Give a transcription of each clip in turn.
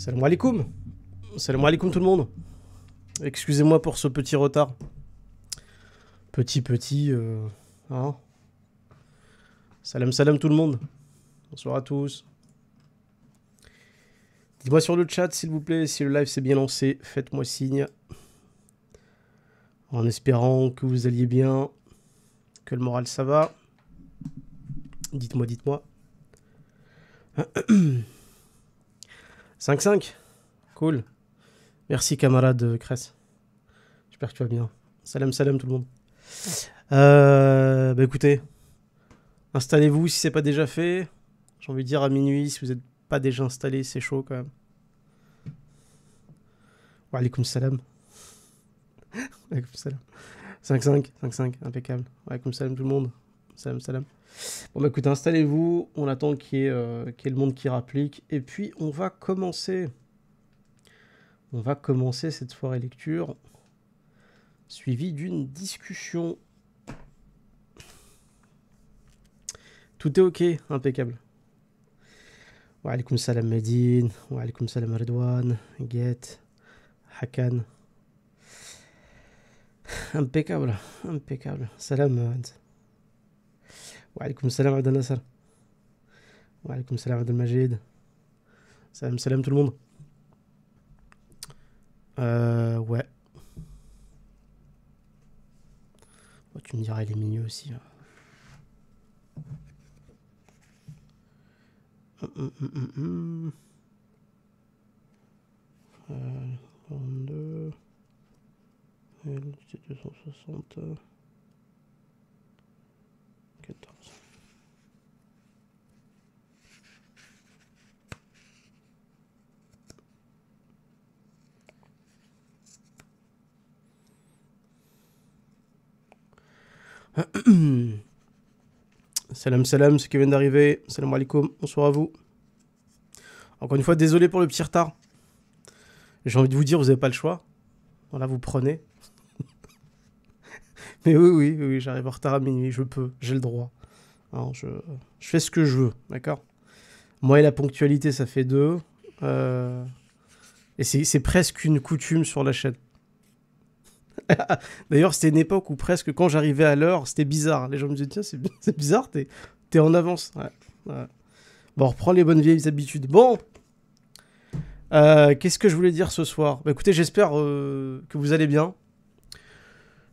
Salam alaikum. Salam alaikum tout le monde. Excusez-moi pour ce petit retard. Petit, petit. Euh, hein. Salam, salam tout le monde. Bonsoir à tous. Dites-moi sur le chat, s'il vous plaît, si le live s'est bien lancé, faites-moi signe. En espérant que vous alliez bien, que le moral ça va. Dites-moi, dites-moi. 5-5 Cool. Merci camarade Cress. J'espère que tu vas bien. Salam, salam tout le monde. Euh, bah écoutez, installez-vous si c'est pas déjà fait. J'ai envie de dire à minuit, si vous n'êtes pas déjà installé, c'est chaud quand même. Wa alaikum salam. 5-5, 5-5, impeccable. Wa alaikum salam tout le monde. Salam, salam. Bon bah écoute, installez-vous, on attend euh, qu'il y, ait le monde qui rapplique, et puis on va commencer. On va commencer cette soirée lecture, suivie d'une discussion. Tout est ok, impeccable. Wa salam Medine, wa salam Redwan. Get, Hakan. Impeccable, impeccable. Salam. Wa السلام salam الناصر وعليكم السلام Wa المجيد Salam, salam tout le monde. Euh, ouais. tu me diras, il est aussi. Hein. Hum, hum, hum, euh, salam salam ceux qui viennent d'arriver, salam alaikum, bonsoir à vous. Encore une fois, désolé pour le petit retard. J'ai envie de vous dire, vous n'avez pas le choix. Voilà, vous prenez. Mais oui, oui, oui, j'arrive en retard à minuit, je peux, j'ai le droit. Alors, je, fais ce que je veux, d'accord Moi et la ponctualité, ça fait deux. Euh, et c'est presque une coutume sur la chaîne. D'ailleurs, c'était une époque où presque quand j'arrivais à l'heure, c'était bizarre. Les gens me disaient, tiens, c'est bizarre, t'es es en avance. Bon, on reprend les bonnes vieilles habitudes. Bon, euh, qu'est-ce que je voulais dire ce soir bah, Écoutez, j'espère euh, que vous allez bien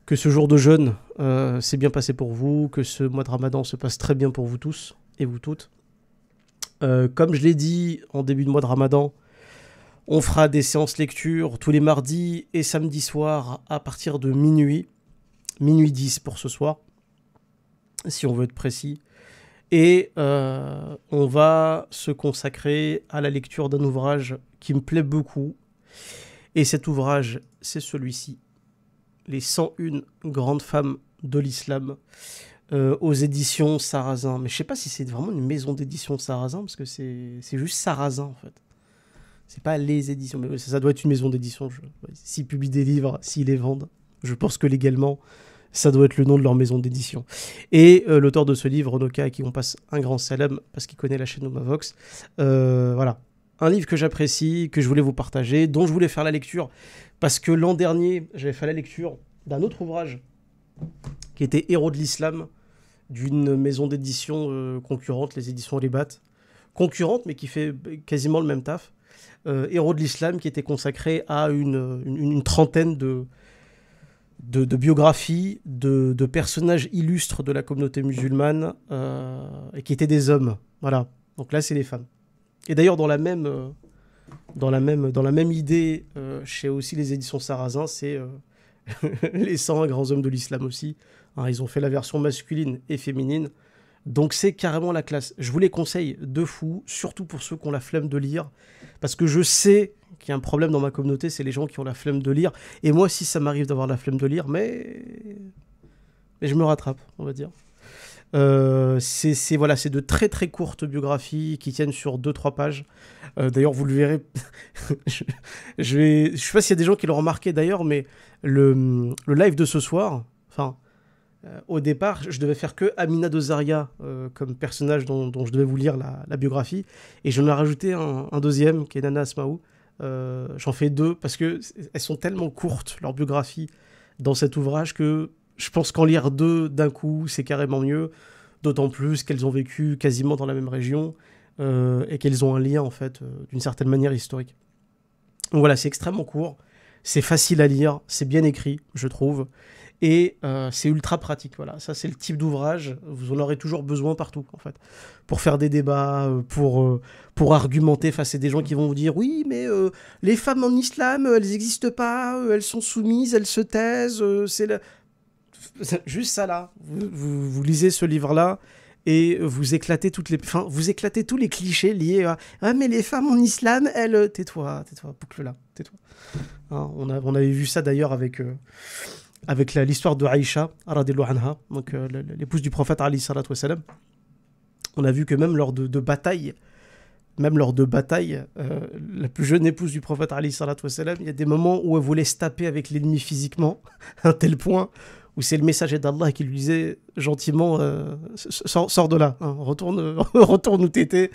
que ce jour de jeûne euh, s'est bien passé pour vous, que ce mois de Ramadan se passe très bien pour vous tous et vous toutes. Euh, comme je l'ai dit en début de mois de Ramadan, on fera des séances lecture tous les mardis et samedis soirs à partir de minuit, minuit 10 pour ce soir, si on veut être précis. Et euh, on va se consacrer à la lecture d'un ouvrage qui me plaît beaucoup. Et cet ouvrage, c'est celui-ci les 101 grandes femmes de l'islam euh, aux éditions Sarrazin. Mais je sais pas si c'est vraiment une maison d'édition Sarrazin, parce que c'est juste Sarrazin en fait. C'est pas les éditions, mais ça, doit être une maison d'édition. S'ils publient des livres, s'ils les vendent, je pense que légalement, ça doit être le nom de leur maison d'édition. Et euh, l'auteur de ce livre, Ronoka, à qui on passe un grand salam, parce qu'il connaît la chaîne Omavox, euh, voilà. Un livre que j'apprécie, que je voulais vous partager, dont je voulais faire la lecture parce que l'an dernier, j'avais fait la lecture d'un autre ouvrage qui était Héros de l'Islam, d'une maison d'édition euh, concurrente, les éditions Ribat. Concurrente, mais qui fait quasiment le même taf. Euh, Héros de l'Islam, qui était consacré à une, trentaine de, biographies, de, personnages illustres de la communauté musulmane, euh, et qui étaient des hommes. Voilà. Donc là, c'est les femmes. Et d'ailleurs, dans la même dans la même, dans la même idée euh, chez aussi les éditions Sarrazin, c'est euh, Les 100 grands hommes de l'islam aussi. Hein, ils ont fait la version masculine et féminine. Donc c'est carrément la classe. Je vous les conseille de fou, surtout pour ceux qui ont la flemme de lire, parce que je sais qu'il y a un problème dans ma communauté, c'est les gens qui ont la flemme de lire. Et moi si ça m'arrive d'avoir la flemme de lire, mais... mais je me rattrape, on va dire. Euh, c'est voilà, de très très courtes biographies qui tiennent sur 2-3 pages. Euh, d'ailleurs, vous le verrez. je, je, sais pas s'il y a des gens qui l'ont remarqué d'ailleurs, mais le, live de ce soir, enfin, euh, au départ, je devais faire que Amina Dozaria comme personnage dont, je devais vous lire la, biographie. Et j'en ai rajouté un, deuxième qui est Nana Asmaou. j'en fais deux parce que elles sont tellement courtes, leurs biographies dans cet ouvrage que je pense qu'en lire deux d'un coup, c'est carrément mieux, d'autant plus qu'elles ont vécu quasiment dans la même région euh, et qu'elles ont un lien, en fait, euh, d'une certaine manière historique. Donc voilà, c'est extrêmement court, c'est facile à lire, c'est bien écrit, je trouve, et euh, c'est ultra pratique. Voilà, ça, c'est le type d'ouvrage, vous en aurez toujours besoin partout, en fait, pour faire des débats, pour, pour argumenter face à des gens qui vont vous dire oui, mais les femmes en islam, elles n'existent pas, elles sont soumises, elles se taisent, c'est la juste ça là. Vous, lisez ce livre-là et vous éclatez toutes les, enfin, vous éclatez tous les clichés liés à ah mais les femmes en islam, elles, tais-toi, tais-toi, boucle là, tais-toi. Hein, on on avait vu ça d'ailleurs avec. Euh, l'histoire de Aïcha, anha, donc euh, l'épouse du prophète Ali On a vu que même lors de, de batailles, même lors de batailles, euh, la plus jeune épouse du prophète Ali il y a des moments où elle voulait se taper avec l'ennemi physiquement, à un tel point où c'est le messager d'Allah qui lui disait gentiment euh, sors, de là, hein, retourne, retourne où t'étais,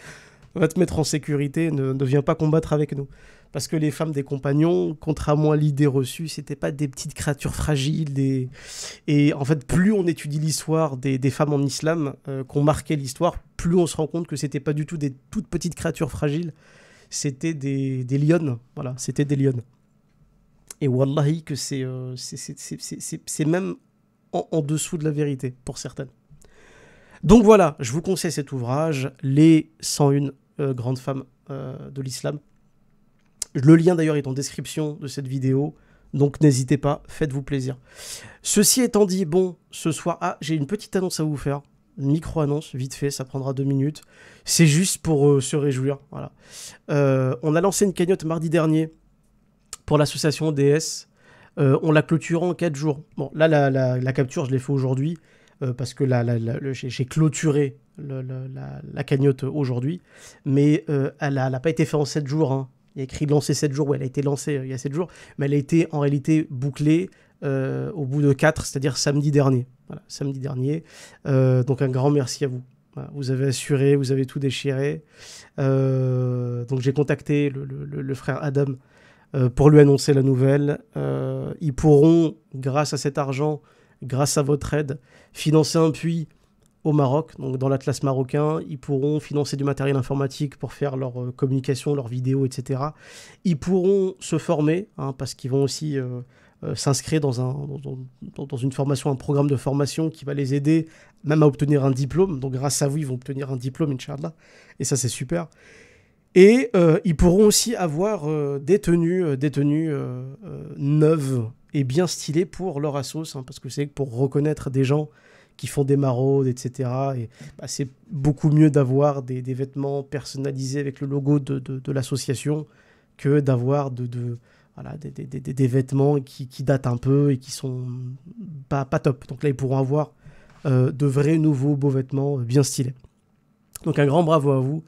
va te mettre en sécurité, ne, viens pas combattre avec nous. Parce que les femmes des compagnons, contrairement à l'idée reçue, c'était pas des petites créatures fragiles. Des... Et en fait, plus on étudie l'histoire des, femmes en islam, euh, qu'on marquait l'histoire, plus on se rend compte que c'était pas du tout des toutes petites créatures fragiles, c'était des, des lionnes. Voilà, c'était des lionnes. Et wallahi que c'est euh, c'est même en, dessous de la vérité, pour certaines. Donc voilà, je vous conseille cet ouvrage, Les 101 euh, grandes femmes euh, de l'islam. Le lien d'ailleurs est en description de cette vidéo, donc n'hésitez pas, faites-vous plaisir. Ceci étant dit, bon, ce soir, ah, j'ai une petite annonce à vous faire, une micro-annonce, vite fait, ça prendra deux minutes. C'est juste pour euh, se réjouir, voilà. on a lancé une cagnotte mardi dernier pour l'association DS euh, on la clôture en 4 jours. Bon, là, la, capture, je l'ai fait aujourd'hui euh, parce que j'ai clôturé la, cagnotte aujourd'hui. Mais euh, elle n'a pas été faite en 7 jours. Hein. Il y a écrit lancer 7 jours. où elle a été lancée il y a 7 jours. Mais elle a été en réalité bouclée au bout de 4, c'est-à-dire samedi dernier. samedi dernier. donc un grand merci à vous. vous avez assuré, vous avez tout déchiré. donc j'ai contacté le, frère Adam euh, pour lui annoncer la nouvelle. Euh, ils pourront, grâce à cet argent, grâce à votre aide, financer un puits au Maroc, donc dans l'Atlas marocain. Ils pourront financer du matériel informatique pour faire leur euh, communication, leurs vidéos, etc. Ils pourront se former, hein, parce qu'ils vont aussi s'inscrire dans, un, dans, une formation, un programme de formation qui va les aider même à obtenir un diplôme. Donc grâce à vous, ils vont obtenir un diplôme, Inch'Allah. Et ça, c'est super. Et euh, ils pourront aussi avoir euh, des tenues, euh, des tenues neuves et bien stylées pour leur assos, hein, parce que c'est pour reconnaître des gens qui font des maraudes, etc. Et bah, c'est beaucoup mieux d'avoir des, vêtements personnalisés avec le logo de, de, l'association que d'avoir de, voilà, des, des, des, vêtements qui, qui, datent un peu et qui sont pas, pas top. Donc là, ils pourront avoir de vrais nouveaux beaux vêtements bien stylés. Donc un grand bravo à vous.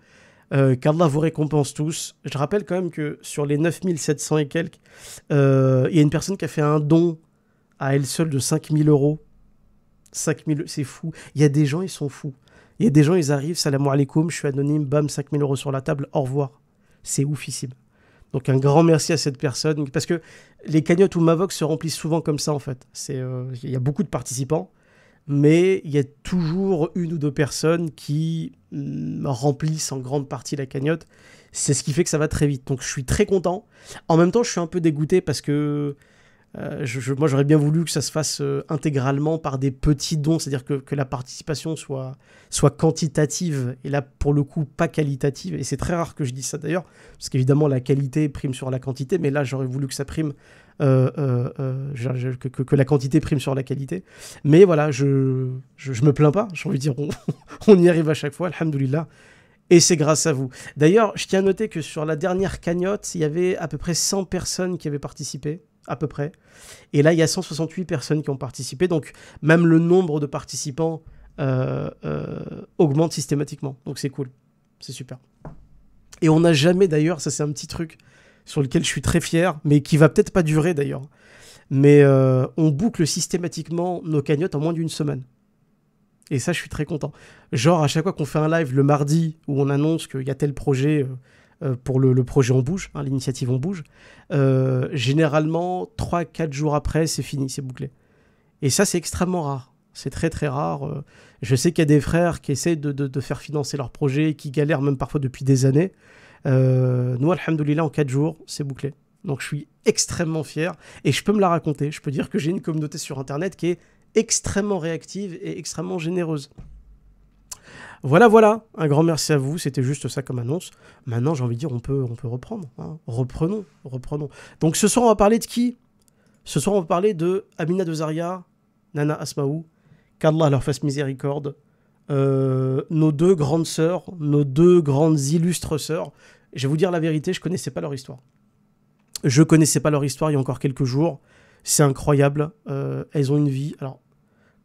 Carla euh, Qu'Allah vous récompense tous. Je rappelle quand même que sur les 9700 et quelques, euh, il y a une personne qui a fait un don à elle seule de 5000 euros. 5000, c'est fou. Il y a des gens, ils sont fous. Il y a des gens, ils arrivent, salam alaikum, je suis anonyme, bam, 5000 euros sur la table, au revoir. C'est oufissime. Donc un grand merci à cette personne, parce que les cagnottes ou Mavox se remplissent souvent comme ça en fait. Euh, il y a beaucoup de participants, mais il y a toujours une ou deux personnes qui mm, remplissent en grande partie la cagnotte. C'est ce qui fait que ça va très vite. Donc je suis très content. En même temps, je suis un peu dégoûté parce que euh, moi j'aurais bien voulu que ça se fasse euh, intégralement par des petits dons, c'est-à-dire que, la participation soit, soit quantitative et là pour le coup pas qualitative. Et c'est très rare que je dise ça d'ailleurs, parce qu'évidemment la qualité prime sur la quantité, mais là j'aurais voulu que ça prime euh, euh, euh, que, la quantité prime sur la qualité. Mais voilà, je, je, me plains pas, j'ai envie de dire, on, y arrive à chaque fois, alhamdoulilah et c'est grâce à vous. D'ailleurs, je tiens à noter que sur la dernière cagnotte, il y avait à peu près 100 personnes qui avaient participé, à peu près. Et là, il y a 168 personnes qui ont participé, donc même le nombre de participants augmente systématiquement. Donc c'est cool, c'est super. Et on n'a jamais d'ailleurs, ça c'est un petit truc sur lequel je suis très fier, mais qui va peut-être pas durer d'ailleurs. Mais euh, on boucle systématiquement nos cagnottes en moins d'une semaine. Et ça, je suis très content. Genre, à chaque fois qu'on fait un live le mardi où on annonce qu'il y a tel projet euh, euh, pour le, projet On Bouge, hein, l'initiative On Bouge, généralement, 3-4 jours après, c'est fini, c'est bouclé. Et ça, c'est extrêmement rare. C'est très très rare. Je sais qu'il y a des frères qui essaient de, de, faire financer leur projet, qui galèrent même parfois depuis des années. Euh, nous, Alhamdoulilah, en 4 jours, c'est bouclé. Donc je suis extrêmement fier et je peux me la raconter. Je peux dire que j'ai une communauté sur Internet qui est extrêmement réactive et extrêmement généreuse. Voilà, voilà, un grand merci à vous, c'était juste ça comme annonce. Maintenant, j'ai envie de dire, on peut, on peut reprendre. Hein. Reprenons, reprenons. Donc ce soir, on va parler de qui Ce soir, on va parler de Amina zaria Nana Asmaou, qu'Allah leur fasse miséricorde, euh, nos deux grandes sœurs, nos deux grandes illustres sœurs. Je vais vous dire la vérité, je connaissais pas leur histoire. Je connaissais pas leur histoire il y a encore quelques jours. C'est incroyable. Euh, elles ont une vie. Alors,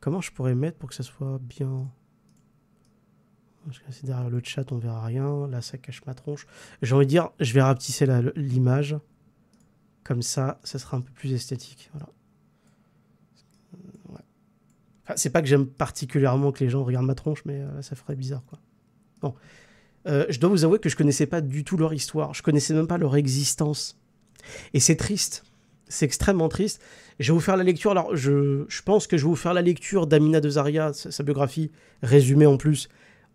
comment je pourrais mettre pour que ça soit bien derrière le chat, on verra rien. Là, ça cache ma tronche. J'ai envie de dire, je vais rapetisser l'image. Comme ça, ça sera un peu plus esthétique. Voilà c'est pas que j'aime particulièrement que les gens regardent ma tronche, mais euh, ça ferait bizarre, quoi. Bon. Euh, je dois vous avouer que je connaissais pas du tout leur histoire. Je connaissais même pas leur existence. Et c'est triste. C'est extrêmement triste. Je vais vous faire la lecture. Alors, je, pense que je vais vous faire la lecture d'Amina de Zaria, sa, biographie résumée en plus.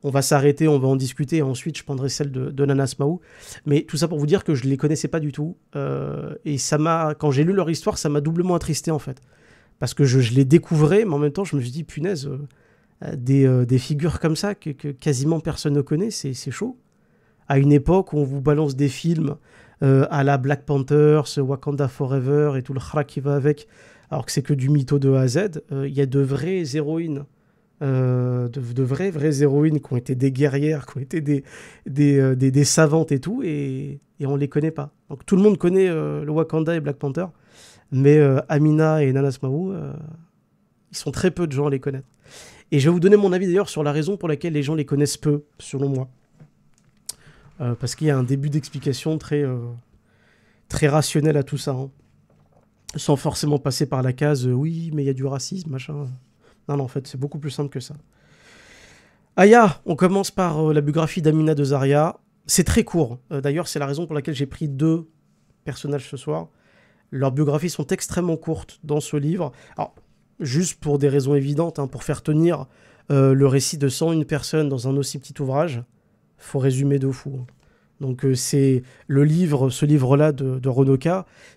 On va s'arrêter, on va en discuter. Et ensuite, je prendrai celle de, de Nana Smaou. Mais tout ça pour vous dire que je les connaissais pas du tout. Euh, et ça m'a, quand j'ai lu leur histoire, ça m'a doublement attristé en fait parce que je, je, les découvrais, mais en même temps, je me suis dit, punaise, euh, euh, des, figures comme ça que, quasiment personne ne connaît, c'est chaud. À une époque où on vous balance des films euh, à la Black Panther, ce Wakanda Forever et tout le khra qui va avec, alors que c'est que du mytho de A à Z, il y a de vraies héroïnes. De, vraies, vraies héroïnes qui ont été des guerrières, qui ont été des, des, des, des savantes et tout, et, et on les connaît pas. Donc tout le monde connaît le Wakanda et Black Panther, mais euh, Amina et Nanas Mahou, euh, ils sont très peu de gens à les connaître. Et je vais vous donner mon avis d'ailleurs sur la raison pour laquelle les gens les connaissent peu, selon moi. Euh, parce qu'il y a un début d'explication très, rationnel à tout ça. Hein. Sans forcément passer par la case oui, mais il y a du racisme, machin. Non, non, en fait, c'est beaucoup plus simple que ça. Aya, on commence par la biographie d'Amina de Zaria. C'est très court. D'ailleurs, c'est la raison pour laquelle j'ai pris deux personnages ce soir. Leurs biographies sont extrêmement courtes dans ce livre. juste pour des raisons évidentes, hein, pour faire tenir euh, le récit de 101 personnes dans un aussi petit ouvrage, faut résumer de fou. Hein. Donc euh, c'est le livre, ce livre-là de, de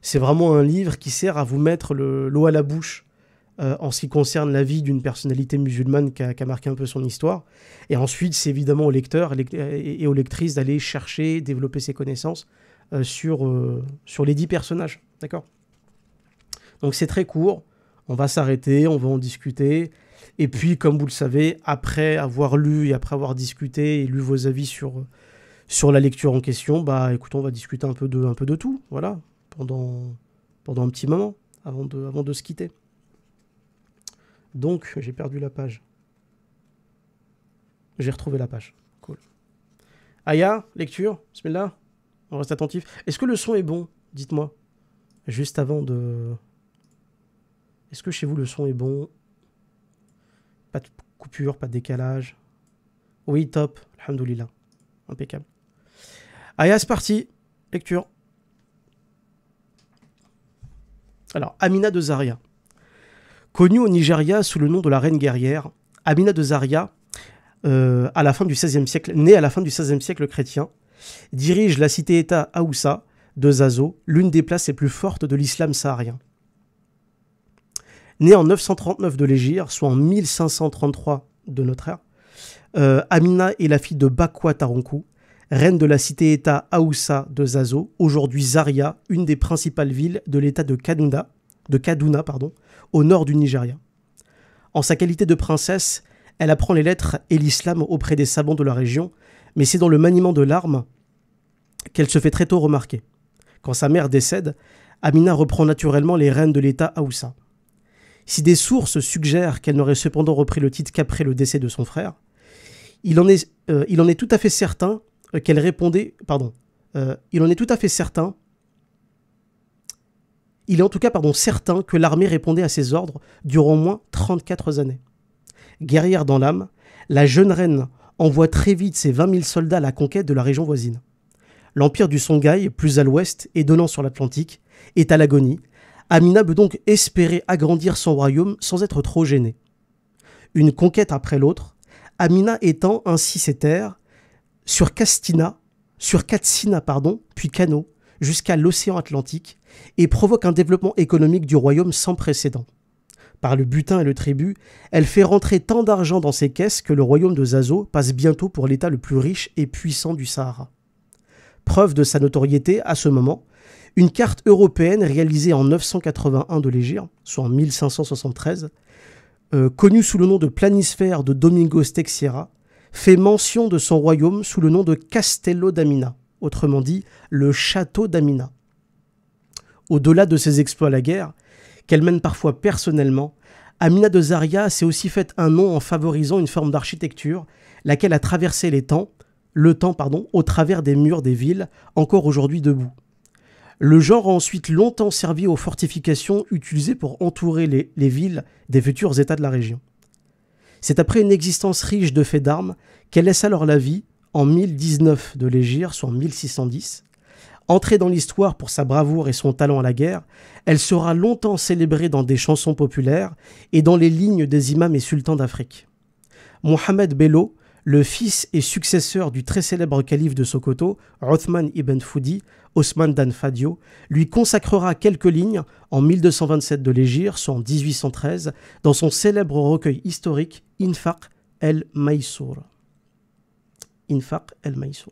c'est vraiment un livre qui sert à vous mettre l'eau à la bouche euh, en ce qui concerne la vie d'une personnalité musulmane qui a, marqué un peu son histoire. Et ensuite, c'est évidemment aux lecteurs et aux lectrices d'aller chercher, développer ses connaissances euh, sur, euh, sur les 10 personnages. D'accord Donc c'est très court. On va s'arrêter, on va en discuter. Et puis, comme vous le savez, après avoir lu et après avoir discuté et lu vos avis sur, sur la lecture en question, bah écoutez, on va discuter un peu de, un peu de tout, voilà, pendant, pendant un petit moment, avant de, avant de se quitter. Donc, j'ai perdu la page. J'ai retrouvé la page. Cool. Aya, lecture, là on reste attentif. Est-ce que le son est bon Dites-moi. Juste avant de... Est-ce que chez vous le son est bon Pas de coupure, pas de décalage. Oui, top. Alhamdoulilah. Impeccable. Allez, c'est parti. Lecture. Alors, Amina de Zaria. Connue au Nigeria sous le nom de la reine guerrière, Amina de Zaria, euh, à la fin du 16 siècle, née à la fin du XVIe siècle chrétien, dirige la cité-État Aoussa de Zazo, l'une des places les plus fortes de l'islam saharien. Née en 939 de l'Égir, soit en 1533 de notre ère, euh, Amina est la fille de Bakwa Taronku, reine de la cité-État Aoussa de Zazo, aujourd'hui Zaria, une des principales villes de l'État de Kaduna, de Kaduna pardon, au nord du Nigeria. En sa qualité de princesse, elle apprend les lettres et l'islam auprès des savants de la région mais c'est dans le maniement de l'arme qu'elle se fait très tôt remarquer. Quand sa mère décède, Amina reprend naturellement les rênes de l'État Haoussa. Si des sources suggèrent qu'elle n'aurait cependant repris le titre qu'après le décès de son frère, il en est, euh, tout à fait certain euh, qu'elle répondait, pardon, euh, il en est tout à fait certain, il est en tout cas pardon, certain que l'armée répondait à ses ordres durant au moins 34 années. Guerrière dans l'âme, la jeune reine envoie très vite ses 20 000 soldats à la conquête de la région voisine. L'empire du Songhai, plus à l'ouest et donnant sur l'Atlantique, est à l'agonie. Amina peut donc espérer agrandir son royaume sans être trop gênée. Une conquête après l'autre, Amina étend ainsi ses terres sur Castina, sur Katsina, pardon, puis Kano, jusqu'à l'océan Atlantique, et provoque un développement économique du royaume sans précédent par le butin et le tribut, elle fait rentrer tant d'argent dans ses caisses que le royaume de Zazo passe bientôt pour l'État le plus riche et puissant du Sahara. Preuve de sa notoriété à ce moment, une carte européenne réalisée en 981 de l'Égypte, soit en 1573, euh, connue sous le nom de planisphère de Domingos Texiera, fait mention de son royaume sous le nom de Castello d'Amina, autrement dit le château d'Amina. Au-delà de ses exploits à la guerre, qu'elle mène parfois personnellement, Amina de Zaria s'est aussi faite un nom en favorisant une forme d'architecture, laquelle a traversé les temps, le temps pardon, au travers des murs des villes, encore aujourd'hui debout. Le genre a ensuite longtemps servi aux fortifications utilisées pour entourer les, villes des futurs États de la région. C'est après une existence riche de faits d'armes qu'elle laisse alors la vie, en 1019 de l'Égir, soit 1610, Entrée dans l'histoire pour sa bravoure et son talent à la guerre, elle sera longtemps célébrée dans des chansons populaires et dans les lignes des imams et sultans d'Afrique. Mohamed Bello, le fils et successeur du très célèbre calife de Sokoto, Othman ibn Foudi, Osman Dan Fadio, lui consacrera quelques lignes en 1227 de l'Égir, soit en 1813, dans son célèbre recueil historique Infaq el-Maïsour. Infaq el-Maïsour.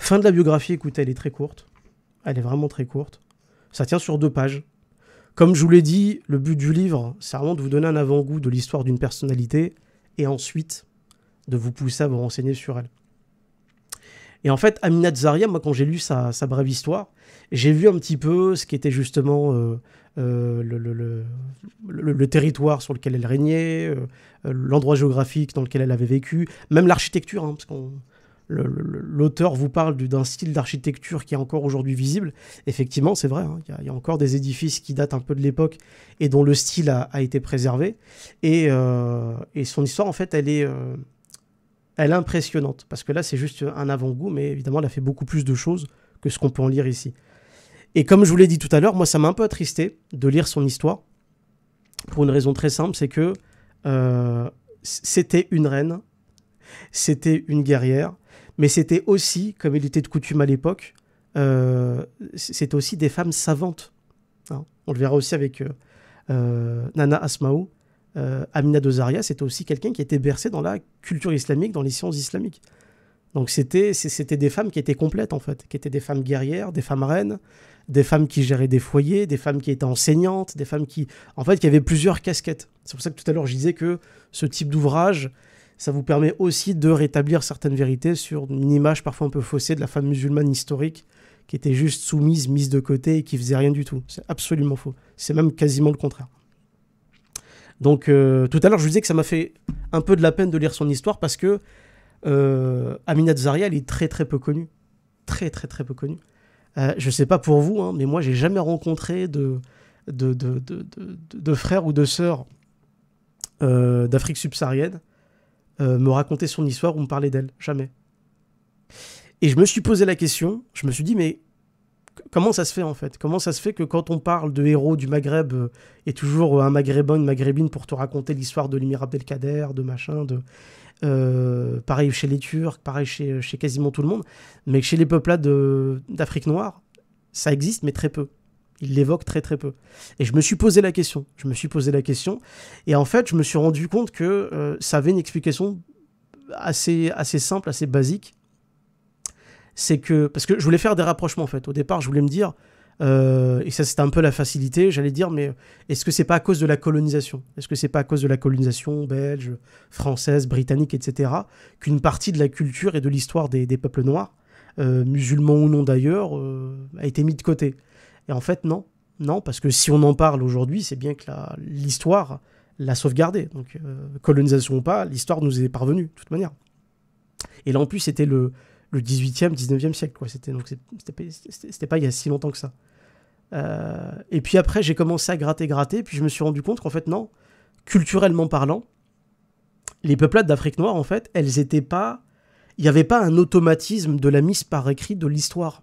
Fin de la biographie, écoutez, elle est très courte. Elle est vraiment très courte. Ça tient sur deux pages. Comme je vous l'ai dit, le but du livre, c'est vraiment de vous donner un avant-goût de l'histoire d'une personnalité et ensuite de vous pousser à vous renseigner sur elle. Et en fait, Aminat Zaria, moi, quand j'ai lu sa, brève histoire, j'ai vu un petit peu ce qui était justement euh, euh, le, territoire sur lequel elle régnait, euh, l'endroit géographique dans lequel elle avait vécu, même l'architecture, hein, parce qu'on l'auteur vous parle d'un style d'architecture qui est encore aujourd'hui visible. Effectivement, c'est vrai, hein, il y, a encore des édifices qui datent un peu de l'époque et dont le style a, été préservé. Euh, et, son histoire, en fait, elle est, euh, elle impressionnante, parce que là, c'est juste un avant-goût, mais évidemment, elle a fait beaucoup plus de choses que ce qu'on peut en lire ici. Et comme je vous l'ai dit tout à l'heure, moi, ça m'a un peu attristé de lire son histoire, pour une raison très simple, c'est que euh, c'était une reine, c'était une guerrière, mais c'était aussi, comme il était de coutume à l'époque, euh, c'était aussi des femmes savantes. Hein. On le verra aussi avec euh, euh, Nana Asmaou, Amina Dozaria, c'était aussi quelqu'un qui était bercé dans la culture islamique, dans les sciences islamiques. Donc c'était des femmes qui étaient complètes en fait, qui étaient des femmes guerrières, des femmes reines, des femmes qui géraient des foyers, des femmes qui étaient enseignantes, des femmes qui en fait qui avaient plusieurs casquettes. C'est pour ça que tout à l'heure je disais que ce type d'ouvrage ça vous permet aussi de rétablir certaines vérités sur une image parfois un peu faussée de la femme musulmane historique qui était juste soumise, mise de côté et qui faisait rien du tout. C'est absolument faux. C'est même quasiment le contraire. Donc euh, tout à l'heure, je vous disais que ça m'a fait un peu de la peine de lire son histoire parce que euh, Aminat Zaria, elle est très très peu connue. Très très très peu connue. Euh, je ne sais pas pour vous, hein, mais moi, j'ai jamais rencontré de, de, de frères ou de sœurs d'Afrique subsaharienne euh, me raconter son histoire ou me parler d'elle, jamais. Et je me suis posé la question, je me suis dit, mais comment ça se fait en fait Comment ça se fait que quand on parle de héros du Maghreb, euh, et toujours euh, un maghrébin, une maghrébine pour te raconter l'histoire de l'émir Abdelkader, de machin, de. pareil chez les Turcs, pareil chez, chez quasiment tout le monde, mais chez les peuplades d'Afrique noire, ça existe, mais très peu. Il l'évoque très très peu. Et je me suis posé la question. Je me suis posé la question. Et en fait, je me suis rendu compte que euh, ça avait une explication assez, assez simple, assez basique. C'est que. Parce que je voulais faire des rapprochements en fait. Au départ, je voulais me dire. Euh, et ça, c'était un peu la facilité. J'allais dire, mais est-ce que c'est pas à cause de la colonisation Est-ce que c'est pas à cause de la colonisation belge, française, britannique, etc., qu'une partie de la culture et de l'histoire des, peuples noirs, euh, musulmans ou non d'ailleurs, a été mise de côté et en fait, non. Non, parce que si on en parle aujourd'hui, c'est bien que l'histoire la, sauvegardée. Donc, euh, colonisation ou pas, l'histoire nous est parvenue, de toute manière. Et là, en plus, c'était le, 18e, 19e siècle, quoi. C'était, donc, c'était, pas il y a si longtemps que ça. Euh, et puis après, j'ai commencé à gratter, gratter, puis je me suis rendu compte qu'en fait, non, culturellement parlant, les peuplades d'Afrique noire, en fait, elles étaient pas. Il n'y avait pas un automatisme de la mise par écrit de l'histoire.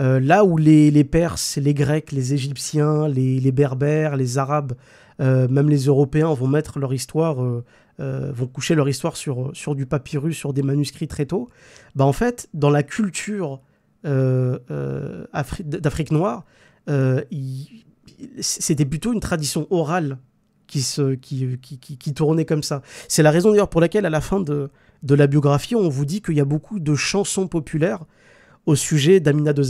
Euh, là où les, Perses, les Grecs, les Égyptiens, les, Berbères, les Arabes, euh, même les Européens vont mettre leur histoire, euh, vont coucher leur histoire sur, sur du papyrus, sur des manuscrits très tôt, bah en fait, dans la culture d'Afrique noire, c'était plutôt une tradition orale qui, se, tournait comme ça. C'est la raison d'ailleurs pour laquelle à la fin de, de la biographie, on vous dit qu'il y a beaucoup de chansons populaires au sujet d'Amina de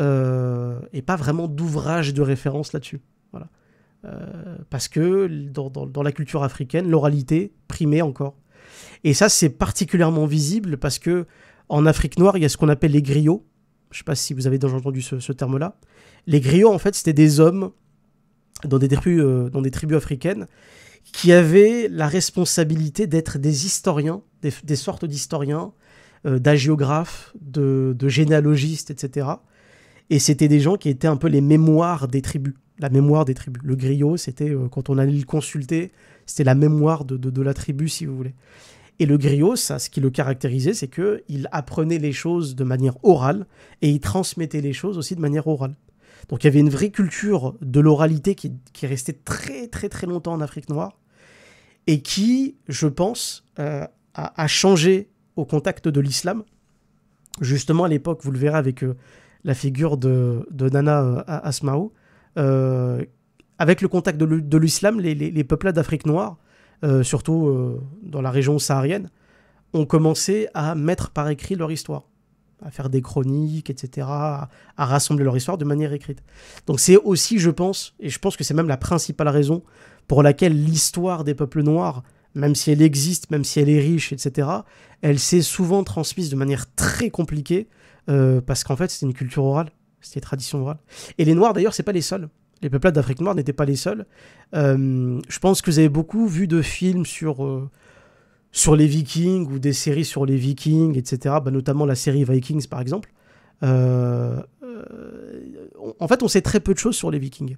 euh, et pas vraiment d'ouvrage de référence là-dessus. Voilà. Euh, parce que dans, la culture africaine, l'oralité primait encore. Et ça, c'est particulièrement visible parce que en Afrique noire, il y a ce qu'on appelle les griots. Je ne sais pas si vous avez déjà entendu ce, terme-là. Les griots, en fait, c'était des hommes dans des, tribus, euh, dans des tribus africaines qui avaient la responsabilité d'être des historiens, des sortes d'historiens, euh, d'agiographes, de, généalogistes, etc. Et c'était des gens qui étaient un peu les mémoires des tribus, la mémoire des tribus. Le griot, c'était euh, quand on allait le consulter, c'était la mémoire de, de, la tribu, si vous voulez. Et le griot, ça, ce qui le caractérisait, c'est que il apprenait les choses de manière orale et il transmettait les choses aussi de manière orale. Donc il y avait une vraie culture de l'oralité qui, qui restait très très très longtemps en Afrique noire et qui, je pense, euh, a, a, changé au contact de l'islam. Justement, à l'époque, vous le verrez avec euh, la figure de, Nana euh, Asmaou, euh, avec le contact de l'islam, les, peuples les, d'Afrique noire, surtout dans la région saharienne, ont commencé à mettre par écrit leur histoire à faire des chroniques, etc., à, à, rassembler leur histoire de manière écrite. Donc c'est aussi, je pense, et je pense que c'est même la principale raison pour laquelle l'histoire des peuples noirs même si elle existe, même si elle est riche, etc., elle s'est souvent transmise de manière très compliquée euh, parce qu'en fait, c'était une culture orale, c'était une tradition orale. Et les Noirs, d'ailleurs, c'est pas les seuls. Les peuplades d'Afrique noire n'étaient pas les seuls. Euh, je pense que vous avez beaucoup vu de films sur, euh, sur les Vikings ou des séries sur les Vikings, etc., bah, notamment la série Vikings, par exemple. en fait, on sait très peu de choses sur les Vikings.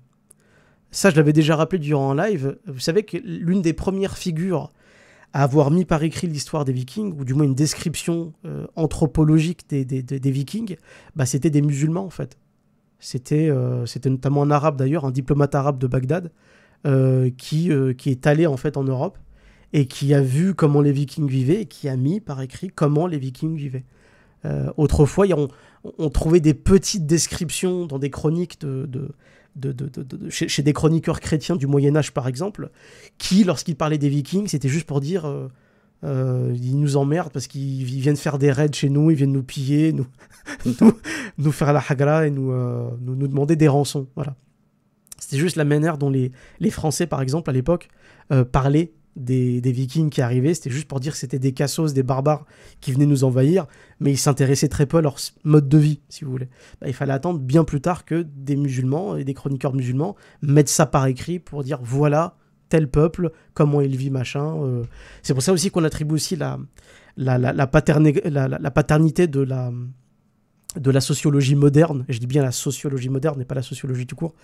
Ça, je l'avais déjà rappelé durant un live. Vous savez que l'une des premières figures à avoir mis par écrit l'histoire des Vikings, ou du moins une description euh, anthropologique des, Vikings, bah, c'était des musulmans en fait. Euh, c'était notamment un arabe d'ailleurs, un diplomate arabe de Bagdad, euh, qui, qui est allé en fait en Europe et qui a vu comment les Vikings vivaient et qui a mis par écrit comment les Vikings vivaient. autrefois, on, on, trouvait des petites descriptions dans des chroniques de de, chez, des chroniqueurs chrétiens du Moyen Âge, par exemple, qui, lorsqu'ils parlaient des Vikings, c'était juste pour dire... Euh, euh, ils nous emmerdent parce qu'ils viennent faire des raids chez nous, ils viennent nous piller, nous, nous, faire la hagra et euh, nous, nous, demander des rançons. Voilà. C'était juste la manière dont les, Français, par exemple, à l'époque, parlaient des, Vikings qui arrivaient, c'était juste pour dire que c'était des cassos, des barbares qui venaient nous envahir, mais ils s'intéressaient très peu à leur mode de vie, si vous voulez. Bah, il fallait attendre bien plus tard que des musulmans et des chroniqueurs musulmans mettent ça par écrit pour dire voilà tel peuple, comment il vit, machin. Euh. C'est pour ça aussi qu'on attribue aussi la, la, la, paternité de la de la sociologie moderne, et je dis bien la sociologie moderne et pas la sociologie tout court,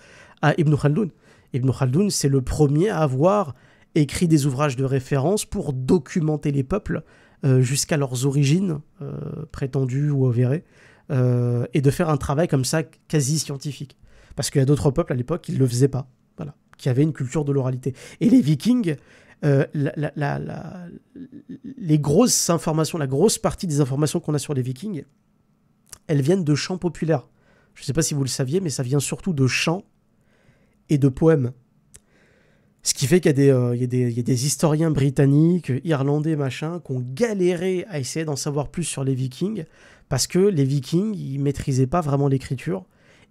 à Ibn Khaldoun. Ibn Khaldoun c'est le premier à avoir écrit des ouvrages de référence pour documenter les peuples euh, jusqu'à leurs origines euh, prétendues ou avérées, euh, et de faire un travail comme ça quasi scientifique. Parce qu'il y a d'autres peuples à l'époque qui ne le faisaient pas, voilà, qui avaient une culture de l'oralité. Et les vikings, les grosses informations, la grosse partie des informations qu'on a sur les vikings, elles viennent de chants populaires. Je ne sais pas si vous le saviez, mais ça vient surtout de chants et de poèmes. Ce qui fait qu'il euh, y, a des historiens britanniques, irlandais, machin, qui ont galéré à essayer d'en savoir plus sur les vikings, parce que les vikings, ils maîtrisaient pas vraiment l'écriture,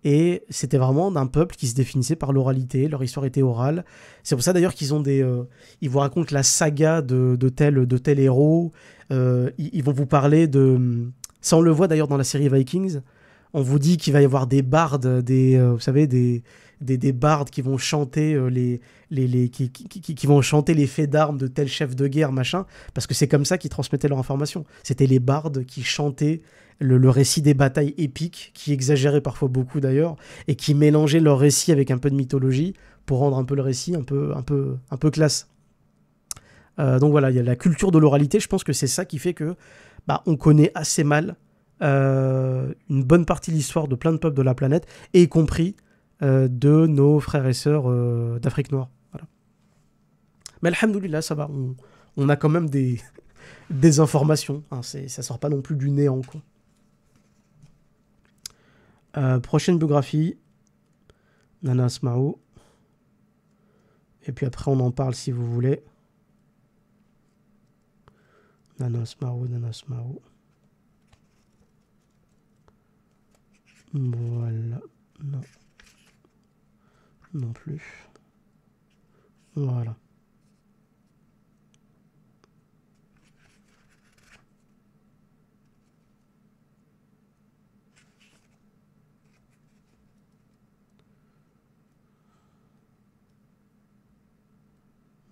et c'était vraiment d'un peuple qui se définissait par l'oralité, leur histoire était orale. C'est pour ça d'ailleurs qu'ils ont des... Euh, ils vous racontent la saga de, de, tel, de tel héros, euh, ils, ils, vont vous parler de... Ça on le voit d'ailleurs dans la série Vikings, on vous dit qu'il va y avoir des bardes, des... vous savez, des des, bardes qui vont chanter euh, les, les, qui, vont chanter les faits d'armes de tel chef de guerre machin parce que c'est comme ça qu'ils transmettaient leur information c'était les bardes qui chantaient le, récit des batailles épiques qui exagéraient parfois beaucoup d'ailleurs et qui mélangeaient leur récit avec un peu de mythologie pour rendre un peu le récit un peu un peu un peu classe euh, donc voilà il y a la culture de l'oralité je pense que c'est ça qui fait que bah, on connaît assez mal euh, une bonne partie de l'histoire de plein de peuples de la planète, et y compris euh, de nos frères et sœurs euh, d'Afrique noire. Voilà. Mais alhamdoulilah, ça va. On, a quand même des, informations. Hein, ça sort pas non plus du néant. Quoi. Euh, prochaine biographie. Nana Et puis après, on en parle si vous voulez. Nana Nanasmaou. Nana Voilà non plus. Voilà.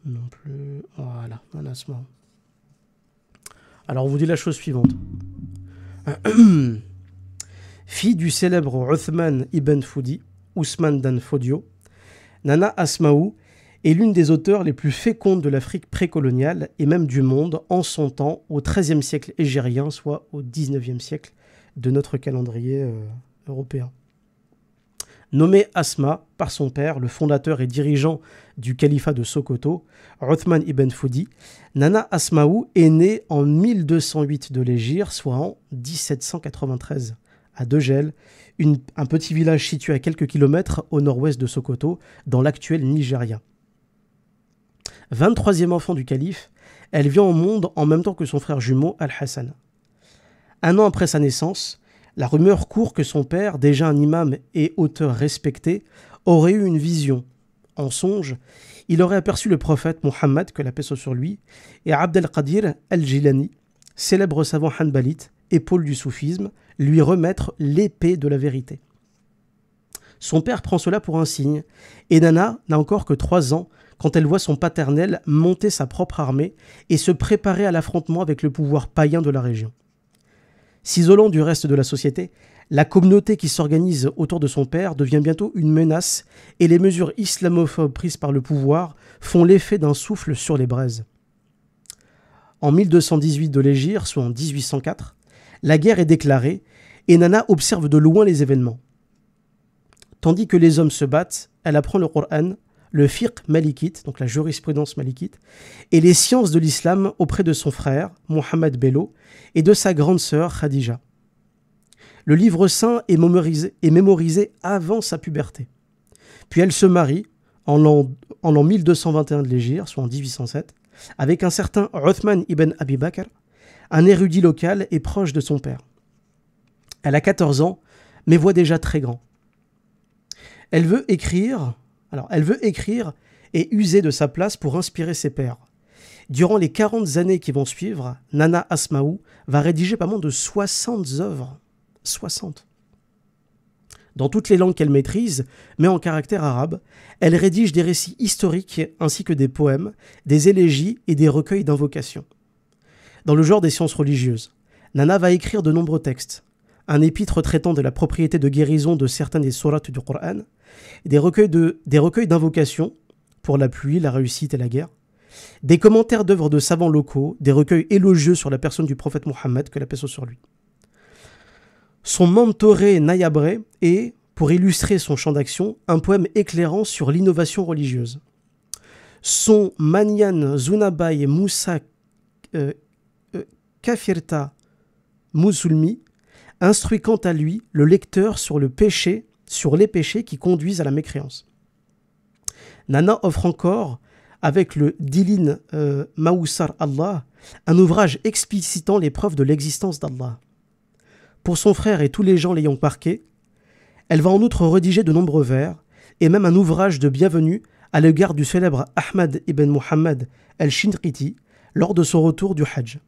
Non plus. Voilà, menacement. Alors on vous dit la chose suivante. Fille du célèbre Ruthman ibn Foudi, Ousmane Dan Fodio, Nana Asmaou est l'une des auteurs les plus fécondes de l'Afrique précoloniale et même du monde en son temps au XIIIe siècle égérien, soit au XIXe siècle de notre calendrier euh, européen. Nommée Asma par son père, le fondateur et dirigeant du califat de Sokoto, Othman ibn Foudi, Nana Asmaou est née en 1208 de l'égir, soit en 1793, à Degel, un petit village situé à quelques kilomètres au nord-ouest de Sokoto, dans l'actuel Nigeria. 23e enfant du calife, elle vient au monde en même temps que son frère jumeau Al-Hassan. Un an après sa naissance, la rumeur court que son père, déjà un imam et auteur respecté, aurait eu une vision. En songe, il aurait aperçu le prophète Mohammed, que la paix soit sur lui, et Abdel qadir al-Jilani, célèbre savant hanbalite, épaule du soufisme, lui remettre l'épée de la vérité. Son père prend cela pour un signe, et Nana n'a encore que trois ans quand elle voit son paternel monter sa propre armée et se préparer à l'affrontement avec le pouvoir païen de la région. S'isolant du reste de la société, la communauté qui s'organise autour de son père devient bientôt une menace et les mesures islamophobes prises par le pouvoir font l'effet d'un souffle sur les braises. En 1218 de l'Égir, soit en 1804, la guerre est déclarée et Nana observe de loin les événements. Tandis que les hommes se battent, elle apprend le Coran, le fiqh malikite, donc la jurisprudence malikite, et les sciences de l'islam auprès de son frère, Mohamed Bello, et de sa grande sœur, Khadija. Le livre saint est mémorisé, avant sa puberté. Puis elle se marie en l'an, 1221 de l'Égypte, soit en 1807, avec un certain Rothman ibn Abi Bakr, un érudit local et proche de son père. Elle a 14 ans, mais voit déjà très grand. Elle veut écrire, alors elle veut écrire et user de sa place pour inspirer ses pères. Durant les 40 années qui vont suivre, Nana Asmaou va rédiger pas moins de 60 œuvres. 60. Dans toutes les langues qu'elle maîtrise, mais en caractère arabe, elle rédige des récits historiques ainsi que des poèmes, des élégies et des recueils d'invocations. Dans le genre des sciences religieuses, Nana va écrire de nombreux textes, un épître traitant de la propriété de guérison de certains des sourates du Coran, des recueils d'invocations pour la pluie, la réussite et la guerre, des commentaires d'œuvres de savants locaux, des recueils élogieux sur la personne du prophète Mohammed, que la paix soit sur lui. Son mentoré Nayabré est, pour illustrer son champ d'action, un poème éclairant sur l'innovation religieuse. Son Manyan Zunabai Moussa euh, Kafirta Musulmi instruit quant à lui le lecteur sur le péché, sur les péchés qui conduisent à la mécréance. Nana offre encore, avec le Dilin euh, Allah, un ouvrage explicitant les preuves de l'existence d'Allah. Pour son frère et tous les gens l'ayant parqué, elle va en outre rédiger de nombreux vers, et même un ouvrage de bienvenue à l'égard du célèbre Ahmad ibn Muhammad el shinriti lors de son retour du Hajj.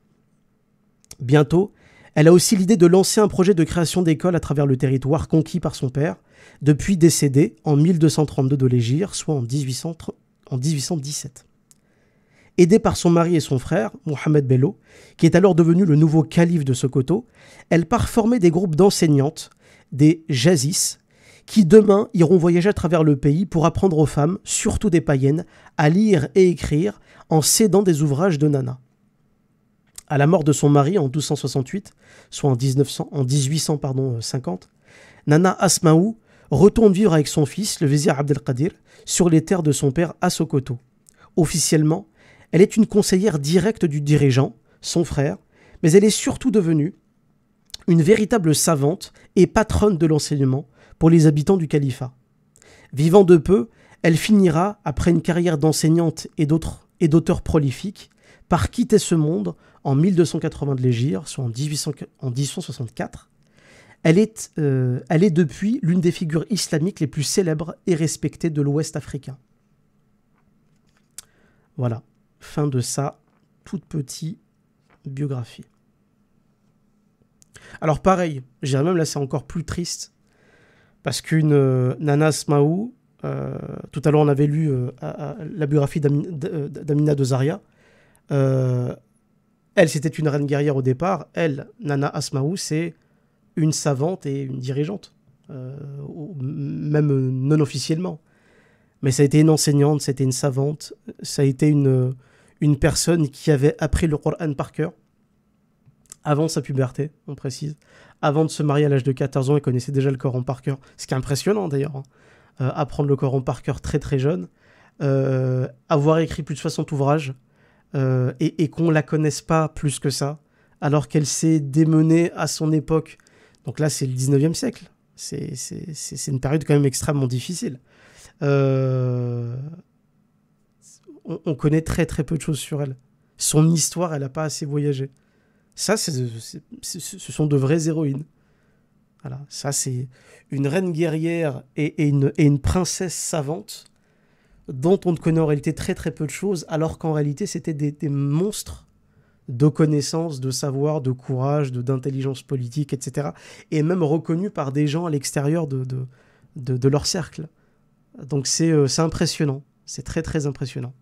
Bientôt, elle a aussi l'idée de lancer un projet de création d'école à travers le territoire conquis par son père, depuis décédé en 1232 de l'Égir, soit en, 1817. Aidée par son mari et son frère, Mohamed Bello, qui est alors devenu le nouveau calife de Sokoto, elle part former des groupes d'enseignantes, des jazis, qui demain iront voyager à travers le pays pour apprendre aux femmes, surtout des païennes, à lire et écrire en cédant des ouvrages de Nana. À la mort de son mari en 1268, soit en, en 1850, euh, Nana Asmaou retourne vivre avec son fils, le vizir Abdelkadir, sur les terres de son père à Sokoto. Officiellement, elle est une conseillère directe du dirigeant, son frère, mais elle est surtout devenue une véritable savante et patronne de l'enseignement pour les habitants du califat. Vivant de peu, elle finira, après une carrière d'enseignante et d'auteur prolifique, par quitter ce monde en 1280 de l'Égir, soit en, 1864. Elle est, euh, elle est depuis l'une des figures islamiques les plus célèbres et respectées de l'Ouest africain. Voilà, fin de sa toute petite biographie. Alors pareil, j'irais même là c'est encore plus triste, parce qu'une euh, Nana Smaou, euh, tout à l'heure on avait lu la biographie d'Amina de Zaria, elle, c'était une reine guerrière au départ. Elle, Nana Asmaou, c'est une savante et une dirigeante, euh, même non officiellement. Mais ça a été une enseignante, c'était une savante, ça a été une, une personne qui avait appris le Coran par cœur, avant sa puberté, on précise. Avant de se marier à l'âge de 14 ans, elle connaissait déjà le Coran par cœur, ce qui est impressionnant d'ailleurs. Hein. Euh, apprendre le Coran par cœur très très jeune, euh, avoir écrit plus de 60 ouvrages, euh, et, qu'on la connaisse pas plus que ça, alors qu'elle s'est démenée à son époque. Donc là, c'est le 19e siècle. C'est une période quand même extrêmement difficile. Euh, on, connaît très très peu de choses sur elle. Son histoire, elle a pas assez voyagé. Ça, c ce sont de vraies héroïnes. Voilà, ça c'est une reine guerrière et une princesse savante dont on ne connaît en réalité très très peu de choses, alors qu'en réalité c'était des, monstres de connaissances, de savoir, de courage, d'intelligence politique, etc. Et même reconnus par des gens à l'extérieur de, de, leur cercle. Donc euh, c'est impressionnant, c'est très très impressionnant.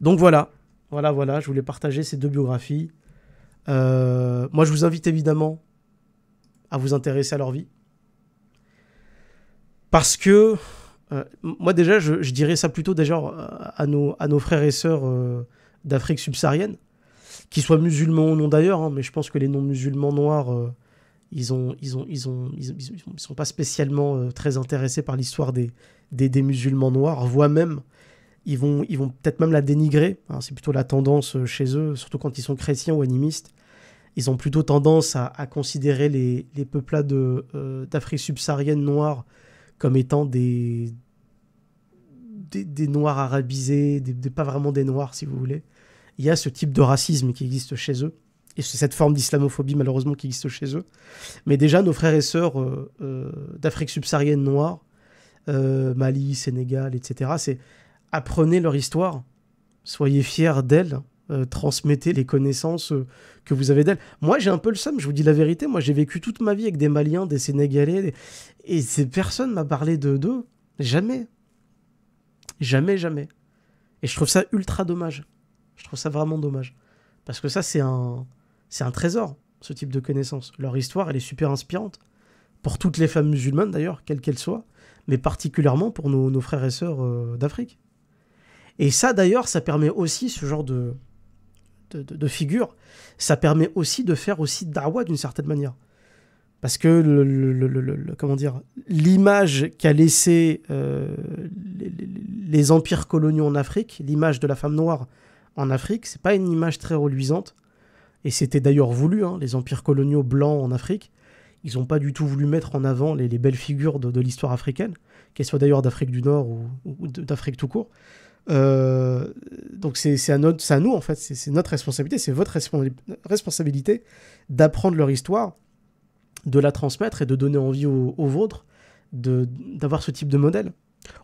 Donc voilà, voilà, voilà, je voulais partager ces deux biographies. Euh, moi je vous invite évidemment à vous intéresser à leur vie. Parce que euh, moi déjà, je, dirais ça plutôt déjà euh, à nos, frères et sœurs euh, d'Afrique subsaharienne, qu'ils soient musulmans ou non d'ailleurs, hein, mais je pense que les non-musulmans noirs, ils, ne sont pas spécialement très intéressés par l'histoire des, musulmans noirs, voire même, ils vont, peut-être même la dénigrer, hein, c'est plutôt la tendance chez eux, surtout quand ils sont chrétiens ou animistes, ils ont plutôt tendance à, considérer les, les peuplades d'Afrique subsaharienne noire comme étant des, des, noirs arabisés, des, pas vraiment des noirs si vous voulez. Il y a ce type de racisme qui existe chez eux, et c'est cette forme d'islamophobie malheureusement qui existe chez eux. Mais déjà, nos frères et sœurs euh, euh, d'Afrique subsaharienne noire, euh, Mali, Sénégal, etc., c'est apprenez leur histoire, soyez fiers d'elle, euh, transmettez les connaissances euh, que vous avez d'elles. Moi, j'ai un peu le seum, je vous dis la vérité. Moi, j'ai vécu toute ma vie avec des Maliens, des Sénégalais, et ces personnes m'a parlé de d'eux. Jamais. Jamais, jamais. Et je trouve ça ultra dommage. Je trouve ça vraiment dommage. Parce que ça, c'est un, c'est un trésor, ce type de connaissances. Leur histoire, elle est super inspirante. Pour toutes les femmes musulmanes, d'ailleurs, quelles qu'elles soient, mais particulièrement pour nos, frères et sœurs euh, d'Afrique. Et ça, d'ailleurs, ça permet aussi ce genre de, de, figure, ça permet aussi de faire aussi Darwa d'une certaine manière. Parce que le, comment dire l'image qu'a laissé euh, les, empires coloniaux en Afrique, l'image de la femme noire en Afrique, c'est pas une image très reluisante. Et c'était d'ailleurs voulu. Hein, les empires coloniaux blancs en Afrique, ils n'ont pas du tout voulu mettre en avant les, belles figures de, l'histoire africaine, qu'elles soient d'ailleurs d'Afrique du Nord ou d'Afrique tout court. Euh, donc c'est à, nous, en fait, c'est notre responsabilité, c'est votre responsabilité d'apprendre leur histoire, de la transmettre et de donner envie aux, vôtres d'avoir ce type de modèle.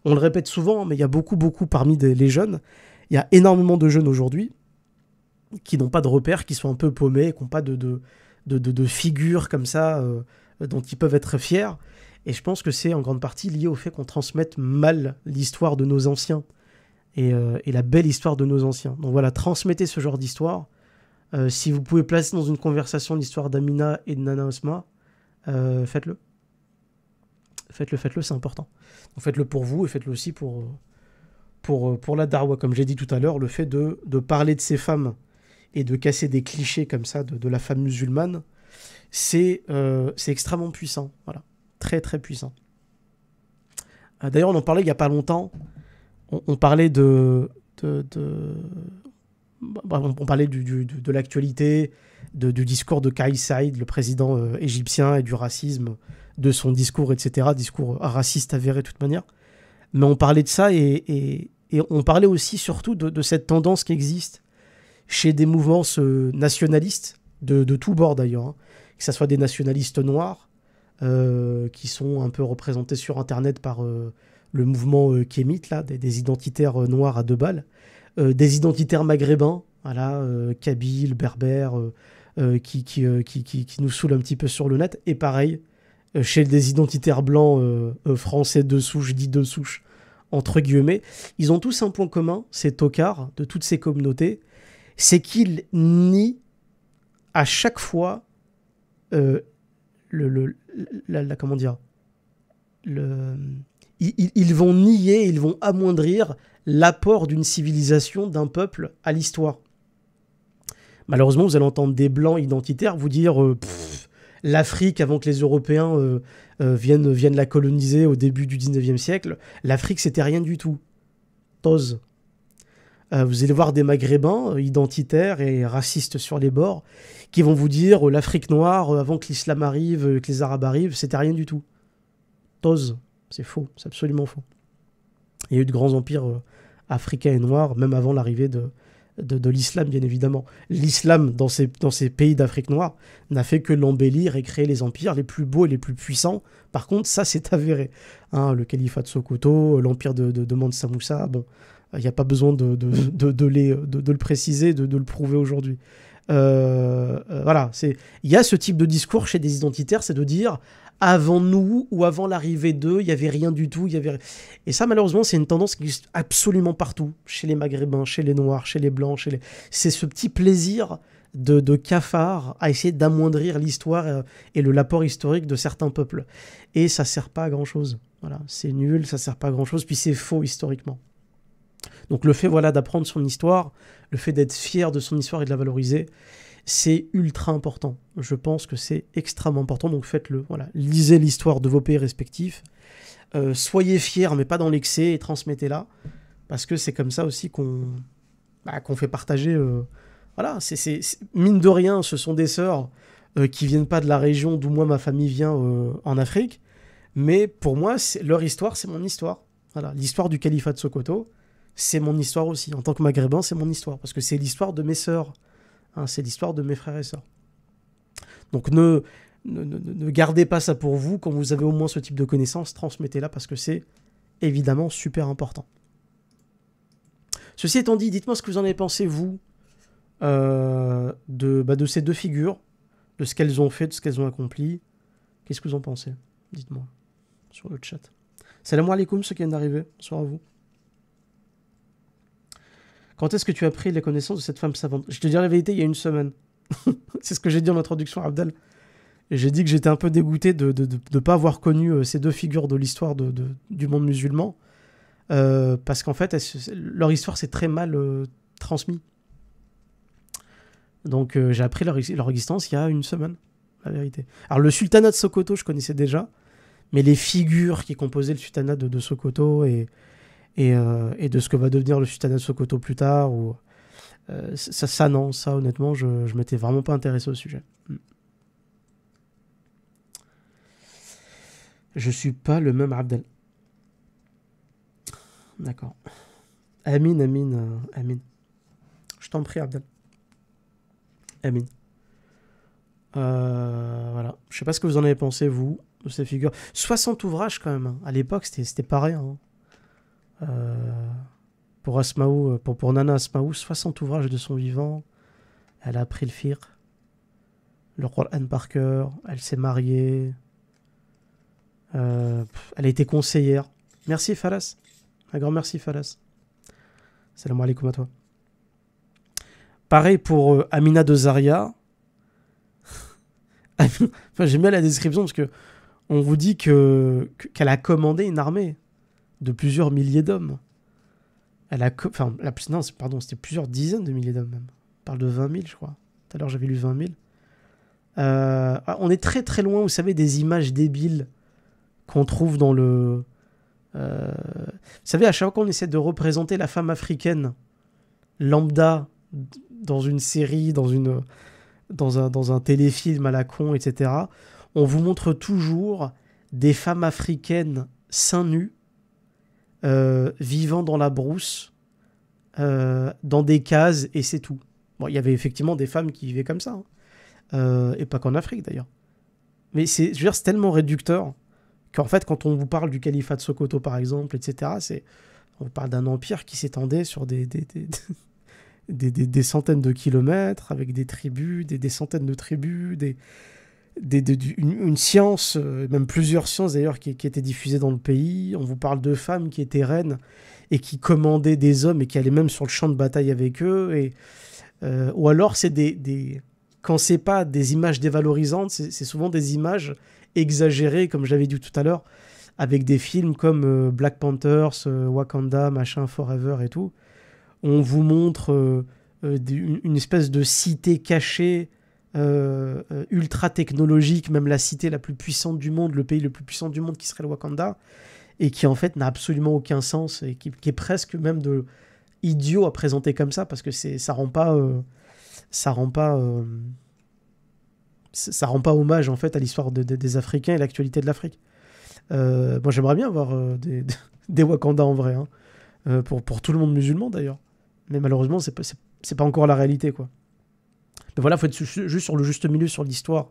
On le répète souvent, hein, mais il y a beaucoup, beaucoup parmi les jeunes, il y a énormément de jeunes aujourd'hui qui n'ont pas de repères, qui sont un peu paumés, qui n'ont pas de, de, de, comme ça euh, dont ils peuvent être fiers. Et je pense que c'est en grande partie lié au fait qu'on transmette mal l'histoire de nos anciens. Euh, et, la belle histoire de nos anciens. Donc voilà, transmettez ce genre d'histoire. Euh, si vous pouvez placer dans une conversation l'histoire d'Amina et de Nana Osma, euh, faites-le. Faites-le, faites-le, c'est important. faites-le pour vous et faites-le aussi pour, pour, pour la Darwa. Comme j'ai dit tout à l'heure, le fait de, parler de ces femmes et de casser des clichés comme ça de, la femme musulmane, c'est extrêmement puissant. Voilà, très très puissant. D'ailleurs, on en parlait il n'y a pas longtemps on, parlait de, bah, on parlait de, l'actualité, du discours de Kai Saïd, le président euh, égyptien, et du racisme, de son discours, etc. Discours raciste avéré de toute manière. Mais on parlait de ça et, on parlait aussi surtout de, cette tendance qui existe chez des mouvements nationalistes, de, tous bords d'ailleurs, hein. que ce soit des nationalistes noirs, euh, qui sont un peu représentés sur Internet par euh, le mouvement kémite, euh, là, des, identitaires euh, noirs à deux balles, euh, des identitaires maghrébins, voilà, kabyle, berbère, qui qui, qui, qui, nous saoulent un petit peu sur le net, et pareil, chez des identitaires blancs français de souche, dit de souche, entre guillemets, ils ont tous un point commun, ces tocards de toutes ces communautés, c'est qu'ils nient à chaque fois le, comment dire le ils, vont nier, ils vont amoindrir l'apport d'une civilisation, d'un peuple à l'histoire. Malheureusement, vous allez entendre des blancs identitaires vous dire euh, l'Afrique avant que les Européens euh, euh, viennent, viennent la coloniser au début du 19e siècle, l'Afrique c'était rien du tout. Tose. vous allez voir des Maghrébins identitaires et racistes sur les bords qui vont vous dire l'Afrique noire avant que l'islam arrive, que les Arabes arrivent, c'était rien du tout. Tose. C'est faux, c'est absolument faux. Il y a eu de grands empires euh, africains et noirs, même avant l'arrivée de, de, l'islam, bien évidemment. L'islam, dans ces, dans ces pays d'Afrique noire, n'a fait que l'embellir et créer les empires les plus beaux et les plus puissants. Par contre, ça, c'est avéré. Hein. le califat de Sokoto, l'empire de, de, Mansa Moussa, bon, il n'y a pas besoin de, de, le préciser, de, le prouver aujourd'hui. Euh, euh, voilà, c'est il y a ce type de discours chez des identitaires, c'est de dire avant nous ou avant l'arrivée d'eux, il n'y avait rien du tout. Il y avait... Et ça, malheureusement, c'est une tendance qui existe absolument partout, chez les Maghrébins, chez les Noirs, chez les Blancs. les... C'est ce petit plaisir de, cafard à essayer d'amoindrir l'histoire et le l'apport historique de certains peuples. Et ça sert pas à grand-chose. Voilà, c'est nul, ça sert pas à grand-chose, puis c'est faux historiquement. Donc le fait voilà d'apprendre son histoire, le fait d'être fier de son histoire et de la valoriser, c'est ultra important. Je pense que c'est extrêmement important, donc faites-le. Voilà. Lisez l'histoire de vos pays respectifs. Euh, soyez fiers, mais pas dans l'excès, et transmettez-la. Parce que c'est comme ça aussi qu'on bah, qu'on fait partager. Euh, voilà, c'est mine de rien, ce sont des sœurs euh, qui viennent pas de la région d'où moi ma famille vient en Afrique. Mais pour moi, leur histoire, c'est mon histoire. Voilà, l'histoire du califat de Sokoto, c'est mon histoire aussi. En tant que maghrébin, c'est mon histoire. Parce que c'est l'histoire de mes sœurs. Hein, c'est l'histoire de mes frères et sœurs. Donc ne, ne, gardez pas ça pour vous. Quand vous avez au moins ce type de connaissances, transmettez-la parce que c'est évidemment super important. Ceci étant dit, dites-moi ce que vous en avez pensé, vous, euh, de, bah, de ces deux figures, de ce qu'elles ont fait, de ce qu'elles ont accompli. Qu'est-ce que vous en pensez Dites-moi sur le chat. Salam alaikum ceux qui viennent d'arriver. Bonsoir à vous. Quand est-ce que tu as pris les connaissances de cette femme savante Je te dis la vérité, il y a une semaine. c'est ce que j'ai dit en introduction, Abdel. J'ai dit que j'étais un peu dégoûté de ne pas avoir connu euh, ces deux figures de l'histoire du monde musulman. Euh, parce qu'en fait, leur histoire s'est très mal euh, transmise. Donc j'ai appris leur, existence il y a une semaine, la vérité. Alors le sultanat de Sokoto, je connaissais déjà, mais les figures qui composaient le sultanat de, de Sokoto et, euh, et, de ce que va devenir le Sultanat de Sokoto plus tard. Ou, euh, ça, ça, non, ça honnêtement, je ne m'étais vraiment pas intéressé au sujet. Mm. Je suis pas le même Abdel. D'accord. Amine, Amine, euh, Amine. Je t'en prie, Abdel. Amine. voilà. Je sais pas ce que vous en avez pensé, vous, de ces figures. 60 ouvrages, quand même. Hein. À l'époque, c'était pas rien. Hein. Euh, pour Asmaou, euh, pour, pour, Nana Asmaou, 60 ouvrages de son vivant. Elle a appris le fir, le roi Anne Parker elle s'est mariée, euh, elle a été conseillère. Merci Falas, un grand merci Falas. Salam alaikum à toi. Pareil pour Amina de Zaria. enfin, J'aime bien la description parce que on vous dit que qu'elle a commandé une armée de plusieurs milliers d'hommes. Elle a. Enfin, la, non, pardon, c'était plusieurs dizaines de milliers d'hommes même. On parle de 20 000, je crois. Tout à l'heure, j'avais lu 20 000. Euh, ah, on est très très loin, vous savez, des images débiles qu'on trouve dans le. Euh, vous savez, à chaque fois qu'on essaie de représenter la femme africaine lambda dans une série, dans, une, dans, un, dans un téléfilm à la con, etc., on vous montre toujours des femmes africaines seins nus euh, vivant dans la brousse, euh, dans des cases, et c'est tout. Bon, il y avait effectivement des femmes qui vivaient comme ça, hein. euh, et pas qu'en Afrique d'ailleurs. Mais c'est, tellement réducteur qu'en fait, quand on vous parle du califat de Sokoto par exemple, etc., c'est, on parle d'un empire qui s'étendait sur des, centaines de kilomètres, avec des tribus, des, des centaines de tribus, des, des, une, science, euh, même plusieurs sciences d'ailleurs, qui, étaient diffusées dans le pays. On vous parle de femmes qui étaient reines et qui commandaient des hommes et qui allaient même sur le champ de bataille avec eux. Et, euh, ou alors, c'est des, des, quand c'est pas des images dévalorisantes, c'est souvent des images exagérées, comme j'avais dit tout à l'heure, avec des films comme euh, Black Panthers, Wakanda, machin, Forever et tout. On vous montre une, espèce de cité cachée euh, euh, ultra technologique, même la cité la plus puissante du monde, le pays le plus puissant du monde qui serait le Wakanda, et qui en fait n'a absolument aucun sens, et qui, est presque même de idiot à présenter comme ça, parce que ça rend pas... Euh, ça rend pas... ça rend pas hommage en fait à l'histoire des Africains et l'actualité de l'Afrique. moi j'aimerais bien avoir des, des Wakanda en vrai, hein. pour, tout le monde musulman d'ailleurs. Mais malheureusement c'est pas encore la réalité quoi voilà, faut être juste sur le juste milieu, sur l'histoire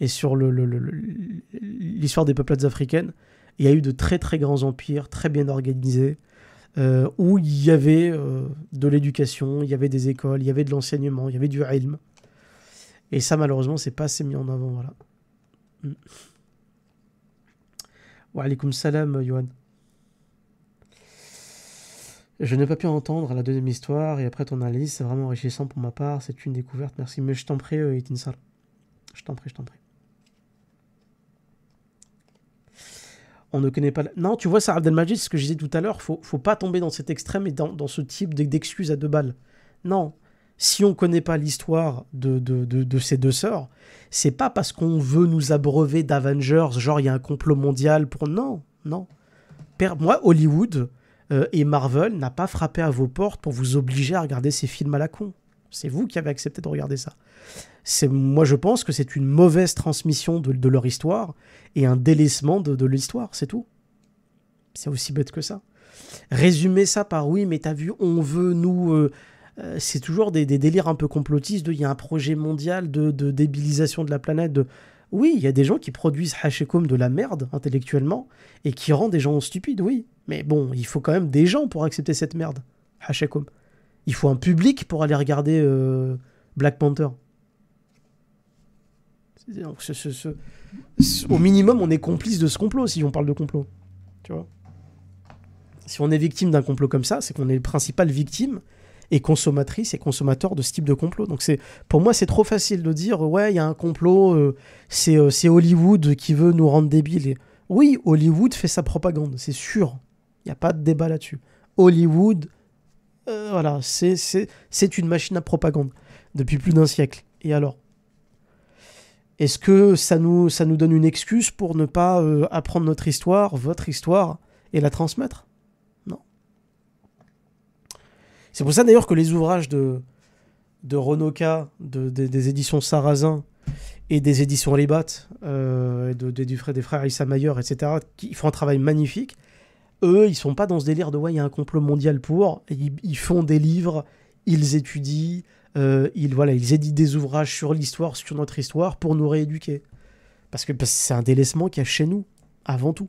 et sur l'histoire des peuplades africaines. Il y a eu de très très grands empires, très bien organisés, euh, où il y avait euh, de l'éducation, il y avait des écoles, il y avait de l'enseignement, il y avait du ilm. Et ça, malheureusement, c'est pas assez mis en avant. Voilà. Mm. Wa salam, je n'ai pas pu entendre la deuxième histoire et après ton analyse, c'est vraiment enrichissant pour ma part, c'est une découverte, merci. Mais je t'en prie, Itinsar. Euh, je t'en prie, je t'en prie. On ne connaît pas. Non, tu vois, ça, Abdelmajid, c'est ce que je disais tout à l'heure, faut, faut pas tomber dans cet extrême et dans, ce type d'excuses à deux balles. Non, si on ne connaît pas l'histoire de, de, de, ces deux sœurs, c'est pas parce qu'on veut nous abreuver d'Avengers, genre il y a un complot mondial pour. Non, non. Moi, Hollywood, euh, et Marvel n'a pas frappé à vos portes pour vous obliger à regarder ces films à la con. C'est vous qui avez accepté de regarder ça. C'est moi je pense que c'est une mauvaise transmission de, leur histoire et un délaissement de, l'histoire, c'est tout. C'est aussi bête que ça. Résumer ça par oui, mais t'as vu, on veut nous. Euh, euh, c'est toujours des, délires un peu complotistes. Il y a un projet mondial de, débilisation de la planète. De... Oui, il y a des gens qui produisent Hachekoum de la merde intellectuellement et qui rendent des gens stupides, oui. Mais bon, il faut quand même des gens pour accepter cette merde. comme. Il faut un public pour aller regarder euh, Black Panther. au minimum, on est complice de ce complot si on parle de complot. Tu vois Si on est victime d'un complot comme ça, c'est qu'on est le principal victime et consommatrice et consommateur de ce type de complot. Donc c'est pour moi c'est trop facile de dire ouais il y a un complot, euh, euh, c'est Hollywood qui veut nous rendre débiles. oui Hollywood fait sa propagande, c'est sûr. Il n'y a pas de débat là-dessus. Hollywood, euh, voilà, c'est une machine à propagande depuis plus d'un siècle. Et alors Est-ce que ça nous, ça nous donne une excuse pour ne pas euh, apprendre notre histoire, votre histoire, et la transmettre Non. C'est pour ça d'ailleurs que les ouvrages de, de Ronoka, de, des éditions Sarrazin, et des éditions Libat, euh, des frères Issa Mayer, etc., qui font un travail magnifique, eux, ils sont pas dans ce délire de ouais, il y a un complot mondial pour. Ils, font des livres, ils étudient, euh, ils, voilà, ils éditent des ouvrages sur l'histoire, sur notre histoire, pour nous rééduquer. Parce que c'est un délaissement qu'il y a chez nous, avant tout.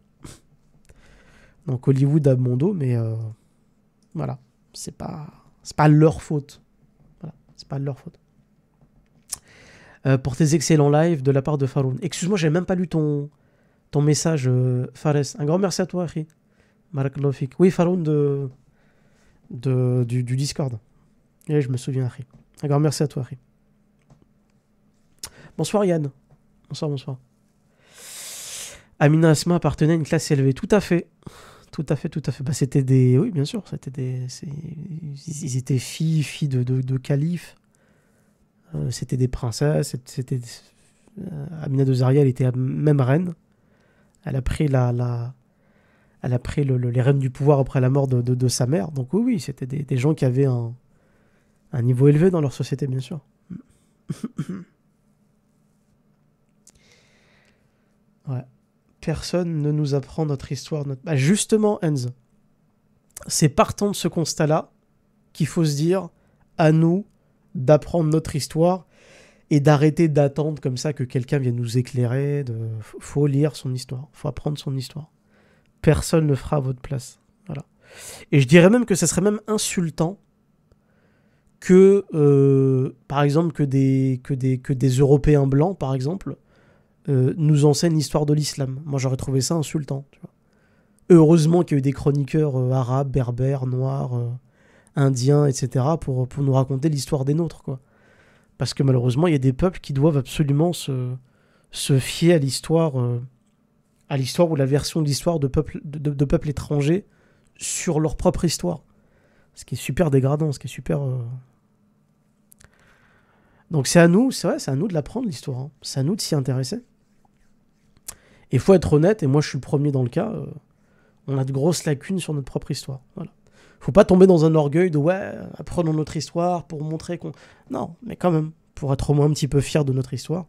Donc Hollywood a mon dos, mais euh, voilà, c'est pas, c'est pas leur faute. Voilà, c'est pas leur faute. Euh, pour tes excellents lives de la part de Faroun. Excuse-moi, j'ai même pas lu ton, ton message, Farès. Un grand merci à toi, Harry. Maraklofik. Oui, Faroun de, de, du, Discord. Et je me souviens, Harry. Un grand merci à toi, Harry. Bonsoir Yann. Bonsoir, bonsoir. Amina Asma appartenait à une classe élevée. Tout à fait. Tout à fait, tout à fait. Bah, c'était des. Oui, bien sûr, c'était des. Ils étaient filles, filles de, de, euh, c'était des princesses. C'était. Euh, Amina de Zaria, elle était même reine. Elle a pris la, la, elle a pris les rênes du pouvoir après la mort de, sa mère. Donc oui, oui, c'était des, gens qui avaient un, niveau élevé dans leur société, bien sûr. Personne ne nous apprend notre histoire. Bah, justement, Enz, c'est partant de ce constat-là qu'il faut se dire à nous d'apprendre notre histoire et d'arrêter d'attendre comme ça que quelqu'un vienne nous éclairer. De... Faut lire son histoire, faut apprendre son histoire personne ne fera à votre place. Voilà. Et je dirais même que ce serait même insultant que, euh, par exemple, que des, que, des, que des Européens blancs, par exemple, euh, nous enseignent l'histoire de l'islam. Moi, j'aurais trouvé ça insultant. Heureusement qu'il y a eu des chroniqueurs euh, arabes, berbères, noirs, indiens, etc., pour, nous raconter l'histoire des nôtres. Quoi. Parce que malheureusement, il y a des peuples qui doivent absolument se fier à l'histoire à l'histoire ou la version de l'histoire de peuples étrangers sur leur propre histoire. Ce qui est super dégradant, ce qui est super. Euh. Donc c'est à nous, c'est vrai, c'est à nous de l'apprendre l'histoire. Hein. C'est à nous de s'y intéresser. Et faut être honnête, et moi je suis le premier dans le cas, euh, on a de grosses lacunes sur notre propre histoire. Voilà. Faut pas tomber dans un orgueil de ouais, apprenons notre histoire pour montrer qu'on. Non, mais quand même, pour être au moins un petit peu fier de notre histoire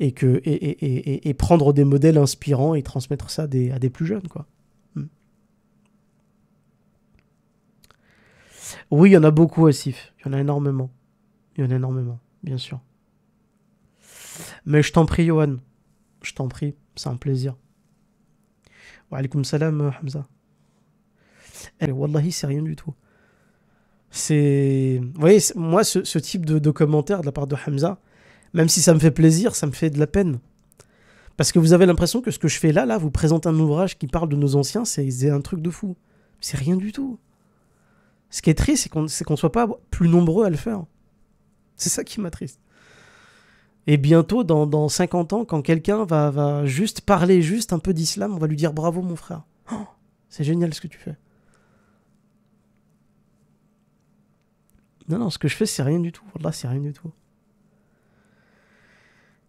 et, que, et, et, et, prendre des modèles inspirants et transmettre ça à des, plus jeunes. Quoi. Hmm. Oui, il y en a beaucoup à SIF. Il y en a énormément. Il y en a énormément, bien sûr. Mais je t'en prie, Johan. Je t'en prie, c'est un plaisir. Wa alaikum salam, Hamza. Eh, wallahi, c'est rien du tout. C'est. Vous voyez, moi, ce, type de commentaire de la part de Hamza, même si ça me fait plaisir, ça me fait de la peine. Parce que vous avez l'impression que ce que je fais là, là, vous présente un ouvrage qui parle de nos anciens, c'est un truc de fou. C'est rien du tout. Ce qui est triste, c'est qu'on ne soit pas plus nombreux à le faire. C'est ça qui m'attriste. Et bientôt, dans, 50 ans, quand quelqu'un va, va juste parler juste un peu d'islam, on va lui dire bravo mon frère. Oh, c'est génial ce que tu fais. Non, non, ce que je fais, c'est rien du tout. Là, c'est rien du tout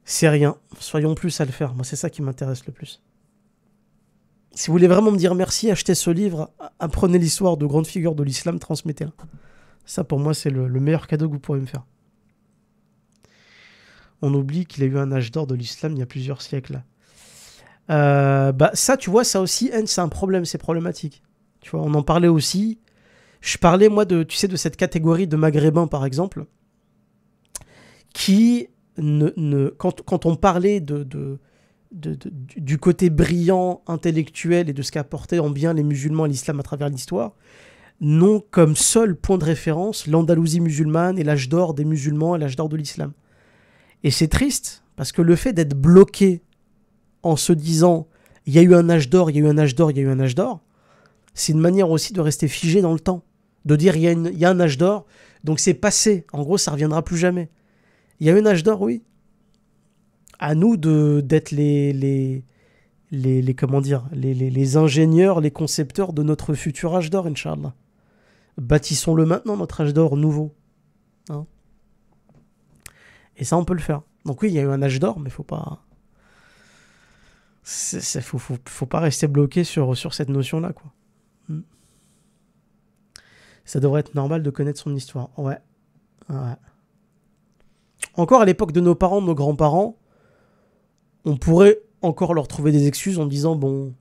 c'est rien. Soyons plus à le faire. Moi, c'est ça qui m'intéresse le plus. Si vous voulez vraiment me dire merci, achetez ce livre, apprenez l'histoire de grandes figures de l'islam, transmettez-la. Ça, pour moi, c'est le, meilleur cadeau que vous pourrez me faire. On oublie qu'il y a eu un âge d'or de l'islam il y a plusieurs siècles. Euh, bah, ça, tu vois, ça aussi, c'est un problème, c'est problématique. Tu vois, on en parlait aussi. Je parlais, moi, de, tu sais, de cette catégorie de maghrébins, par exemple, qui ne, quand, on parlait de, du côté brillant intellectuel et de ce qu'apportaient en bien les musulmans et l'islam à travers l'histoire, non comme seul point de référence l'Andalousie musulmane et l'âge d'or des musulmans et l'âge d'or de l'islam. Et c'est triste, parce que le fait d'être bloqué en se disant il y a eu un âge d'or, il y a eu un âge d'or, il y a eu un âge d'or, c'est une manière aussi de rester figé dans le temps. De dire il y a, il y a un âge d'or, donc c'est passé. En gros, ça reviendra plus jamais. Il y a eu un âge d'or, oui. À nous de d'être les, les, les, comment dire, les, ingénieurs, les concepteurs de notre futur âge d'or, Inch'Allah. Bâtissons-le maintenant, notre âge d'or nouveau. Hein. Et ça, on peut le faire. Donc oui, il y a eu un âge d'or, mais faut pas... Il ne faut, pas rester bloqué sur, sur cette notion-là. quoi. Hmm. Ça devrait être normal de connaître son histoire. Ouais. ouais. Encore à l'époque de nos parents, de nos grands-parents, on pourrait encore leur trouver des excuses en disant bon,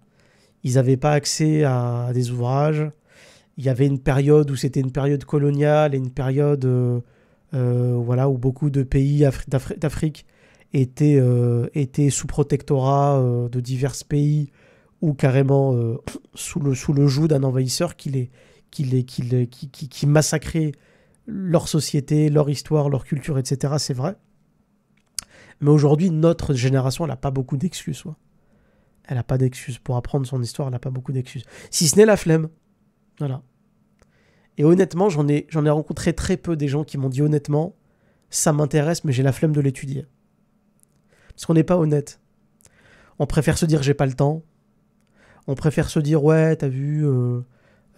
ils n'avaient pas accès à des ouvrages. Il y avait une période où c'était une période coloniale et une période euh, euh, voilà, où beaucoup de pays d'Afrique étaient, euh, étaient, sous protectorat de divers pays ou carrément sous, le, sous le joug d'un envahisseur qui, qui, les, qui, les, qui, qui, qui massacrait leur société, leur histoire, leur culture, etc. C'est vrai. Mais aujourd'hui, notre génération, elle n'a pas beaucoup d'excuses. Hein. Elle n'a pas d'excuses. Pour apprendre son histoire, elle n'a pas beaucoup d'excuses. Si ce n'est la flemme. Voilà. Et honnêtement, j'en ai, rencontré très peu des gens qui m'ont dit honnêtement, ça m'intéresse, mais j'ai la flemme de l'étudier. Parce qu'on n'est pas honnête. On préfère se dire j'ai pas le temps. On préfère se dire ouais, t'as vu, euh,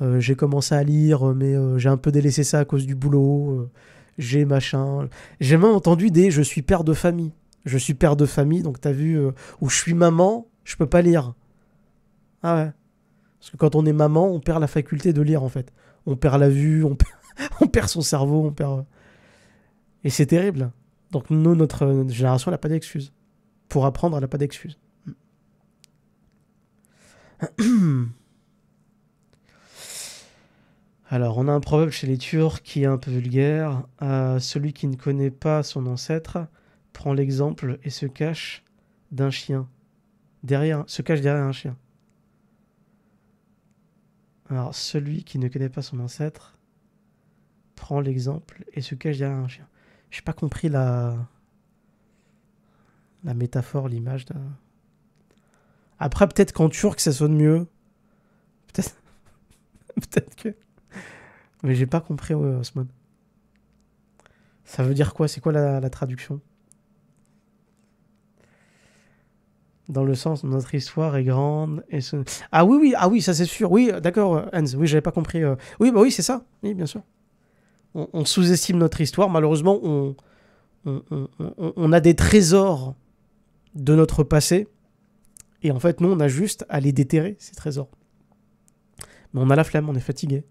euh, j'ai commencé à lire, euh, mais euh, j'ai un peu délaissé ça à cause du boulot. j'ai machin. J'ai même entendu des je suis père de famille. Je suis père de famille, donc t'as vu, où je suis maman, je peux pas lire. Ah ouais. Parce que quand on est maman, on perd la faculté de lire en fait. On perd la vue, on perd, son cerveau, on perd. Et c'est terrible. Donc nous, notre, génération, elle n'a pas d'excuses. Pour apprendre, elle n'a pas d'excuse. Hum. Alors, on a un proverbe chez les Turcs qui est un peu vulgaire. Euh, celui qui ne connaît pas son ancêtre prend l'exemple et se cache d'un chien. Derrière, se cache derrière un chien. Alors, celui qui ne connaît pas son ancêtre prend l'exemple et se cache derrière un chien. J'ai pas compris la, la métaphore, l'image d'un. Après, peut-être qu'en turc, ça sonne mieux. Peut-être peut que. Mais j'ai pas compris, Osman. Ça veut dire quoi C'est quoi la, traduction Dans le sens, notre histoire est grande et Ah oui, oui, ah oui, ça c'est sûr. Oui, d'accord, Hans. Oui, j'avais pas compris. Euh. Oui, bah oui, c'est ça. Oui, bien sûr. On, sous-estime notre histoire. Malheureusement, on, on, on, a des trésors de notre passé. Et en fait, nous, on a juste à les déterrer, ces trésors. Mais on a la flemme, on est fatigué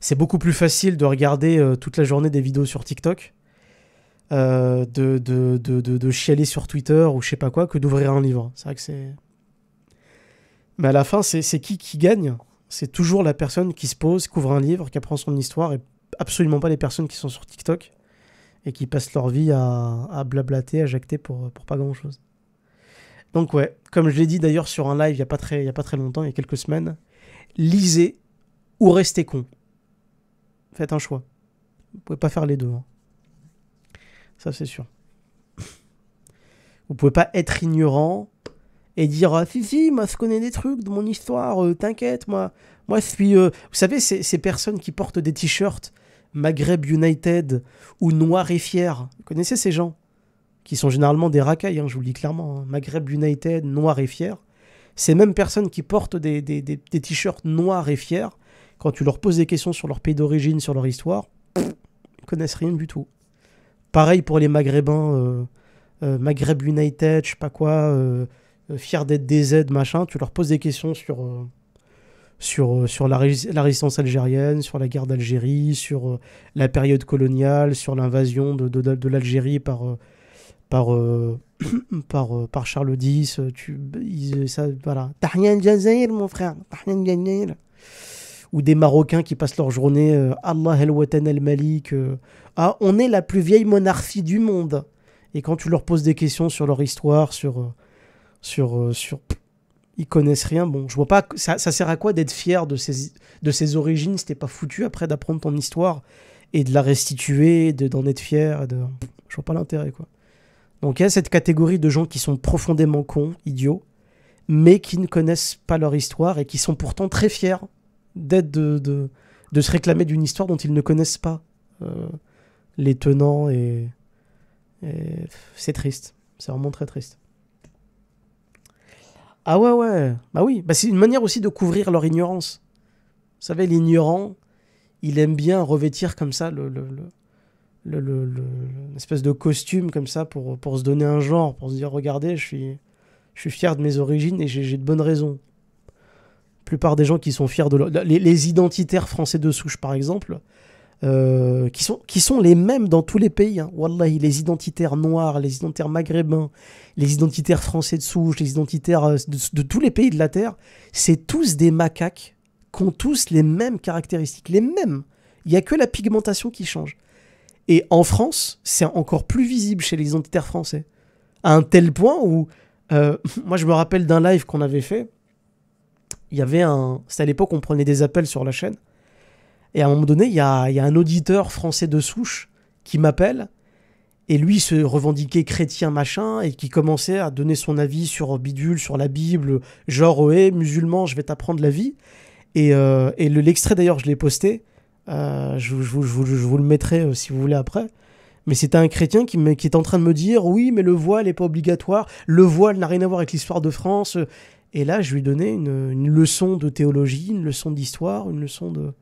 c'est beaucoup plus facile de regarder euh, toute la journée des vidéos sur TikTok, euh, de, de, de, de, chialer sur Twitter ou je sais pas quoi, que d'ouvrir un livre. C'est vrai que c'est. Mais à la fin, c'est qui qui gagne C'est toujours la personne qui se pose, qui ouvre un livre, qui apprend son histoire, et absolument pas les personnes qui sont sur TikTok et qui passent leur vie à, à blablater, à jacter pour, pour pas grand chose. Donc ouais, comme je l'ai dit d'ailleurs sur un live il n'y a, pas très, a pas très longtemps, il y a quelques semaines, lisez ou restez con faites un choix. Vous pouvez pas faire les deux. Hein. Ça, c'est sûr. Vous pouvez pas être ignorant et dire ah, si si moi je connais des trucs de mon histoire euh, t'inquiète moi moi je suis euh, vous savez ces, ces, personnes qui portent des t-shirts Maghreb United ou Noir et Fier vous connaissez ces gens qui sont généralement des racailles hein, je vous le dis clairement hein. Maghreb United Noir et Fier ces mêmes personnes qui portent des, des, des, des t-shirts Noir et Fier quand tu leur poses des questions sur leur pays d'origine, sur leur histoire, ils connaissent rien du tout. Pareil pour les Maghrébins, euh, euh, Maghreb United, je sais pas quoi, euh, fiers d'être des Z, machin. Tu leur poses des questions sur sur, sur la, résistance algérienne, sur la guerre d'Algérie, sur la période coloniale, sur l'invasion de, de, l'Algérie par, par, par, Charles X. Tu, voilà. T'as rien de mon frère. T'as rien de ou des Marocains qui passent leur journée euh, Allah el Watan el Malik. Euh, ah, on est la plus vieille monarchie du monde. Et quand tu leur poses des questions sur leur histoire, sur. Euh, sur, sur ils connaissent rien. Bon, je vois pas. Ça, ça sert à quoi d'être fier de ses, de ses origines si pas foutu après d'apprendre ton histoire et de la restituer, d'en être fier. De, je vois pas l'intérêt, quoi. Donc il y a cette catégorie de gens qui sont profondément cons, idiots, mais qui ne connaissent pas leur histoire et qui sont pourtant très fiers d'être de, se réclamer d'une histoire dont ils ne connaissent pas euh, les tenants et, c'est triste. C'est vraiment très triste. Ah ouais, ouais. Bah oui. Bah, c'est une manière aussi de couvrir leur ignorance. Vous savez, l'ignorant, il aime bien revêtir comme ça le, le, de costume comme ça pour, pour se donner un genre, pour se dire regardez, je suis, je suis fier de mes origines et j'ai de bonnes raisons plupart des gens qui sont fiers de les, identitaires français de souche par exemple euh, qui, sont, qui sont les mêmes dans tous les pays. Hein. Wallahi, les identitaires noirs, les identitaires maghrébins, les identitaires français de souche, les identitaires euh, de, tous les pays de la Terre, c'est tous des macaques qui ont tous les mêmes caractéristiques, les mêmes. Il n'y a que la pigmentation qui change. Et en France, c'est encore plus visible chez les identitaires français. À un tel point où, euh, moi je me rappelle d'un live qu'on avait fait, il y avait un. C'était à l'époque, on prenait des appels sur la chaîne. Et à un moment donné, il y a, un auditeur français de souche qui m'appelle. Et lui se revendiquait chrétien machin et qui commençait à donner son avis sur bidule, sur la Bible, genre ouais, eh, musulman, je vais t'apprendre la vie. Et, euh, et l'extrait d'ailleurs, je l'ai posté. Euh, je, vous, le mettrai euh, si vous voulez après. Mais c'était un chrétien qui, me, qui est en train de me dire oui, mais le voile n'est pas obligatoire. Le voile n'a rien à voir avec l'histoire de France. Et là, je lui donnais une, une leçon de théologie, une leçon d'histoire, une leçon de.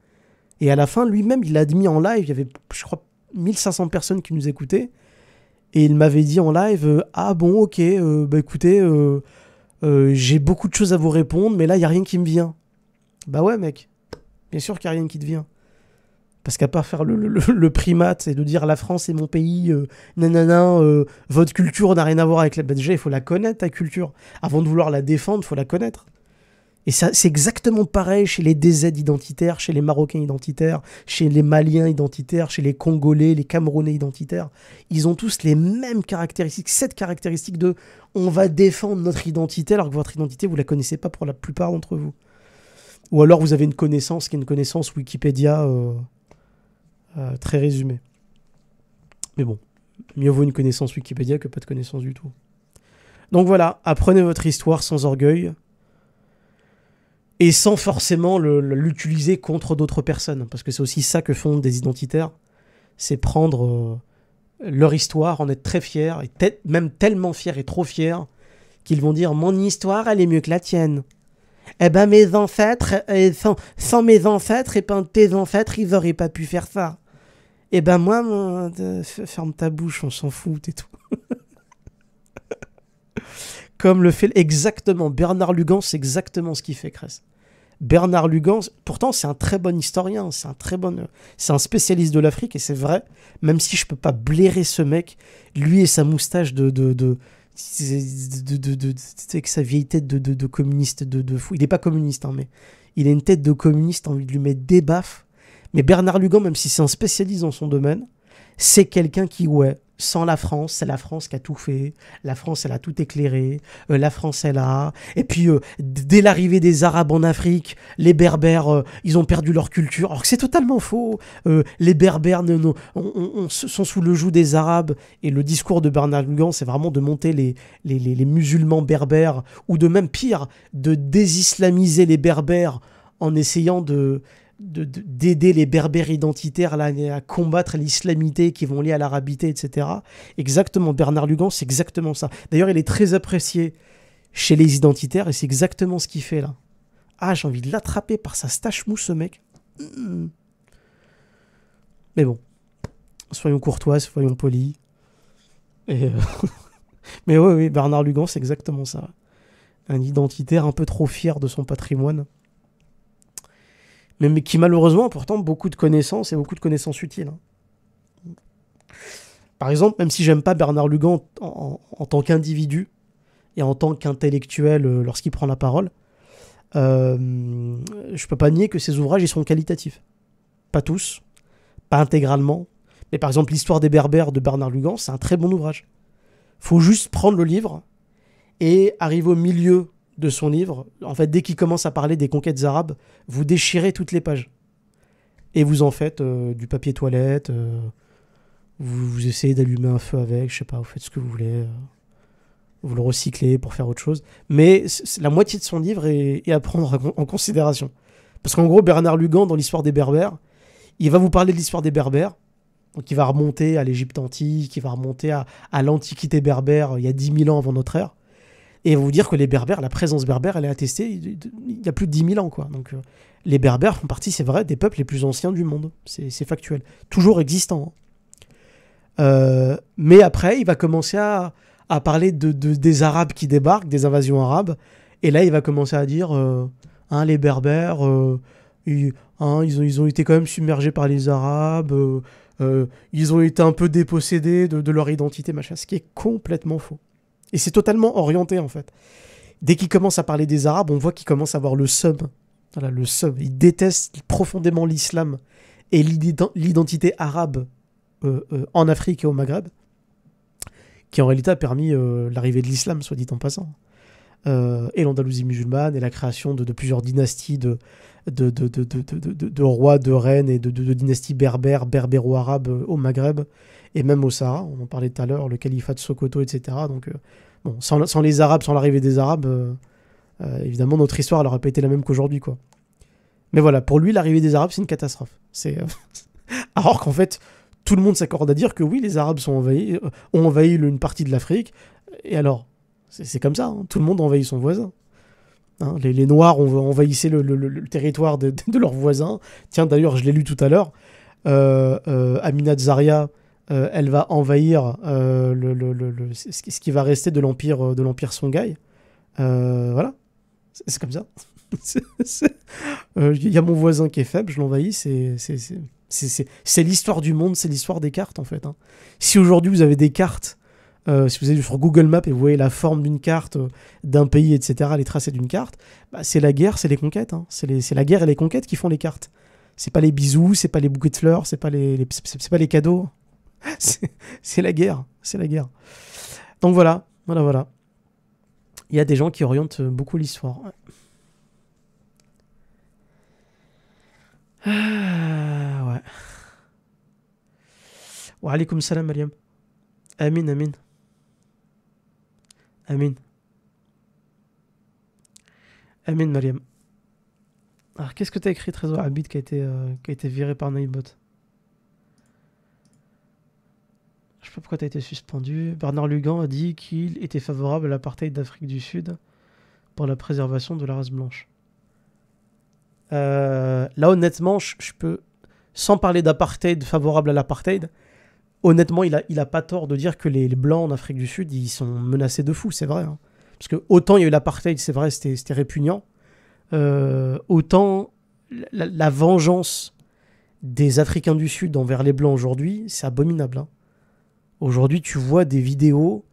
Et à la fin, lui-même, il a admis en live, il y avait, je crois, 1500 personnes qui nous écoutaient. Et il m'avait dit en live Ah bon, ok, euh, bah écoutez, euh, euh, j'ai beaucoup de choses à vous répondre, mais là, il n'y a rien qui me vient. Bah ouais, mec, bien sûr qu'il n'y a rien qui te vient. Parce qu'à part faire le, primate et de dire la France est mon pays, euh, nanana, euh, votre culture n'a rien à voir avec la BG, ben, il faut la connaître, ta culture. Avant de vouloir la défendre, il faut la connaître. Et c'est exactement pareil chez les DZ identitaires, chez les Marocains identitaires, chez les Maliens identitaires, chez les Congolais, les Camerounais identitaires. Ils ont tous les mêmes caractéristiques, cette caractéristique de on va défendre notre identité alors que votre identité, vous ne la connaissez pas pour la plupart d'entre vous. Ou alors vous avez une connaissance qui est une connaissance Wikipédia. Euh, euh, très résumé. Mais bon, mieux vaut une connaissance Wikipédia que pas de connaissance du tout. Donc voilà, apprenez votre histoire sans orgueil et sans forcément l'utiliser contre d'autres personnes, parce que c'est aussi ça que font des identitaires, c'est prendre euh, leur histoire, en être très fier, et même tellement fier et trop fier, qu'ils vont dire mon histoire elle est mieux que la tienne. Eh ben mes ancêtres, euh, sans, mes ancêtres et pas ben, tes ancêtres, ils auraient pas pu faire ça. Eh ben moi, ferme ta bouche, on s'en fout et tout. Comme le fait exactement Bernard Lugan, c'est exactement ce qu'il fait, Cress. Bernard Lugan, pourtant c'est un très bon historien, c'est un très bon, c'est un spécialiste de l'Afrique et c'est vrai. Même si je peux pas blairer ce mec, lui et sa moustache de, de avec sa vieille tête de, de, communiste, de, fou. Il n'est pas communiste, hein, mais il a une tête de communiste, envie de lui mettre des baffes. Mais Bernard Lugan, même si c'est un spécialiste dans son domaine, c'est quelqu'un qui, ouais, sans la France, c'est la France qui a tout fait, la France, elle a tout éclairé, euh, la France est là. Et puis, euh, dès l'arrivée des Arabes en Afrique, les Berbères, euh, ils ont perdu leur culture. Or, que c'est totalement faux. les Berbères ne, on, sont sous le joug des Arabes. Et le discours de Bernard Lugan, c'est vraiment de monter les, les, les, les musulmans berbères, ou de même pire, de désislamiser les Berbères en essayant de d'aider les berbères identitaires là, à combattre l'islamité qui vont lier à l'arabité, etc. Exactement, Bernard Lugan, c'est exactement ça. D'ailleurs, il est très apprécié chez les identitaires et c'est exactement ce qu'il fait là. Ah, j'ai envie de l'attraper par sa stache mousse, ce mec. Mais bon, soyons courtois, soyons polis. Euh, mais oui, Bernard Lugan, c'est exactement ça. Un identitaire un peu trop fier de son patrimoine mais qui malheureusement pourtant beaucoup de connaissances et beaucoup de connaissances utiles. Hein. Par exemple, même si j'aime pas Bernard Lugan en, tant qu'individu et en tant qu'intellectuel euh, lorsqu'il prend la parole, je euh, je peux pas nier que ses ouvrages ils sont qualitatifs. Pas tous, pas intégralement, mais par exemple l'histoire des Berbères de Bernard Lugan, c'est un très bon ouvrage. Faut juste prendre le livre et arriver au milieu de son livre, en fait, dès qu'il commence à parler des conquêtes arabes, vous déchirez toutes les pages. Et vous en faites euh, du papier toilette, euh, vous, essayez d'allumer un feu avec, je sais pas, vous faites ce que vous voulez, euh, vous le recyclez pour faire autre chose. Mais la moitié de son livre est, à prendre en considération. Parce qu'en gros, Bernard Lugan, dans l'histoire des Berbères, il va vous parler de l'histoire des Berbères, donc il va remonter à l'Égypte antique, il va remonter à, à l'Antiquité berbère il y a 10 000 ans avant notre ère. Et vous dire que les Berbères, la présence berbère, elle est attestée il y a plus de 10 000 ans. Quoi. Donc euh, les Berbères font partie, c'est vrai, des peuples les plus anciens du monde. C'est factuel. Toujours existant. Hein. Euh, mais après, il va commencer à, parler de, des Arabes qui débarquent, des invasions arabes. Et là, il va commencer à dire euh, hein, les Berbères, hein, ils, ont, ils, ont, été quand même submergés par les Arabes. ils ont été un peu dépossédés de leur identité, machin, ce qui est complètement faux. Et c'est totalement orienté, en fait. Dès qu'il commence à parler des Arabes, on voit qu'il commence à avoir le sub. Voilà, le Il déteste profondément l'islam et l'identité arabe euh, euh, en Afrique et au Maghreb, qui en réalité a permis euh, l'arrivée de l'islam, soit dit en passant. et l'Andalousie musulmane, et la création de, plusieurs dynasties de, de, rois, de reines et de, dynasties berbères, berbéro-arabes au Maghreb, et même au Sahara. On en parlait tout à l'heure, le califat de Sokoto, etc. Donc, euh, bon, sans, les Arabes, sans l'arrivée des Arabes, euh, euh, évidemment, notre histoire n'aurait pas été la même qu'aujourd'hui, quoi. Mais voilà, pour lui, l'arrivée des Arabes, c'est une catastrophe. C'est alors qu'en fait, tout le monde s'accorde à dire que oui, les Arabes sont envahis, ont envahi une partie de l'Afrique. Et alors, c'est comme ça. Hein. tout le monde envahit son voisin. Hein. les, Noirs envahissaient le, le, territoire de, leurs voisins. Tiens, d'ailleurs, je l'ai lu tout à l'heure. Aminat Zaria, euh, elle va envahir euh, le, ce qui va rester de l'empire euh, de l'empire Songhai. voilà, c'est comme ça. Il y a mon voisin qui est faible, je l'envahis. C'est l'histoire du monde, c'est l'histoire des cartes en fait. Hein. Si aujourd'hui vous avez des cartes, si vous allez sur Google Maps et vous voyez la forme d'une carte, d'un pays, etc., les tracés d'une carte, bah, c'est la guerre, c'est les conquêtes. Hein. C'est la guerre et les conquêtes qui font les cartes. C'est pas les bisous, c'est pas les bouquets de fleurs, c'est pas les, pas les cadeaux. c'est la guerre, c'est la guerre. Donc voilà, voilà, voilà. Il y a des gens qui orientent beaucoup l'histoire. Ouais. Ah, ouais. Wa alaykoum salam, Mariam. Amin, amin. Amin. Amin, Mariam. Alors, qu'est-ce que t'as écrit, Trésor Abid, qui a été, euh, qui a été viré par Naibot Je ne sais pas pourquoi tu as été suspendu. Bernard Lugan a dit qu'il était favorable à l'apartheid d'Afrique du Sud pour la préservation de la race blanche. Euh, là, honnêtement, je peux, sans parler d'apartheid favorable à l'apartheid, honnêtement, il a, il a pas tort de dire que les, Blancs en Afrique du Sud, ils sont menacés de fou, c'est vrai. Hein. Parce que autant il y a eu l'apartheid, c'est vrai, c'était répugnant, euh, autant la, vengeance des Africains du Sud envers les Blancs aujourd'hui, c'est abominable. Hein. Aujourd'hui, tu vois des vidéos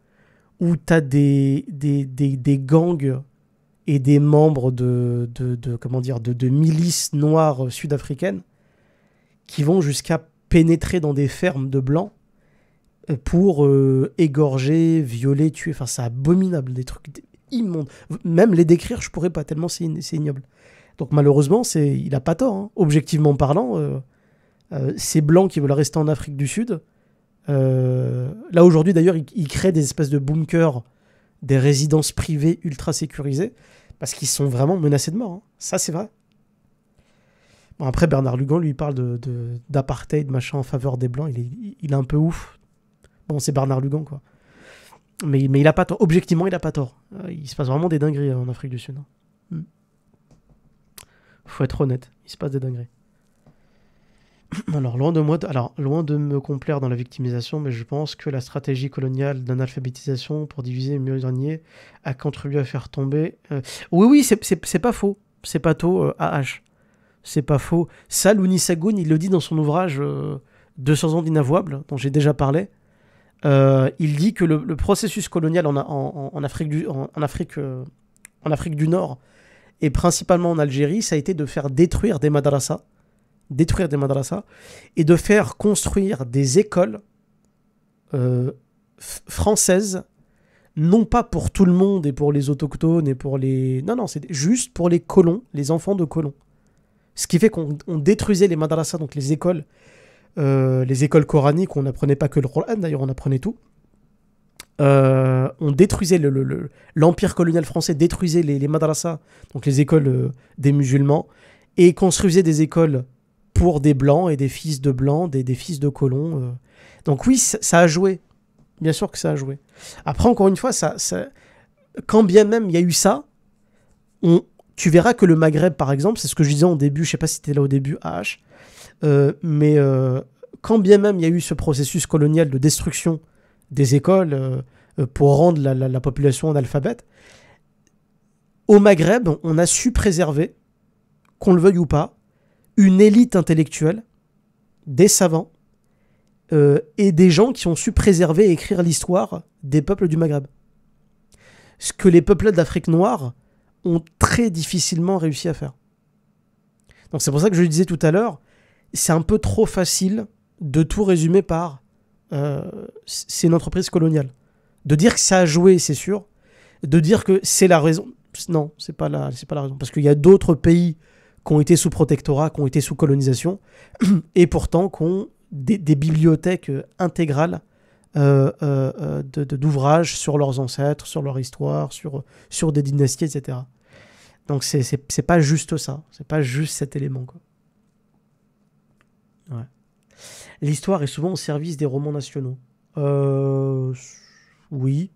où tu as des, des, des, gangs et des membres de, de, comment dire, de, de milices noires sud-africaines qui vont jusqu'à pénétrer dans des fermes de blancs euh, pour euh, égorger, violer, tuer. Enfin, c'est abominable, des trucs immondes. Même les décrire, je pourrais pas, tellement c'est, ignoble. Donc malheureusement, c'est, il a pas tort. Hein. Objectivement parlant, euh, ces blancs qui veulent rester en Afrique du Sud, euh, là aujourd'hui d'ailleurs, il crée des espèces de bunkers, des résidences privées ultra sécurisées, parce qu'ils sont vraiment menacés de mort. Hein. Ça c'est vrai. Bon, après Bernard Lugan lui parle de, d'apartheid machin en faveur des blancs, il est, un peu ouf. Bon c'est Bernard Lugan quoi. Mais, mais il a pas tort. Objectivement il a pas tort. Euh, il se passe vraiment des dingueries euh, en Afrique du Sud. Hein. Hmm. Faut être honnête, il se passe des dingueries. Alors loin, de moi, alors, loin de me complaire dans la victimisation, mais je pense que la stratégie coloniale d'analphabétisation pour diviser et mieux a contribué à faire tomber. Euh, oui, oui, c'est pas faux. C'est pas tôt, euh, AH. C'est pas faux. Ça, Sagoun, il le dit dans son ouvrage 200 euh, ans d'inavouable, dont j'ai déjà parlé. il dit que le, processus colonial en, Afrique du, Nord, et principalement en Algérie, ça a été de faire détruire des madrasas détruire des madrasas et de faire construire des écoles euh, françaises, non pas pour tout le monde et pour les autochtones et pour les... Non, non, c'est juste pour les colons, les enfants de colons. Ce qui fait qu'on détruisait les madrasas, donc les écoles, euh, les écoles coraniques, on n'apprenait pas que le Coran, d'ailleurs on apprenait tout. Euh, on détruisait l'empire le, l'empire colonial français détruisait les, les madrasas, donc les écoles des musulmans, et construisait des écoles pour des blancs et des fils de blancs, des, des fils de colons. Euh. Donc oui, ça a joué. Bien sûr que ça a joué. Après, encore une fois, ça, ça... quand bien même il y a eu ça, tu verras que le Maghreb, par exemple, c'est ce que je disais en début, je sais pas si tu là au début, H, euh, mais euh, quand bien même il y a eu ce processus colonial de destruction des écoles pour rendre la, population la population analphabète, au Maghreb, on a su préserver, qu'on le veuille ou pas, une élite intellectuelle, des savants euh, et des gens qui ont su préserver et écrire l'histoire des peuples du Maghreb. Ce que les peuples d'Afrique noire ont très difficilement réussi à faire. Donc c'est pour ça que je disais tout à l'heure, c'est un peu trop facile de tout résumer par euh, c'est une entreprise coloniale. De dire que ça a joué, c'est sûr. De dire que c'est la raison. Non, c'est pas la, c'est pas la raison. Parce qu'il y a d'autres pays qui ont été sous protectorat, qui ont été sous colonisation, et pourtant qui ont des, bibliothèques euh, intégrales euh, euh, d'ouvrages sur leurs ancêtres, sur leur histoire, sur, sur des dynasties, etc. Donc c'est pas juste ça, c'est pas juste cet élément. L'histoire est souvent au service des romans nationaux. oui.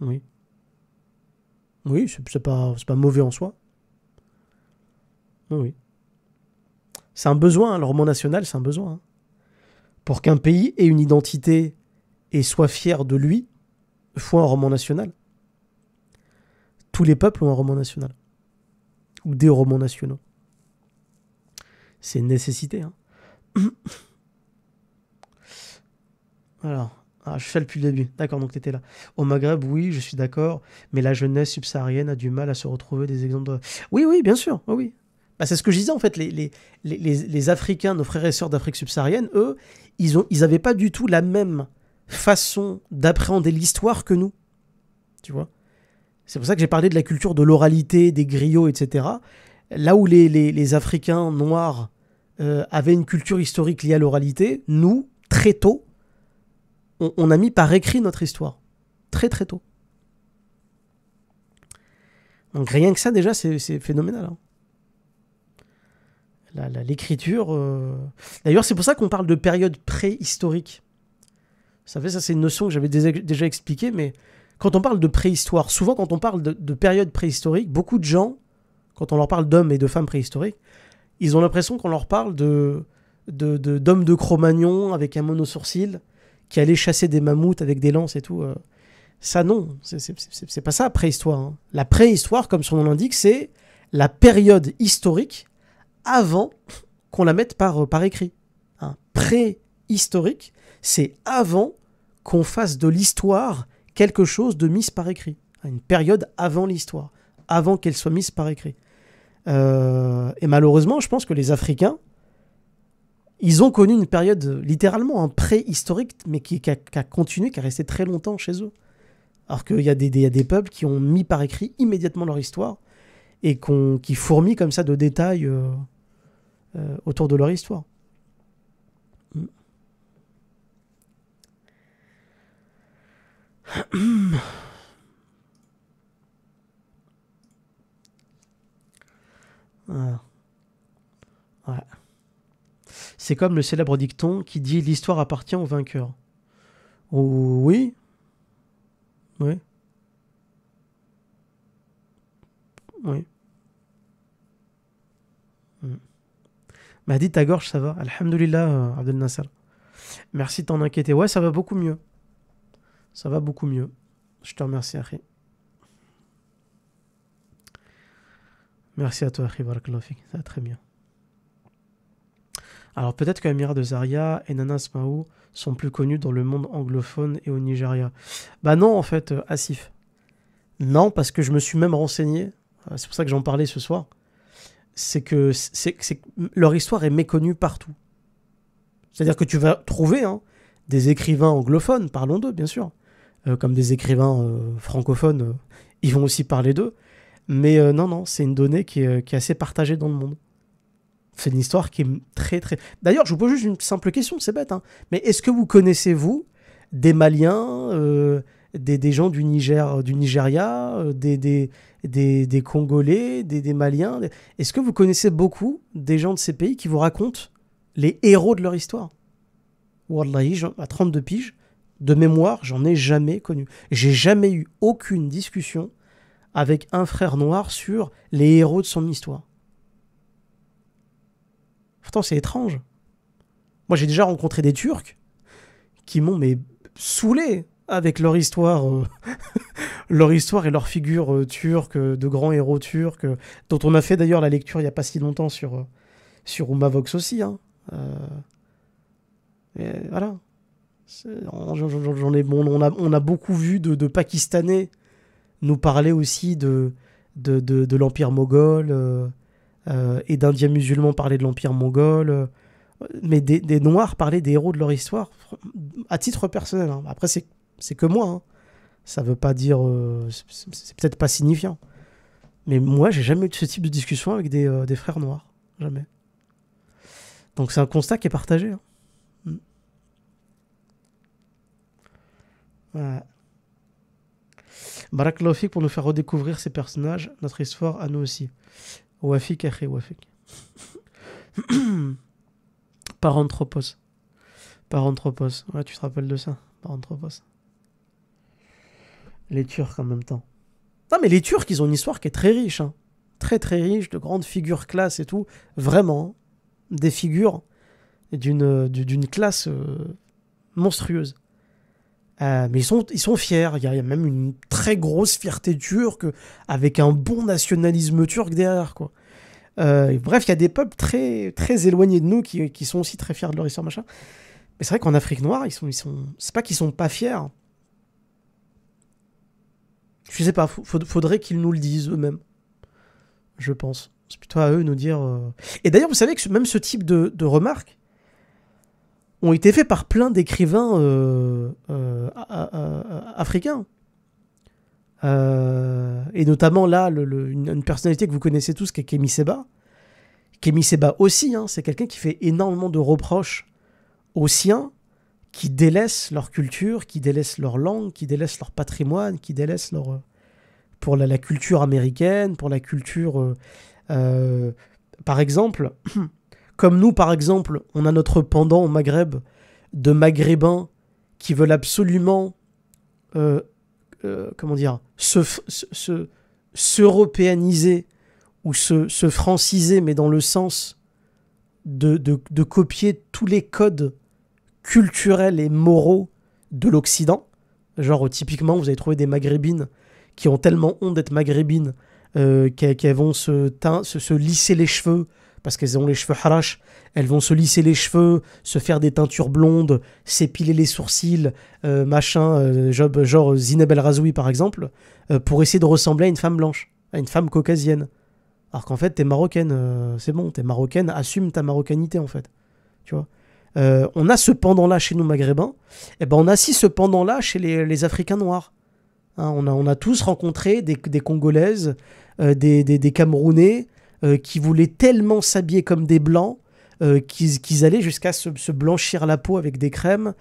Oui. Oui, c'est pas, pas mauvais en soi. Oui. C'est un besoin, le roman hein, national, c'est un besoin. Hein. Pour qu'un pays ait une identité et soit fier de lui, faut un roman national. Tous les peuples ont un roman national. Ou des romans nationaux. C'est une nécessité. Hein. Alors, ah, je fais depuis le début. D'accord, donc tu étais là. Au Maghreb, oui, je suis d'accord, mais la jeunesse subsaharienne a du mal à se retrouver des exemples Oui, oui, bien sûr, oui, oui. Bah, c'est ce que je disais en fait, les, les, les, les Africains, nos frères et sœurs d'Afrique subsaharienne, eux, ils n'avaient ils pas du tout la même façon d'appréhender l'histoire que nous. Tu vois C'est pour ça que j'ai parlé de la culture de l'oralité, des griots, etc. Là où les, Africains noirs euh, avaient une culture historique liée à l'oralité, nous, très tôt, on, a mis par écrit notre histoire. Très très tôt. Donc rien que ça déjà, c'est phénoménal. Hein l'écriture. Euh. D'ailleurs, c'est pour ça qu'on parle de période préhistorique. Vous savez, ça c'est une notion que j'avais déjà expliquée, mais quand on parle de préhistoire, souvent quand on parle de, période préhistorique, beaucoup de gens, quand on leur parle d'hommes et de femmes préhistoriques, ils ont l'impression qu'on leur parle de d'hommes de, Cro-Magnon avec un monosourcil qui allait chasser des mammouths avec des lances et tout. Euh. Ça, non, c'est pas ça, préhistoire. Hein. La préhistoire, comme son nom l'indique, c'est la période historique avant qu'on la mette par, euh, par écrit. pré Préhistorique, c'est avant qu'on fasse de l'histoire quelque chose de mise par écrit. Une période avant l'histoire, avant qu'elle soit mise par écrit. Euh, et malheureusement, je pense que les Africains, ils ont connu une période littéralement un préhistorique, mais qui, a, continué, qui a resté très longtemps chez eux. Alors qu'il y, y, a des peuples qui ont mis par écrit immédiatement leur histoire, et qu'on, qui fourmille comme ça de détails euh, euh, autour de leur histoire. Ah. C'est comme le célèbre dicton qui dit l'histoire appartient au vainqueur. oui. Oui. Oui. Bah hmm. Mahdi, ta gorge, ça va Alhamdulillah, euh, Abdel Nasser. Merci de t'en inquiéter. Ouais, ça va beaucoup mieux. Ça va beaucoup mieux. Je te remercie, Akhi. Merci à toi, Akhi Ça va très bien. Alors peut-être que Amira de Zaria et Nana Smaou sont plus connus dans le monde anglophone et au Nigeria. Bah non, en fait, euh, Asif. Non, parce que je me suis même renseigné euh, c'est pour ça que j'en parlais ce soir, c'est que, leur histoire est méconnue partout. C'est-à-dire que tu vas trouver hein, des écrivains anglophones, parlons d'eux bien sûr, euh, comme des écrivains euh, francophones, ils vont aussi parler d'eux. Mais non, non, c'est une donnée qui est, assez partagée dans le monde. C'est une histoire qui est très, très... D'ailleurs, je vous pose juste une simple question, c'est bête, hein, mais est-ce que vous connaissez, vous, des Maliens, des, gens du, Niger, du Nigeria, des, des, Congolais, des, Maliens. Est-ce que vous connaissez beaucoup des gens de ces pays qui vous racontent les héros de leur histoire Wallahi, à 32 piges, de mémoire, j'en ai jamais connu. J'ai jamais eu aucune discussion avec un frère noir sur les héros de son histoire. Pourtant, c'est étrange. Moi, j'ai déjà rencontré des Turcs qui m'ont mais saoulé avec leur histoire, euh, leur histoire et leur figure euh, turque, euh, de grands héros turcs, dont on a fait d'ailleurs la lecture il n'y a pas si longtemps sur, sur Umavox aussi. Hein. voilà. J'en ai, bon, on, a, on a beaucoup vu de, Pakistanais nous parler aussi de, de, de, l'Empire moghol et d'Indiens musulmans parler de l'Empire mongol mais des, Noirs parler des héros de leur histoire, à titre personnel. Hein. Après, c'est c'est que moi. Hein. Ça veut pas dire. Euh, c'est peut-être pas signifiant. Mais moi, j'ai jamais eu ce type de discussion avec des, euh, frères noirs. Jamais. Donc c'est un constat qui est partagé. Hein. Mm. Barak pour nous faire redécouvrir ces personnages, notre histoire à nous aussi. Wafik par Wafik. Paranthropos. Paranthropos. Ouais, tu te rappelles de ça. Paranthropos. Les Turcs en même temps. Non, mais les Turcs, ils ont une histoire qui est très riche. Hein. Très, très riche, de grandes figures classe et tout. Vraiment. Hein. Des figures d'une euh, classe euh, monstrueuse. Euh, mais ils sont, ils sont fiers. Il y, a, même une très grosse fierté turque avec un bon nationalisme turc derrière, quoi. bref, il y a des peuples très, très éloignés de nous qui, sont aussi très fiers de leur histoire, machin. Mais c'est vrai qu'en Afrique noire, ils sont, ils sont, c'est pas qu'ils sont pas fiers, hein. Je ne sais pas, faudrait qu'ils nous le disent eux-mêmes. Je pense. C'est plutôt à eux de nous dire. Euh. Et d'ailleurs, vous savez que même ce type de, remarques ont été faites par plein d'écrivains euh, euh, africains. et notamment là, une, personnalité que vous connaissez tous, qui est Kémy Seba. Kemi Seba aussi, hein, c'est quelqu'un qui fait énormément de reproches aux siens qui délaissent leur culture, qui délaissent leur langue, qui délaissent leur patrimoine, qui délaissent leur. Euh, pour la, culture américaine, pour la culture. Euh, euh, par exemple, comme nous, par exemple, on a notre pendant au Maghreb de maghrébins qui veulent absolument. comment dire se, se, s'européaniser ou se, franciser, mais dans le sens de, de, de copier tous les codes culturels et moraux de l'Occident. Genre, typiquement, vous allez trouver des maghrébines qui ont tellement honte d'être maghrébines euh, qu'elles vont se, teint, se, lisser les cheveux parce qu'elles ont les cheveux harash. Elles vont se lisser les cheveux, se faire des teintures blondes, s'épiler les sourcils, euh, machin, euh, genre Zineb El Razoui par exemple, pour essayer de ressembler à une femme blanche, à une femme caucasienne. Alors qu'en fait, t'es marocaine, c'est bon, t'es marocaine, assume ta marocanité en fait. Tu vois euh, on a ce pendant-là chez nous maghrébins, et eh ben on a aussi ce pendant-là chez les, Africains noirs. Hein, on, a, tous rencontré des, Congolaises, euh, des, Camerounais euh, qui voulaient tellement s'habiller comme des Blancs qu'ils allaient jusqu'à se, blanchir la peau avec des crèmes,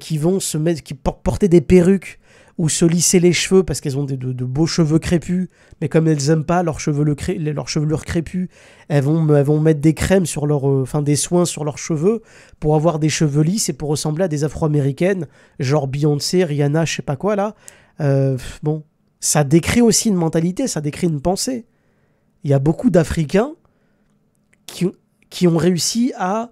qui vont se qui portaient des perruques ou se lisser les cheveux parce qu'elles ont de, beaux cheveux crépus, mais comme elles n'aiment pas leurs cheveux le cré, leur elles vont, vont mettre des crèmes sur leur, euh, enfin des soins sur leurs cheveux pour avoir des cheveux lisses et pour ressembler à des Afro-américaines, genre Beyoncé, Rihanna, je sais pas quoi là. Euh, bon, ça décrit aussi une mentalité, ça décrit une pensée. Il y a beaucoup d'Africains qui, qui ont réussi à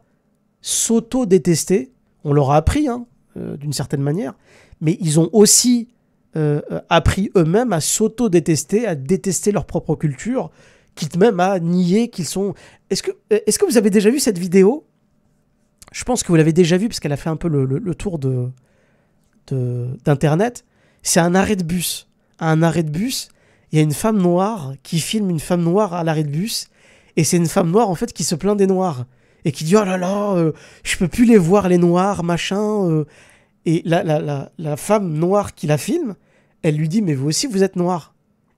s'auto-détester. On leur a appris, hein, euh, d'une certaine manière, mais ils ont aussi euh, euh, appris eux-mêmes à s'auto-détester, à détester leur propre culture, quitte même à nier qu'ils sont. Est-ce que, euh, est que vous avez déjà vu cette vidéo Je pense que vous l'avez déjà vue, parce qu'elle a fait un peu le, tour de, d'Internet. C'est un arrêt de bus. À un arrêt de bus, il y a une femme noire qui filme une femme noire à l'arrêt de bus. Et c'est une femme noire, en fait, qui se plaint des noirs. Et qui dit Oh là là, je peux plus les voir, les noirs, machin. Et la, la, la, femme noire qui la filme, elle lui dit mais vous aussi vous êtes noir.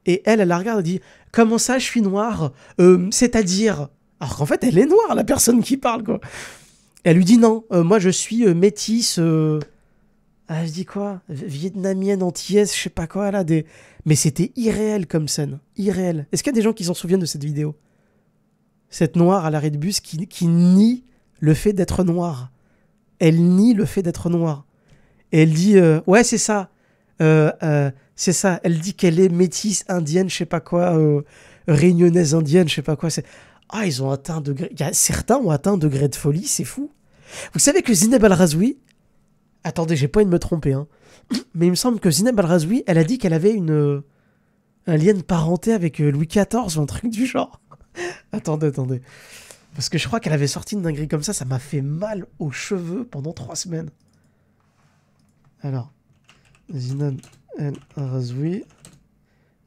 Et elle, elle la regarde et dit comment ça je suis noir euh, C'est-à-dire alors qu'en fait elle est noire la personne qui parle quoi. elle lui dit non, euh, moi je suis euh, métisse. Ah, je dis quoi Vietnamienne, antillaise, je sais pas quoi là. Des... Mais c'était irréel comme scène. Irréel. Est-ce qu'il y a des gens qui s'en souviennent de cette vidéo Cette noire à l'arrêt de bus qui, nie le fait d'être noire. Elle nie le fait d'être noire. Et elle dit Ouais, c'est ça. Euh, euh, c'est ça, elle dit qu'elle est métisse, indienne, je sais pas quoi, euh, réunionnaise indienne, je sais pas quoi. Ah, ils ont atteint degré. Certains ont atteint degré de folie, c'est fou. Vous savez que Zineb Al-Razoui. Attendez, j'ai pas envie de me tromper, hein. Mais il me semble que Zineb Al-Razoui, elle a dit qu'elle avait une. Un lien de parenté avec Louis XIV ou un truc du genre. attendez, attendez. Parce que je crois qu'elle avait sorti une dinguerie comme ça, ça m'a fait mal aux cheveux pendant trois semaines. Alors. Zinon El Razoui.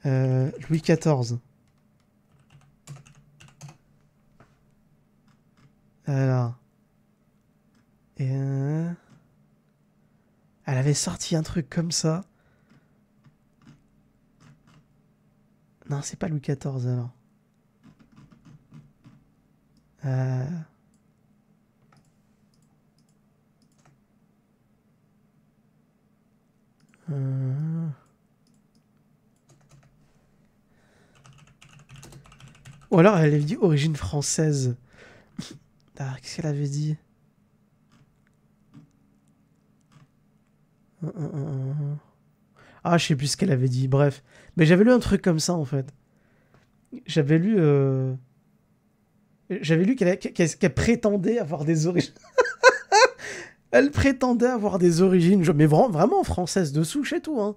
Euh, Louis XIV. Alors. Et euh, Elle avait sorti un truc comme ça. Non, c'est pas Louis XIV alors. Euh, Ou alors elle avait dit origine française. Ah, qu'est-ce qu'elle avait dit hum, hum, hum, Ah, je sais plus ce qu'elle avait dit, bref. Mais j'avais lu un truc comme ça en fait. J'avais lu. Euh, j'avais lu qu'elle prétendait avoir des origines. Elle prétendait avoir des origines, mais vraiment françaises de souche et tout. Hein.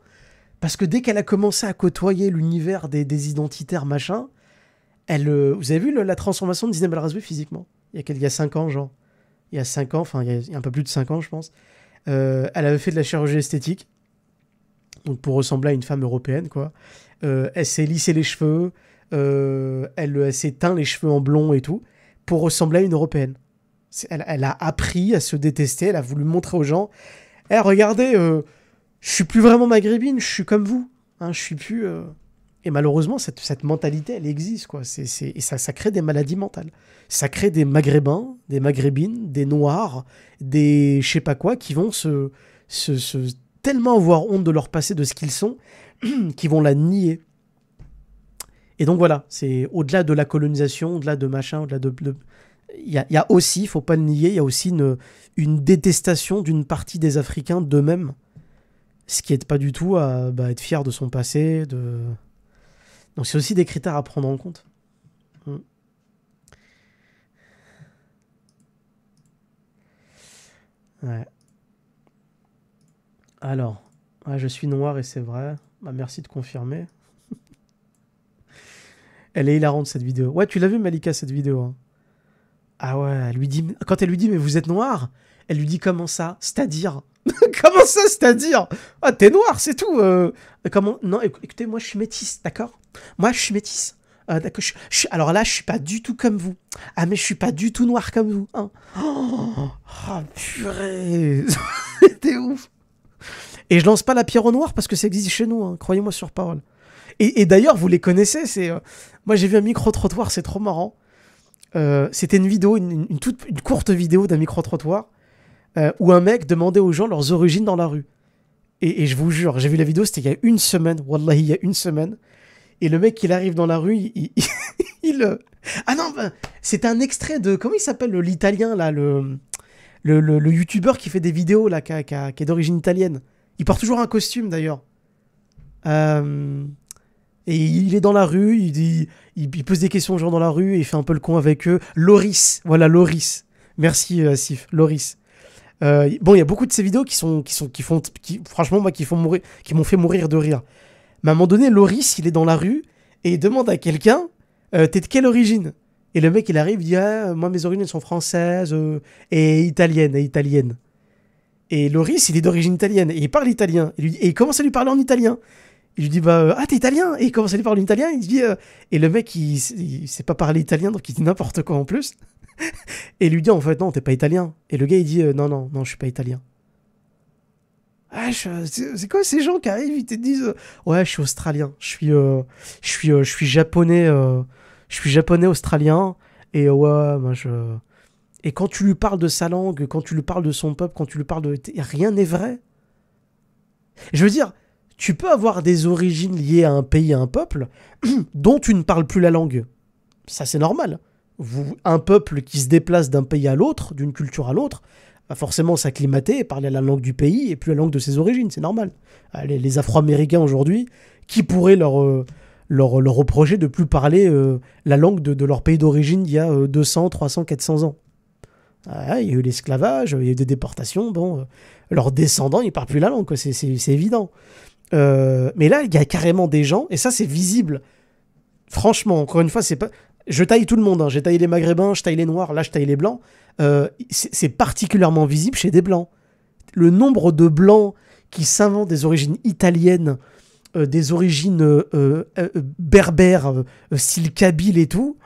Parce que dès qu'elle a commencé à côtoyer l'univers des, identitaires, machin, elle, euh, vous avez vu la transformation de Disney Belrasby physiquement il y, a, quelques, 5 ans, genre. Il y a 5 ans, enfin, il y a un peu plus de 5 ans, je pense. Euh, elle avait fait de la chirurgie esthétique, donc pour ressembler à une femme européenne, quoi. Euh, elle s'est lissé les cheveux, elle, elle s'est teint les cheveux en blond et tout, pour ressembler à une européenne elle, a appris à se détester, elle a voulu montrer aux gens Eh, regardez, euh, je suis plus vraiment maghrébine, je suis comme vous. Hein, je suis plus. Euh. Et malheureusement, cette, mentalité, elle existe. Quoi. Et ça, ça crée des maladies mentales. Ça crée des maghrébins, des maghrébines, des noirs, des je sais pas quoi, qui vont se, tellement avoir honte de leur passé, de ce qu'ils sont, qu'ils vont la nier. Et donc voilà, c'est au-delà de la colonisation, au-delà de machin, au-delà de, il y, a aussi, il faut pas le nier, il y a aussi une, détestation d'une partie des Africains d'eux-mêmes. Ce qui n'aide pas du tout à bah, être fier de son passé. De... Donc c'est aussi des critères à prendre en compte. Mm. Alors, je suis noir et c'est vrai. Bah, merci de confirmer. Elle est hilarante cette vidéo. Ouais, tu l'as vu Malika cette vidéo. Hein ah ouais, lui dit, quand elle lui dit, mais vous êtes noir, elle lui dit comment ça C'est-à-dire Comment ça, c'est-à-dire Ah, t'es noir, c'est tout euh. Comment Non, écoutez, moi je suis métisse, d'accord Moi je suis métisse. Euh, d'accord, je, alors là, je suis pas du tout comme vous. Ah, mais je suis pas du tout noir comme vous. Hein. Oh, oh purée C'était ouf Et je lance pas la pierre au noir parce que ça existe chez nous, hein, croyez-moi sur parole. Et, d'ailleurs, vous les connaissez, c'est. Euh, moi j'ai vu un micro-trottoir, c'est trop marrant. Euh, c'était une vidéo, une, toute, une courte vidéo d'un micro-trottoir euh, où un mec demandait aux gens leurs origines dans la rue. Et, je vous jure, j'ai vu la vidéo, c'était il y a une semaine. Wallahi, il y a une semaine. Et le mec, il arrive dans la rue, il. Euh, ah non, ben, c'est un extrait de. Comment il s'appelle l'italien, là Le, le, le, youtubeur qui fait des vidéos, là, qui, qui est d'origine italienne. Il porte toujours un costume, d'ailleurs. Euh. Et il est dans la rue, il, dit, il, pose des questions aux gens dans la rue et il fait un peu le con avec eux. Loris, voilà Loris. Merci euh, Sif, Loris. Euh, bon, il y a beaucoup de ces vidéos qui sont, qui sont, qui font, franchement, moi, qui font mourir, qui m'ont fait mourir de rire. Mais à un moment donné, Loris, il est dans la rue et il demande à quelqu'un, euh, t'es de quelle origine Et le mec, il arrive, il dit, ah, moi, mes origines sont françaises et italiennes, et italiennes. Et Loris, il est d'origine italienne et il parle italien. lui, et il commence à lui parler en italien. Il lui dit bah euh, ah t'es italien et il commence à lui parler italien. Il dit euh, et le mec il, sait pas parler italien donc il dit n'importe quoi en plus et il lui dit en fait non t'es pas italien et le gars il dit euh, non non non je suis pas italien. Ah, c'est quoi ces gens qui arrivent ils te disent ouais je suis australien je suis je suis je suis japonais je suis japonais australien et ouais moi je et quand tu lui parles de sa langue quand tu lui parles de son peuple quand tu lui parles de rien n'est vrai. Je veux dire tu peux avoir des origines liées à un pays, à un peuple, dont tu ne parles plus la langue. Ça, c'est normal. un peuple qui se déplace d'un pays à l'autre, d'une culture à l'autre, va forcément s'acclimater et parler la langue du pays et plus la langue de ses origines, c'est normal. Euh, les, Afro-Américains aujourd'hui, qui pourraient leur, euh, reprocher de plus parler euh, la langue de, leur pays d'origine il y a 200, 300, 400 ans ah Il y a eu l'esclavage, il y a eu des déportations, bon, leurs descendants, ils ne parlent plus la langue, c'est évident. Euh, mais là, il y a carrément des gens, et ça, c'est visible. Franchement, encore une fois, c'est pas. Je taille tout le monde. Hein. J'ai taillé les Maghrébins, je taille les Noirs, là, je taille les Blancs. Euh, c'est particulièrement visible chez des Blancs. Le nombre de Blancs qui s'inventent des origines italiennes, euh, des origines berbères, style kabyle et tout,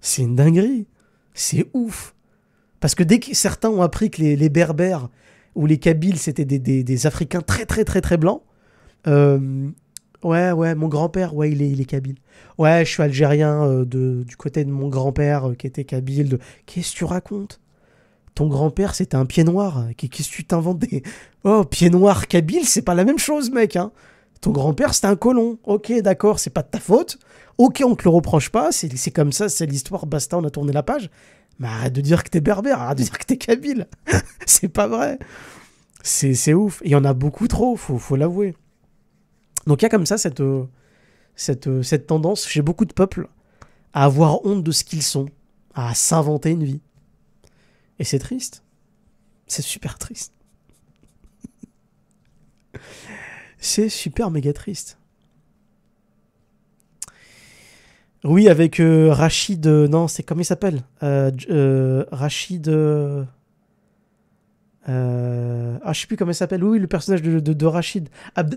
c'est une dinguerie. C'est ouf. Parce que dès que certains ont appris que les, Berbères ou les Kabyles, c'était des, des Africains très, très, très, très blancs, euh, ouais, ouais, mon grand-père, ouais, il est, il est kabyle. Ouais, je suis algérien euh, de, du côté de mon grand-père euh, qui était kabyle. Qu'est-ce que tu racontes Ton grand-père, c'était un pied noir. Qu'est-ce que tu t'inventes Oh, pied noir, kabyle, c'est pas la même chose, mec. Hein. ton grand-père, c'était un colon. Ok, d'accord, c'est pas de ta faute. Ok, on te le reproche pas. C'est comme ça, c'est l'histoire. Basta, on a tourné la page. Mais arrête de dire que t'es berbère, arrête de dire que t'es kabyle. c'est pas vrai. C'est ouf. Il y en a beaucoup trop, faut l'avouer. Donc il y a comme ça cette, euh, euh, cette, tendance chez beaucoup de peuples à avoir honte de ce qu'ils sont, à s'inventer une vie. Et c'est triste. C'est super triste. c'est super méga triste. Oui, avec euh, Rachid. non, c'est comment il s'appelle Rachid. Euh, ah, je sais plus comment il s'appelle. Oui, le personnage de, de, Rachid.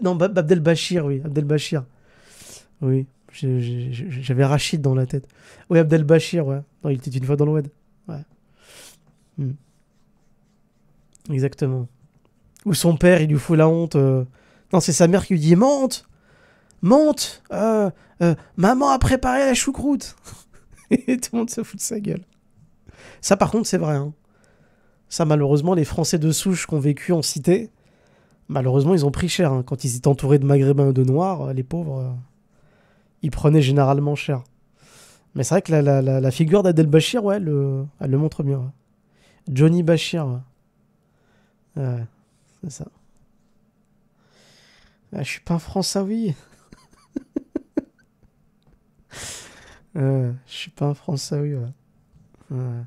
Non, Abdel Bachir, oui. Abdel Bachir. Oui, j'avais Rachid dans la tête. Oui, Abdel Bachir, ouais. Non, il était une fois dans le Ouais. Hmm. Exactement. Ou son père, il lui fout la honte. Euh. Non, c'est sa mère qui lui dit Monte Monte euh, Maman a préparé la choucroute Et tout le monde se fout de sa gueule. Ça, par contre, c'est vrai. Hein. Ça, malheureusement, les Français de souche qu'on vécu en cité, malheureusement, ils ont pris cher. Hein. Quand ils étaient entourés de Maghrébins et de Noirs, euh, les pauvres, euh, ils prenaient généralement cher. Mais c'est vrai que la, la, la, figure d'Adel Bachir, ouais, le, elle le montre mieux. Johnny Bachir, ouais. c'est ça. Ah, je suis pas un oui euh, je suis pas un Français ouais. ouais.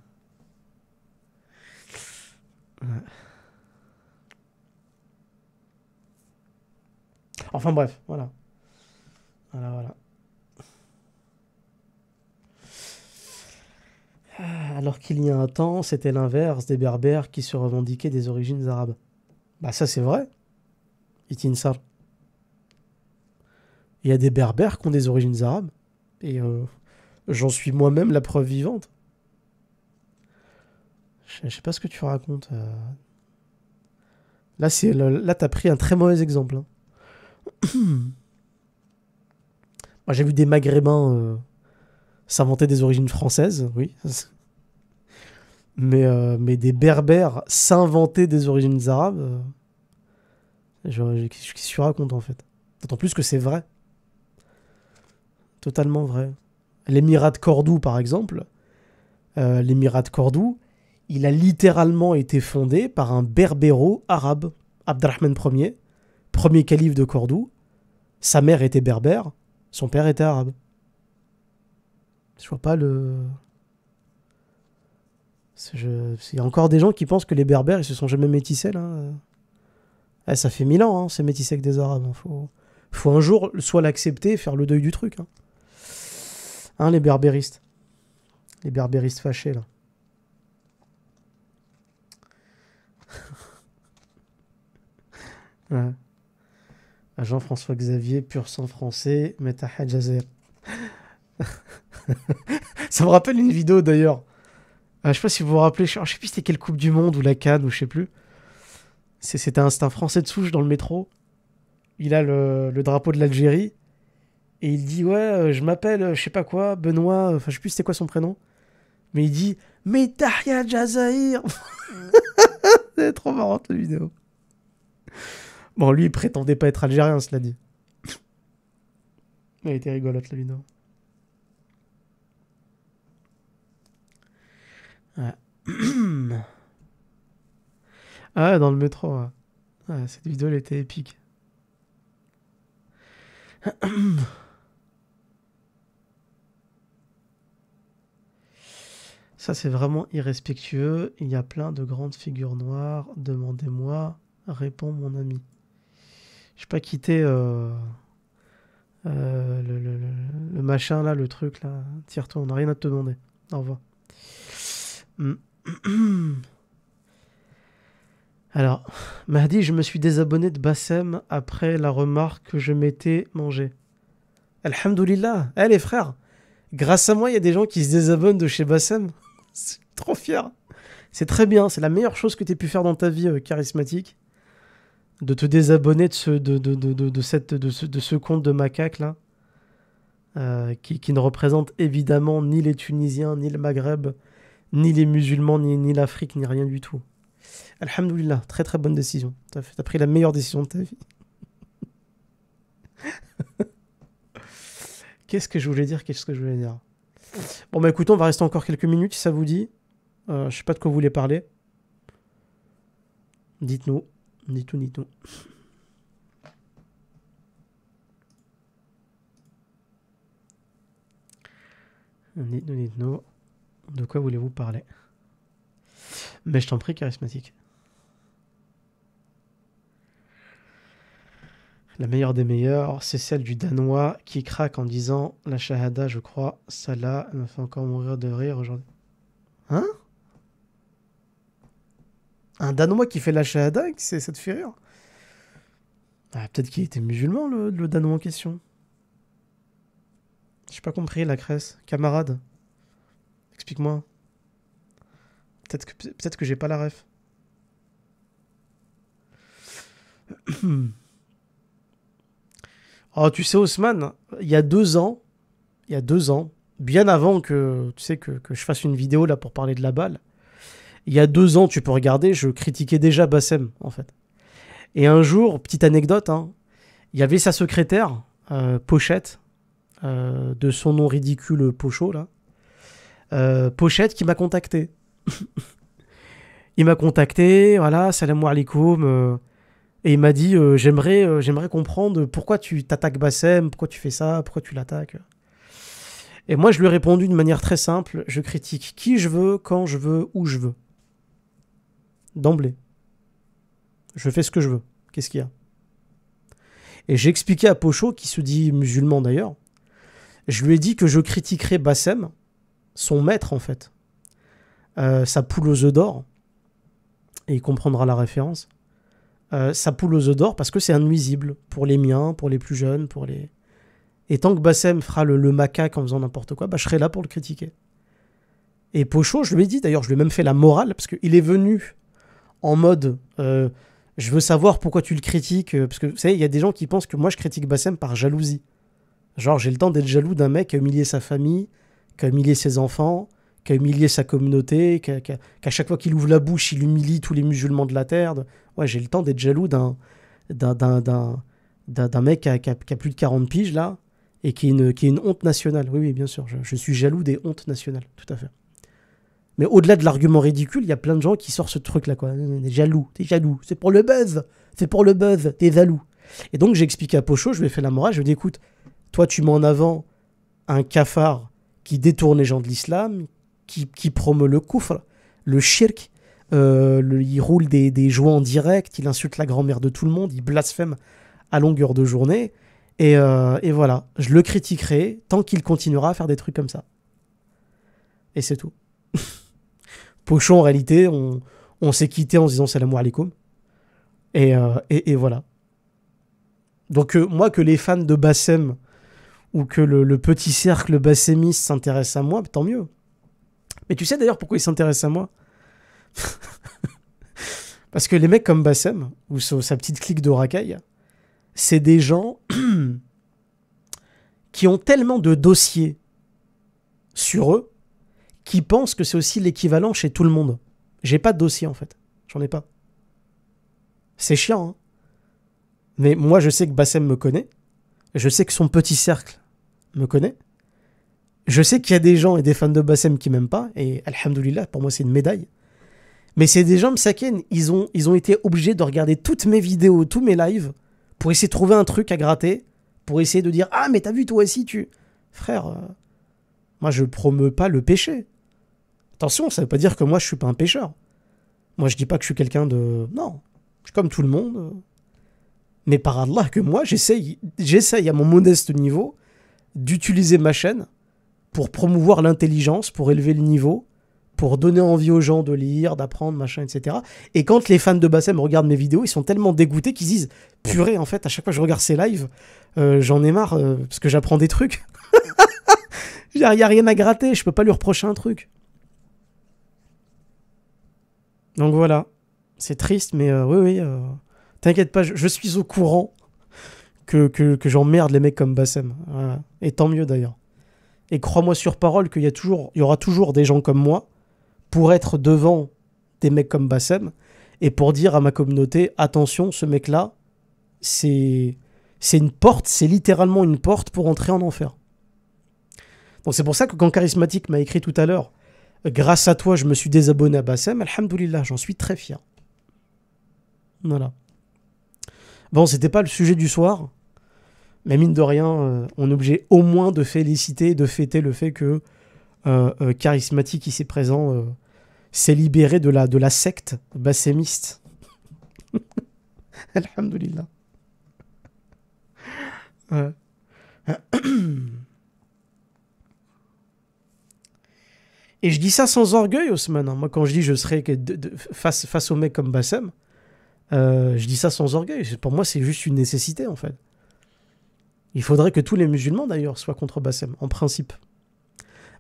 Enfin bref, voilà. Voilà, voilà. Ah, alors qu'il y a un temps, c'était l'inverse des Berbères qui se revendiquaient des origines arabes. Bah ça c'est vrai. Itinsar. Il y a des Berbères qui ont des origines arabes. Et euh, j'en suis moi-même la preuve vivante. Je, sais pas ce que tu racontes. Euh. Là, c'est as t'as pris un très mauvais exemple. Hein. Moi, j'ai vu des Maghrébins euh, s'inventer des origines françaises, oui. Mais, euh, mais des Berbères s'inventer des origines arabes. je, qui suis raconte en fait. D'autant plus que c'est vrai. Totalement vrai. L'émirat de Cordoue, par exemple. Euh, L'émirat de Cordoue, il a littéralement été fondé par un berbéro arabe, Abdrahman Ier, premier calife de Cordoue. Sa mère était berbère, son père était arabe. Je vois pas le. Je... Il y a encore des gens qui pensent que les berbères, ils se sont jamais métissés, là. Eh, ça fait mille ans, hein, c'est métissé avec des arabes. Il hein. Faut... un jour soit l'accepter faire le deuil du truc. Hein. hein, les berbéristes. Les berbéristes fâchés, là. Ouais. Jean-François Xavier, pur sang français, Metaha ça me rappelle une vidéo d'ailleurs. Ah, je sais pas si vous vous rappelez, je, ne sais plus c'était quelle Coupe du Monde ou la Cannes ou je sais plus. C'était un, Français de souche dans le métro. Il a le, drapeau de l'Algérie. Et il dit Ouais, euh, je m'appelle, euh, je sais pas quoi, Benoît, euh, enfin je sais plus c'était quoi son prénom. Mais il dit Mais C'est trop marrant, la vidéo. Bon, lui, il prétendait pas être algérien, cela dit. Elle était rigolote, la vidéo. ah, dans le métro. cette vidéo, elle était épique. Ça, c'est vraiment irrespectueux. Il y a plein de grandes figures noires. Demandez-moi, répond mon ami. Je pas quitté euh, euh, le, machin là, le truc là. Tire-toi, on n'a rien à te demander. Au revoir. Hmm. Alors, Mahdi, je me suis désabonné de Bassem après la remarque que je m'étais mangé. Alhamdulillah, eh les frères, grâce à moi, il y a des gens qui se désabonnent de chez Bassem. C'est trop fier. C'est très bien, c'est la meilleure chose que tu aies pu faire dans ta vie, euh, charismatique de te désabonner de ce, de, de, de, de cette, de, ce, de ce compte de macaque là, euh, qui, qui, ne représente évidemment ni les Tunisiens, ni le Maghreb, ni les musulmans, ni, ni l'Afrique, ni rien du tout. Alhamdoulilah, très très bonne décision. T'as, as pris la meilleure décision de ta vie. Qu'est-ce que je voulais dire Qu'est-ce que je voulais dire Bon bah écoutez, on va rester encore quelques minutes si ça vous dit. Euh, je sais pas de quoi vous voulez parler. Dites-nous. Ni tout, ni tout. Ni tout, ni tout. De quoi voulez-vous parler Mais je t'en prie, charismatique. La meilleure des meilleures, c'est celle du Danois qui craque en disant La Shahada, je crois, Ça là me fait encore mourir de rire aujourd'hui. Hein un Danois qui fait la shahada, c'est cette te ah, Peut-être qu'il était musulman, le, Danois en question. J'ai pas compris, la Cresse. Camarade, explique-moi. Peut-être que, peut que j'ai pas la ref. oh, tu sais, Haussmann, il y a deux ans, il y a deux ans, bien avant que, tu sais, que, que je fasse une vidéo là pour parler de la balle, il y a deux ans, tu peux regarder, je critiquais déjà Bassem, en fait. Et un jour, petite anecdote, hein, il y avait sa secrétaire, euh, Pochette, euh, de son nom ridicule Pochot, là. Euh, Pochette qui m'a contacté. il m'a contacté, voilà, salam alaikum. et il m'a dit j'aimerais, j'aimerais comprendre pourquoi tu t'attaques Bassem, pourquoi tu fais ça, pourquoi tu l'attaques. Et moi, je lui ai répondu d'une manière très simple je critique qui je veux, quand je veux, où je veux d'emblée. Je fais ce que je veux. Qu'est-ce qu'il y a Et j'ai expliqué à Pochot, qui se dit musulman d'ailleurs, je lui ai dit que je critiquerais Bassem, son maître en fait, euh, sa poule aux œufs d'or, et il comprendra la référence, euh, sa poule aux œufs d'or parce que c'est un nuisible pour les miens, pour les plus jeunes, pour les... Et tant que Bassem fera le, macaque en faisant n'importe quoi, bah, je serai là pour le critiquer. Et Pochot, je lui ai dit, d'ailleurs je lui ai même fait la morale, parce qu'il est venu en mode euh, je veux savoir pourquoi tu le critiques. Euh, parce que vous savez, il y a des gens qui pensent que moi je critique Bassem par jalousie. Genre, j'ai le temps d'être jaloux d'un mec qui a humilié sa famille, qui a humilié ses enfants, qui a humilié sa communauté, qu'à chaque fois qu'il ouvre la bouche, il humilie tous les musulmans de la terre. Ouais, j'ai le temps d'être jaloux d'un d'un mec qui a, qui, a, plus de 40 piges là et qui est une, qui est une honte nationale. Oui, oui, bien sûr, je suis jaloux des hontes nationales, tout à fait. Mais au-delà de l'argument ridicule, il y a plein de gens qui sortent ce truc-là, quoi. T'es jaloux, t'es jaloux. C'est pour le buzz, c'est pour le buzz, t'es jaloux. Et donc, j'ai à Pocho, je lui ai fait la morale, je lui ai dit, écoute, toi, tu mets en avant un cafard qui détourne les gens de l'islam, qui, promeut le kufr, le shirk, euh, il roule des, jouets en direct, il insulte la grand-mère de tout le monde, il blasphème à longueur de journée. Et, euh, et voilà, je le critiquerai tant qu'il continuera à faire des trucs comme ça. Et c'est tout. Pochon, en réalité, on, s'est quitté en se disant salam l'amour euh, Et, et, voilà. Donc, euh, moi, que les fans de Bassem ou que le, petit cercle bassémiste s'intéresse à moi, tant mieux. Mais tu sais d'ailleurs pourquoi ils s'intéressent à moi Parce que les mecs comme Bassem, ou sa, sa petite clique de racaille, c'est des gens qui ont tellement de dossiers sur eux qui pensent que c'est aussi l'équivalent chez tout le monde. J'ai pas de dossier en fait. J'en ai pas. C'est chiant. Hein. Mais moi, je sais que Bassem me connaît. Je sais que son petit cercle me connaît. Je sais qu'il y a des gens et des fans de Bassem qui m'aiment pas. Et Alhamdulillah pour moi, c'est une médaille. Mais c'est des gens, me ils ont, ils ont été obligés de regarder toutes mes vidéos, tous mes lives, pour essayer de trouver un truc à gratter, pour essayer de dire Ah, mais t'as vu, toi aussi, tu. Frère, euh, moi, je promeux pas le péché. Attention, ça ne veut pas dire que moi je suis pas un pêcheur. Moi je dis pas que je suis quelqu'un de. Non, je suis comme tout le monde. Mais par Allah que moi j'essaye, j'essaye à mon modeste niveau d'utiliser ma chaîne pour promouvoir l'intelligence, pour élever le niveau, pour donner envie aux gens de lire, d'apprendre, machin, etc. Et quand les fans de Bassem regardent mes vidéos, ils sont tellement dégoûtés qu'ils disent purée en fait à chaque fois que je regarde ces lives, euh, j'en ai marre euh, parce que j'apprends des trucs. Il n'y a rien à gratter, je peux pas lui reprocher un truc. Donc voilà, c'est triste, mais euh, oui, oui, euh, t'inquiète pas, je, suis au courant que, j'emmerde les mecs comme Bassem. Et tant mieux d'ailleurs. Et crois-moi sur parole qu'il y, toujours, il y aura toujours des gens comme moi pour être devant des mecs comme Bassem et pour dire à ma communauté attention, ce mec-là, c'est c'est une porte, c'est littéralement une porte pour entrer en enfer. Donc c'est pour ça que quand Charismatique m'a écrit tout à l'heure Grâce à toi, je me suis désabonné à Bassem. Alhamdulillah, j'en suis très fier. Voilà. Bon, c'était pas le sujet du soir. Mais mine de rien, euh, on est obligé au moins de féliciter, de fêter le fait que euh, euh qui Charismatique, présent, euh, s'est libéré de la, de la secte bassémiste. Alhamdulillah. Et je dis ça sans orgueil, Osman. Hein. Moi, quand je dis je serai face, face au mec comme Bassem, euh, je dis ça sans orgueil. Pour moi, c'est juste une nécessité, en fait. Il faudrait que tous les musulmans, d'ailleurs, soient contre Bassem, en principe.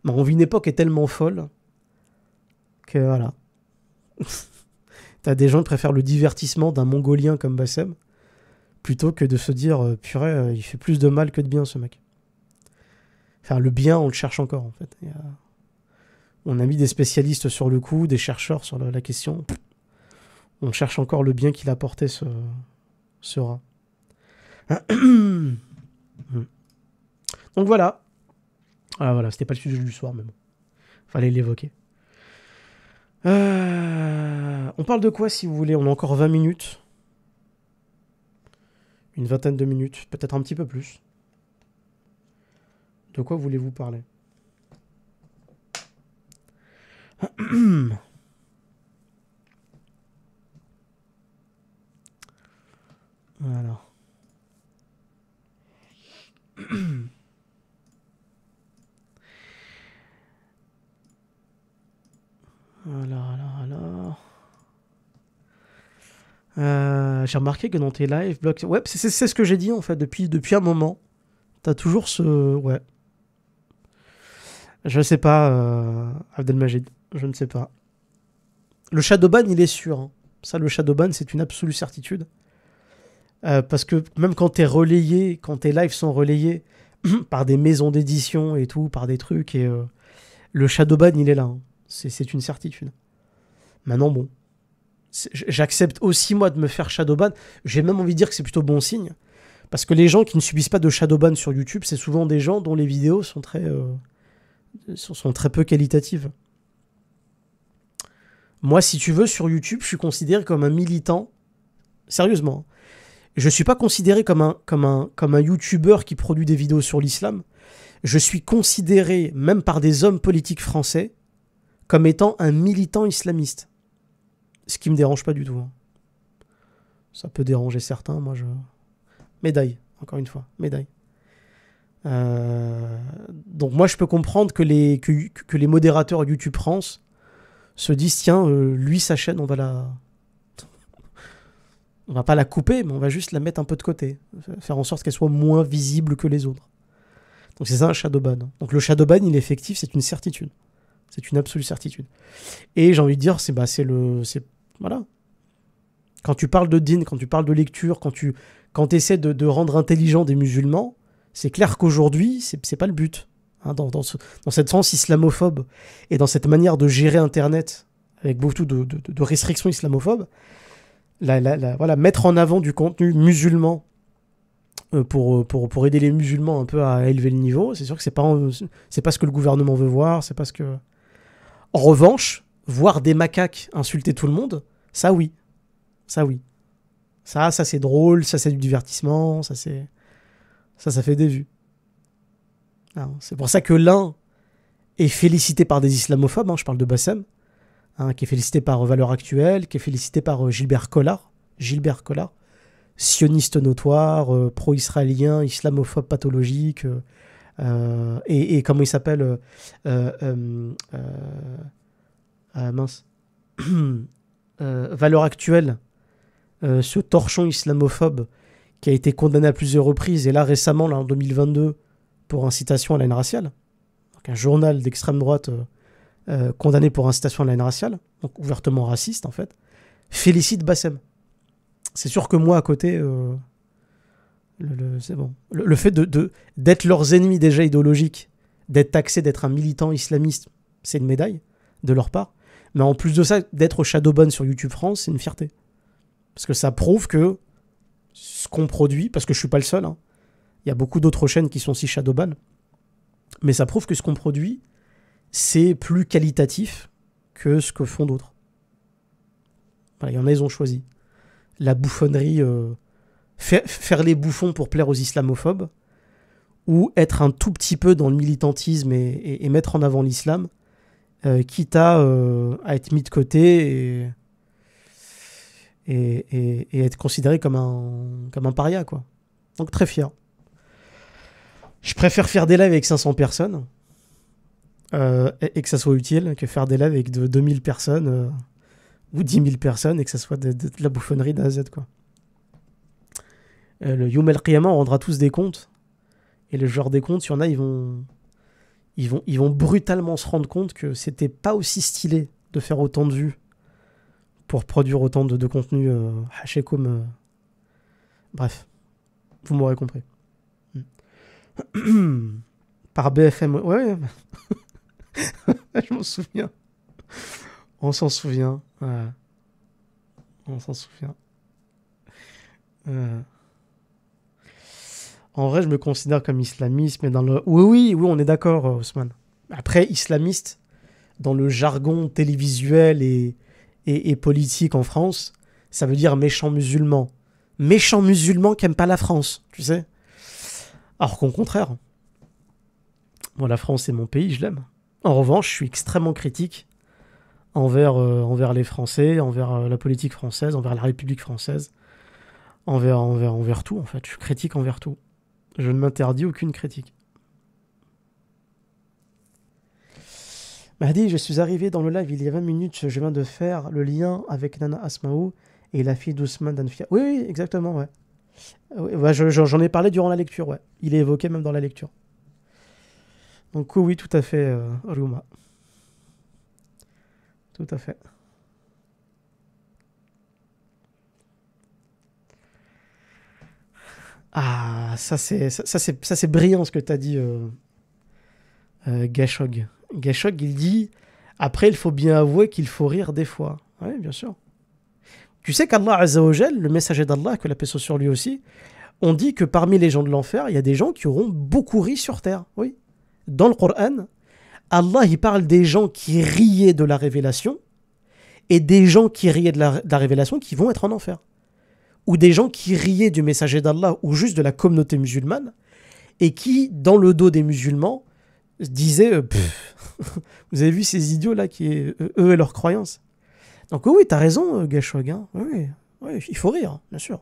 Mais on vit une époque est tellement folle que, voilà. T'as des gens qui préfèrent le divertissement d'un Mongolien comme Bassem plutôt que de se dire, euh, purée, euh, il fait plus de mal que de bien, ce mec. Enfin, le bien, on le cherche encore, en fait. On a mis des spécialistes sur le coup, des chercheurs sur la, question. On cherche encore le bien qu'il a ce, rat. Donc voilà. Ah voilà, c'était pas le sujet du soir, mais bon. Fallait l'évoquer. Euh, on parle de quoi si vous voulez On a encore 20 minutes. Une vingtaine de minutes, peut-être un petit peu plus. De quoi voulez-vous parler voilà. Alors, alors, alors. Euh, j'ai remarqué que dans tes live bloc... ouais, c'est, ce que j'ai dit en fait depuis, depuis un moment. T'as toujours ce. Ouais. Je sais pas, euh... Abdelmajid. Je ne sais pas. Le Shadowban, il est sûr. Hein. Ça, le Shadowban, c'est une absolue certitude. Euh, parce que même quand t'es relayé, quand tes lives sont relayés par des maisons d'édition et tout, par des trucs, et shadow euh, le Shadowban, il est là. Hein. C'est une certitude. Maintenant, bon. J'accepte aussi, moi, de me faire Shadowban. J'ai même envie de dire que c'est plutôt bon signe. Parce que les gens qui ne subissent pas de Shadowban sur YouTube, c'est souvent des gens dont les vidéos sont très, euh, sont très peu qualitatives. Moi, si tu veux, sur YouTube, je suis considéré comme un militant. Sérieusement. Je ne suis pas considéré comme un, comme un, comme un YouTuber qui produit des vidéos sur l'islam. Je suis considéré, même par des hommes politiques français, comme étant un militant islamiste. Ce qui me dérange pas du tout. Hein. Ça peut déranger certains, moi je. Médaille, encore une fois, médaille. Euh, donc moi je peux comprendre que les, que les modérateurs YouTube France se disent tiens, euh, lui, sa chaîne, on va la. On va pas la couper, mais on va juste la mettre un peu de côté. Faire en sorte qu'elle soit moins visible que les autres. Donc c'est ça un ban. Hein. Donc le ban, il est effectif, c'est une certitude. C'est une absolue certitude. Et j'ai envie de dire, c'est bah, le. Voilà. Quand tu parles de din, quand tu parles de lecture, quand tu quand essaies de, de rendre intelligent des musulmans, c'est clair qu'aujourd'hui, c'est pas le but. Hein, dans, dans, ce, dans, cette sens islamophobe et dans cette manière de gérer Internet avec beaucoup de, de, restrictions islamophobes, la, voilà, mettre en avant du contenu musulman euh, pour, pour, pour, aider les musulmans un peu à élever le niveau, c'est sûr que c'est pas, c'est pas ce que le gouvernement veut voir, c'est pas ce que... En revanche, voir des macaques insulter tout le monde, ça oui, ça oui. Ça, ça c'est drôle, ça c'est du divertissement, ça c'est... Ça, ça fait des vues. C'est pour ça que l'un est félicité par des islamophobes, hein, je parle de Bassem, hein, qui est félicité par euh, Valeurs Actuelles, qui est félicité par euh, Gilbert Collard, Gilbert Collard, sioniste notoire, euh, pro-israélien, islamophobe pathologique, et, comment il s'appelle Mince. Valeurs Actuelles, ce torchon islamophobe qui a été condamné à plusieurs reprises, et là récemment, là, en 2022, pour incitation à la haine raciale. un journal d'extrême droite euh, euh, condamné pour incitation à la haine raciale, donc ouvertement raciste en fait, félicite Bassem. C'est sûr que moi à côté, euh, le, bon. le, fait d'être de, d'être leurs ennemis déjà idéologiques, d'être taxé d'être un militant islamiste, c'est une médaille de leur part. Mais en plus de ça, d'être Shadowban sur YouTube France, c'est une fierté. Parce que ça prouve que ce qu'on produit, parce que je suis pas le seul, hein, il y a beaucoup d'autres chaînes qui sont si shadowban. Mais ça prouve que ce qu'on produit, c'est plus qualitatif que ce que font d'autres. Il y en a, ils ont choisi. La bouffonnerie, euh, faire, les bouffons pour plaire aux islamophobes, ou être un tout petit peu dans le militantisme et, mettre en avant l'islam, euh, quitte euh, à, être mis de côté et, être considéré comme un, comme un paria. Quoi. Donc très fier. Je préfère faire des lives avec 500 personnes euh, et, que ça soit utile que faire des lives avec de, 2000 personnes euh, ou 10 000 personnes et que ça soit de, la bouffonnerie d'A Z. Quoi. Euh, le Yumel El rendra tous des comptes. Et le genre des comptes, il y en a, ils vont, ils vont, ils vont brutalement se rendre compte que c'était pas aussi stylé de faire autant de vues pour produire autant de, de contenu haché comme. bref, vous m'aurez compris. par BFM. Ouais, je m'en souviens. On s'en souvient. On s'en souvient. Euh. En vrai, je me considère comme islamiste, mais dans le. Oui, oui, oui, on est d'accord, euh, Ousmane. Après, islamiste, dans le jargon télévisuel et, et, et politique en France, ça veut dire méchant musulman. Méchant musulman qui n'aime pas la France, tu sais alors qu'au contraire, moi la France est mon pays, je l'aime. En revanche, je suis extrêmement critique envers, euh, envers les Français, envers euh, la politique française, envers la République française, envers, envers, envers tout en fait. Je suis critique envers tout. Je ne m'interdis aucune critique. Mahdi, je suis arrivé dans le live il y a 20 minutes, je viens de faire le lien avec Nana Asmaou et la fille d'Ousmane Danfia. oui, exactement, ouais. Ouais, bah, J'en ai parlé durant la lecture, ouais. Il est évoqué même dans la lecture. Donc oui, tout à fait, euh, Ruma Tout à fait. Ah, ça c'est ça, ça c'est brillant ce que tu as dit, euh, euh, Gashog. Gashog, il dit, après, il faut bien avouer qu'il faut rire des fois. Oui, bien sûr. Tu sais qu'Allah Azzawajal, le messager d'Allah, que la paix soit sur lui aussi, on dit que parmi les gens de l'enfer, il y a des gens qui auront beaucoup ri sur terre. Oui. Dans le Coran, Allah il parle des gens qui riaient de la révélation et des gens qui riaient de la, révélation qui vont être en enfer. Ou des gens qui riaient du messager d'Allah ou juste de la communauté musulmane et qui, dans le dos des musulmans, disaient euh, Vous avez vu ces idiots-là qui, euh, eux et leurs croyances donc oui, t'as raison, euh, Gashwag. Hein. Oui, il faut rire, bien sûr.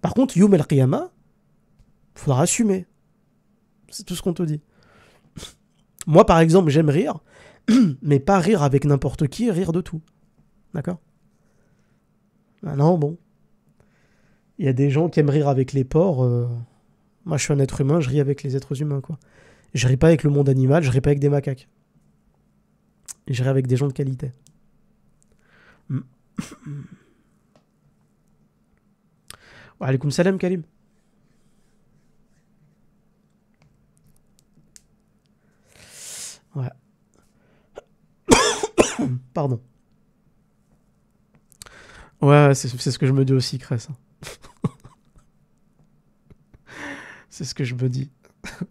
Par contre, Yom El il faudra assumer. C'est tout ce qu'on te dit. Moi, par exemple, j'aime rire, mais pas rire avec n'importe qui, rire de tout. D'accord ah Non, bon. Il y a des gens qui aiment rire avec les porcs. Euh, moi, je suis un être humain, je ris avec les êtres humains, quoi. Je ris pas avec le monde animal, je ris pas avec des macaques. Je ris avec des gens de qualité allez salam Kalim Ouais. Pardon. Ouais, c'est ce que je me dis aussi, Cress. c'est ce que je me dis.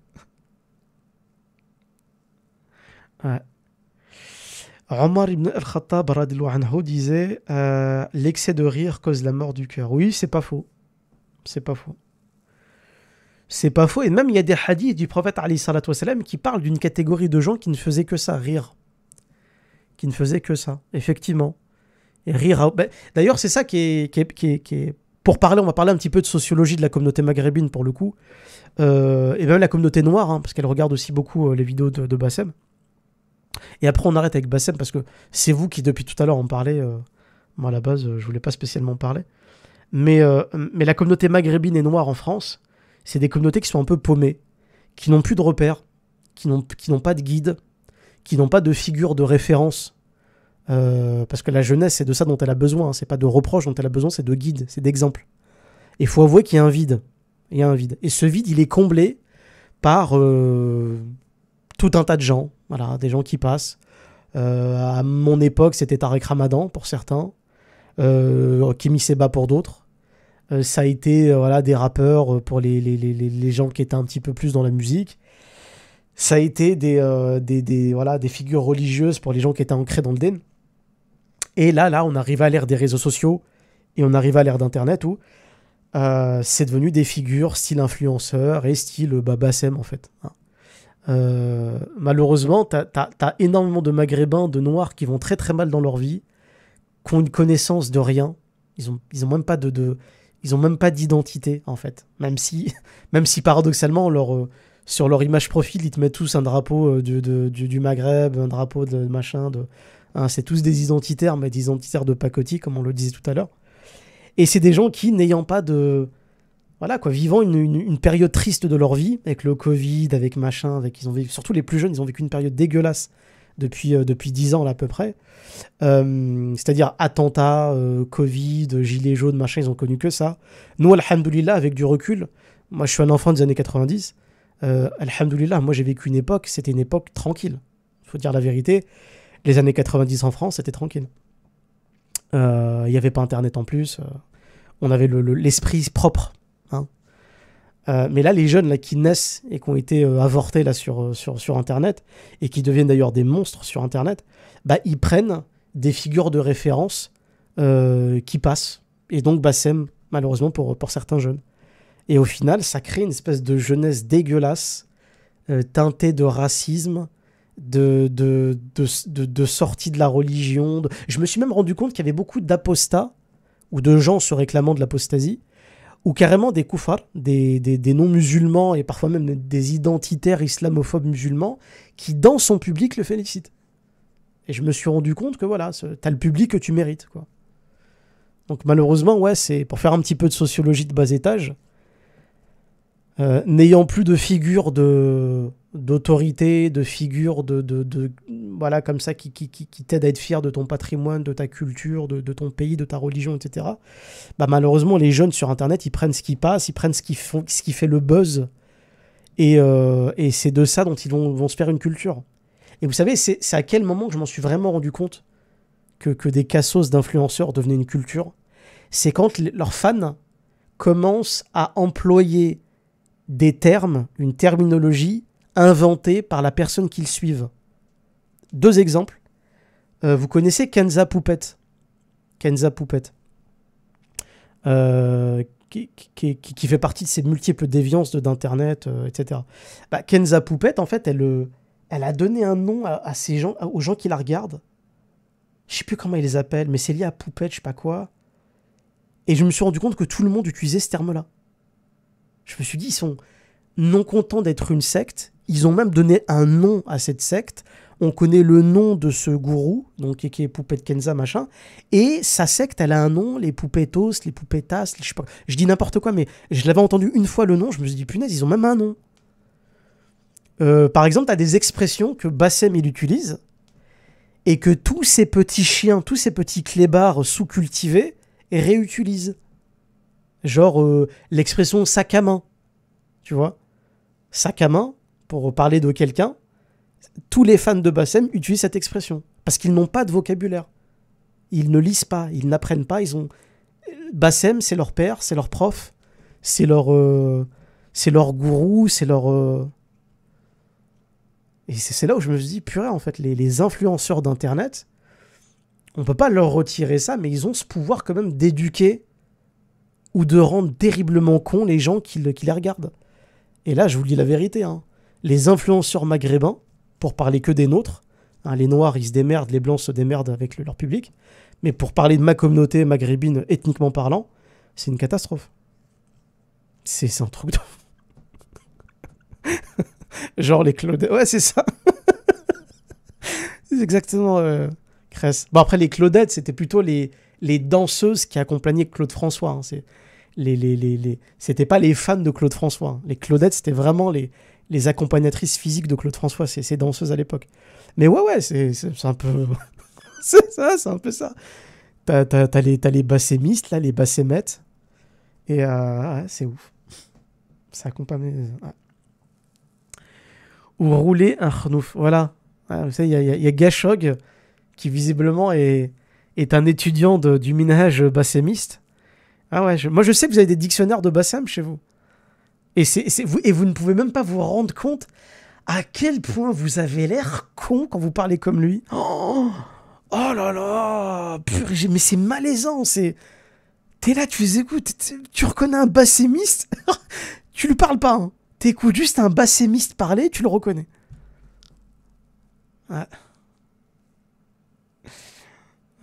ouais. Omar ibn al-Khattab disait euh, L'excès de rire cause la mort du cœur. Oui, c'est pas faux. C'est pas faux. C'est pas faux. Et même, il y a des hadiths du prophète qui parlent d'une catégorie de gens qui ne faisaient que ça, rire. Qui ne faisaient que ça, effectivement. Et rire. Ben, d'ailleurs, c'est ça qui est, qui, Pour parler, on va parler un petit peu de sociologie de la communauté maghrébine pour le coup. Euh, et même la communauté noire, hein, parce qu'elle regarde aussi beaucoup euh, les vidéos de Bassem. Et après, on arrête avec Bassem parce que c'est vous qui, depuis tout à l'heure, en parlez. Euh, moi, à la base, euh, je voulais pas spécialement parler. Mais, euh, mais la communauté maghrébine et noire en France, c'est des communautés qui sont un peu paumées, qui n'ont plus de repères, qui n'ont pas de guide, qui n'ont pas de figure de référence. parce que la jeunesse, c'est de ça dont elle a besoin. Hein. C'est pas de reproches dont elle a besoin, c'est de guide, c'est d'exemple. Et faut avouer qu'il y a un vide. Il y a un vide. Et ce vide, il est comblé par tout un tas de gens, voilà, des gens qui passent. Euh, à mon époque, c'était Tarek Ramadan pour certains, euh, Kimi Seba pour d'autres. Euh, ça a été euh, voilà, des rappeurs pour les, gens qui étaient un petit peu plus dans la musique. Ça a été des, voilà, des figures religieuses pour les gens qui étaient ancrés dans le DEN. Et là, là, on arrive à l'ère des réseaux sociaux et on arrive à l'ère d'Internet où c'est devenu des figures style influenceur et style Babassem en fait. Hein. Euh, malheureusement, tu énormément de Maghrébins, de Noirs qui vont très très mal dans leur vie, qui ont une connaissance de rien. Ils ont, ils ont même pas de, ils ont même pas d'identité en fait. Même si, même si paradoxalement, leur, euh, sur leur image profil, ils te mettent tous un drapeau euh, du, de, du, Maghreb, un drapeau de machin. De, hein, c'est tous des identitaires, mais des identitaires de pacotis, comme on le disait tout à l'heure. Et c'est des gens qui, n'ayant pas de voilà quoi, vivant une, période triste de leur vie, avec le Covid, avec machin, avec ils ont vécu, surtout les plus jeunes, ils ont vécu une période dégueulasse depuis, euh, depuis 10 ans à peu près. Euh, c'est-à-dire attentats, euh, Covid, gilets jaunes, machin, ils ont connu que ça. Nous, alhamdoulilah, avec du recul, moi je suis un enfant des années 90, alhamdoulilah, moi j'ai vécu une époque, c'était une époque tranquille. Il faut dire la vérité, les années 90 en France, c'était tranquille. Il n'y avait pas Internet en plus, on avait l'esprit propre euh, mais là, les jeunes là, qui naissent et qui ont été euh, avortés là, sur, euh, sur, sur Internet, et qui deviennent d'ailleurs des monstres sur Internet, bah, ils prennent des figures de référence qui passent. Et donc bassem malheureusement, pour, pour certains jeunes. Et au final, ça crée une espèce de jeunesse dégueulasse, teintée de racisme, de, de, de, de, de sortie de la religion. Je me suis même rendu compte qu'il y avait beaucoup d'apostats, ou de gens se réclamant de l'apostasie, ou carrément des koufars, des, non-musulmans et parfois même des identitaires islamophobes musulmans qui, dans son public, le félicitent. Et je me suis rendu compte que voilà, t'as le public que tu mérites. Quoi. Donc malheureusement, ouais, c'est pour faire un petit peu de sociologie de bas étage, euh, n'ayant plus de figure de, d'autorité, de figure, de, de, de, voilà comme ça qui, qui, t'aide à être fier de ton patrimoine, de ta culture, de, de, ton pays, de ta religion, etc. Bah malheureusement les jeunes sur internet ils prennent ce qui passe, ils prennent ce qui font, ce qui fait le buzz et, euh, et c'est de ça dont ils vont, vont, se faire une culture. Et vous savez c'est à quel moment que je m'en suis vraiment rendu compte que, que des cassos d'influenceurs devenaient une culture, c'est quand leurs fans commencent à employer des termes, une terminologie inventé par la personne qu'ils suivent. Deux exemples. Euh, vous connaissez Kenza Poupette. Kenza Poupette. Euh, qui, fait partie de ces multiples déviances d'Internet, euh, etc. Bah, Kenza Poupette, en fait, elle, a donné un nom à, ces gens, aux gens qui la regardent. Je sais plus comment ils les appellent, mais c'est lié à Poupette, je sais pas quoi. Et je me suis rendu compte que tout le monde utilisait ce terme-là. Je me suis dit, ils sont non contents d'être une secte, ils ont même donné un nom à cette secte. On connaît le nom de ce gourou, donc qui est de Kenza, machin. Et sa secte, elle a un nom, les Poupettos, les Poupettas, je, sais pas, je dis n'importe quoi, mais je l'avais entendu une fois le nom, je me suis dit, punaise, ils ont même un nom. Euh, par exemple, t'as des expressions que Bassem, il utilise, et que tous ces petits chiens, tous ces petits clébards sous-cultivés réutilisent. Genre euh, l'expression sac à main, tu vois Sac à main, pour parler de quelqu'un, tous les fans de Bassem utilisent cette expression parce qu'ils n'ont pas de vocabulaire. Ils ne lisent pas, ils n'apprennent pas, ils ont Bassem, c'est leur père, c'est leur prof, c'est leur euh, c'est leur gourou, c'est leur euh, et c'est là où je me suis dit purée en fait les, influenceurs d'internet, on peut pas leur retirer ça, mais ils ont ce pouvoir quand même d'éduquer ou de rendre terriblement cons les gens qui, qui les regardent. Et là, je vous dis la vérité, hein les influenceurs maghrébins, pour parler que des nôtres, hein, les noirs ils se démerdent, les blancs se démerdent avec leur public, mais pour parler de ma communauté maghrébine ethniquement parlant, c'est une catastrophe. C'est un truc de... Genre les Claudettes. Ouais, c'est ça. c'est exactement euh, Bon, après, les Claudettes, c'était plutôt les, les danseuses qui accompagnaient Claude François. Hein, les, les, C'était pas les fans de Claude François. Hein. Les Claudettes, c'était vraiment les, les accompagnatrices physiques de Claude François, c'est ses danseuses à l'époque. Mais ouais, ouais, c'est un peu. c'est ça, c'est un peu ça. T'as les, bassémistes, là, les bassémettes. Et euh, c'est ouf. Ça accompagne. Ou rouler un chnouf. Voilà. vous savez, il y a, Gachog, Gashog qui visiblement est, est un étudiant de, du minage bassémiste. Ah ouais, moi je sais que vous avez des dictionnaires de bassem chez vous. Et, c'est, vous, et vous ne pouvez même pas vous rendre compte à quel point vous avez l'air con quand vous parlez comme lui. Oh, oh là là Mais c'est malaisant, c'est... T'es là, tu les écoutes, tu reconnais un bassémiste, tu lui parles pas. Hein. T'écoutes juste un bassémiste parler, tu le reconnais. Ouais.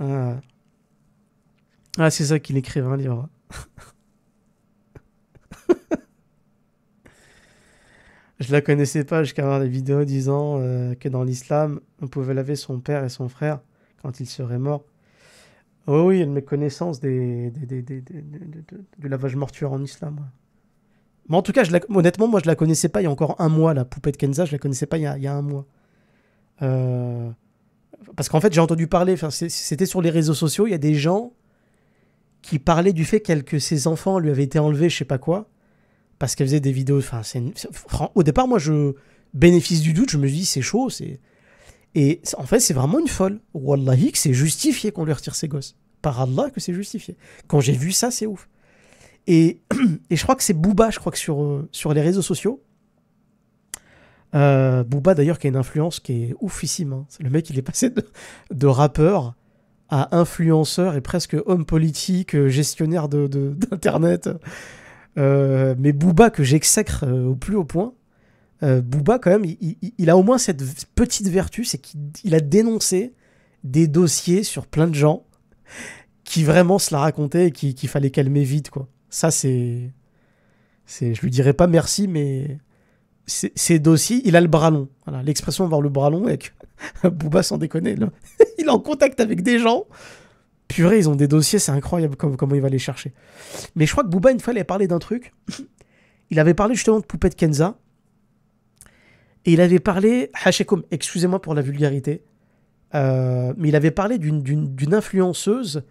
Ah, ah c'est ça qu'il écrivait un hein, livre. Je la connaissais pas jusqu'à voir des vidéos disant euh, que dans l'islam, on pouvait laver son père et son frère quand ils seraient morts. Oh oui, oui, y a connaissances des, du lavage mortuaire en islam. Mais en tout cas, honnêtement, moi, je la connaissais pas il y a encore un mois, la poupée de Kenza, je la connaissais pas il y a, un mois. Euh, parce qu'en fait, j'ai entendu parler, c'était sur les réseaux sociaux, il y a des gens qui parlaient du fait que ses enfants lui avaient été enlevés, je sais pas quoi, parce qu'elle faisait des vidéos. Enfin, c'est au départ, moi, je bénéfice du doute, je me dis c'est chaud, c'est et en fait, c'est vraiment une folle. Wallahi, que c'est justifié qu'on lui retire ses gosses. Par Allah, que c'est justifié. Quand j'ai vu ça, c'est ouf. Et, et, je crois que c'est Booba, je crois que sur, euh, sur les réseaux sociaux. Euh, Booba, d'ailleurs, qui a une influence qui est oufissime. c'est hein. Le mec, il est passé de, de, rappeur à influenceur et presque homme politique, gestionnaire d'Internet. De, euh, mais Booba, que j'exècre euh, au plus haut point, euh, Booba, quand même, il, il, a au moins cette petite vertu, c'est qu'il a dénoncé des dossiers sur plein de gens qui vraiment se la racontaient et qu'il fallait calmer vite, quoi. Ça, c'est. c'est je lui dirais pas merci, mais ces dossiers, il a le bras long. Voilà, l'expression avoir le bras long, avec Booba, sans déconner, il est en contact avec des gens vrai, ils ont des dossiers, c'est incroyable comment il va les chercher. Mais je crois que Booba, une fois, il avait parlé d'un truc. Il avait parlé justement de Poupette Kenza. Et il avait parlé, Hachekoum, excusez-moi pour la vulgarité, euh, mais il avait parlé d'une influenceuse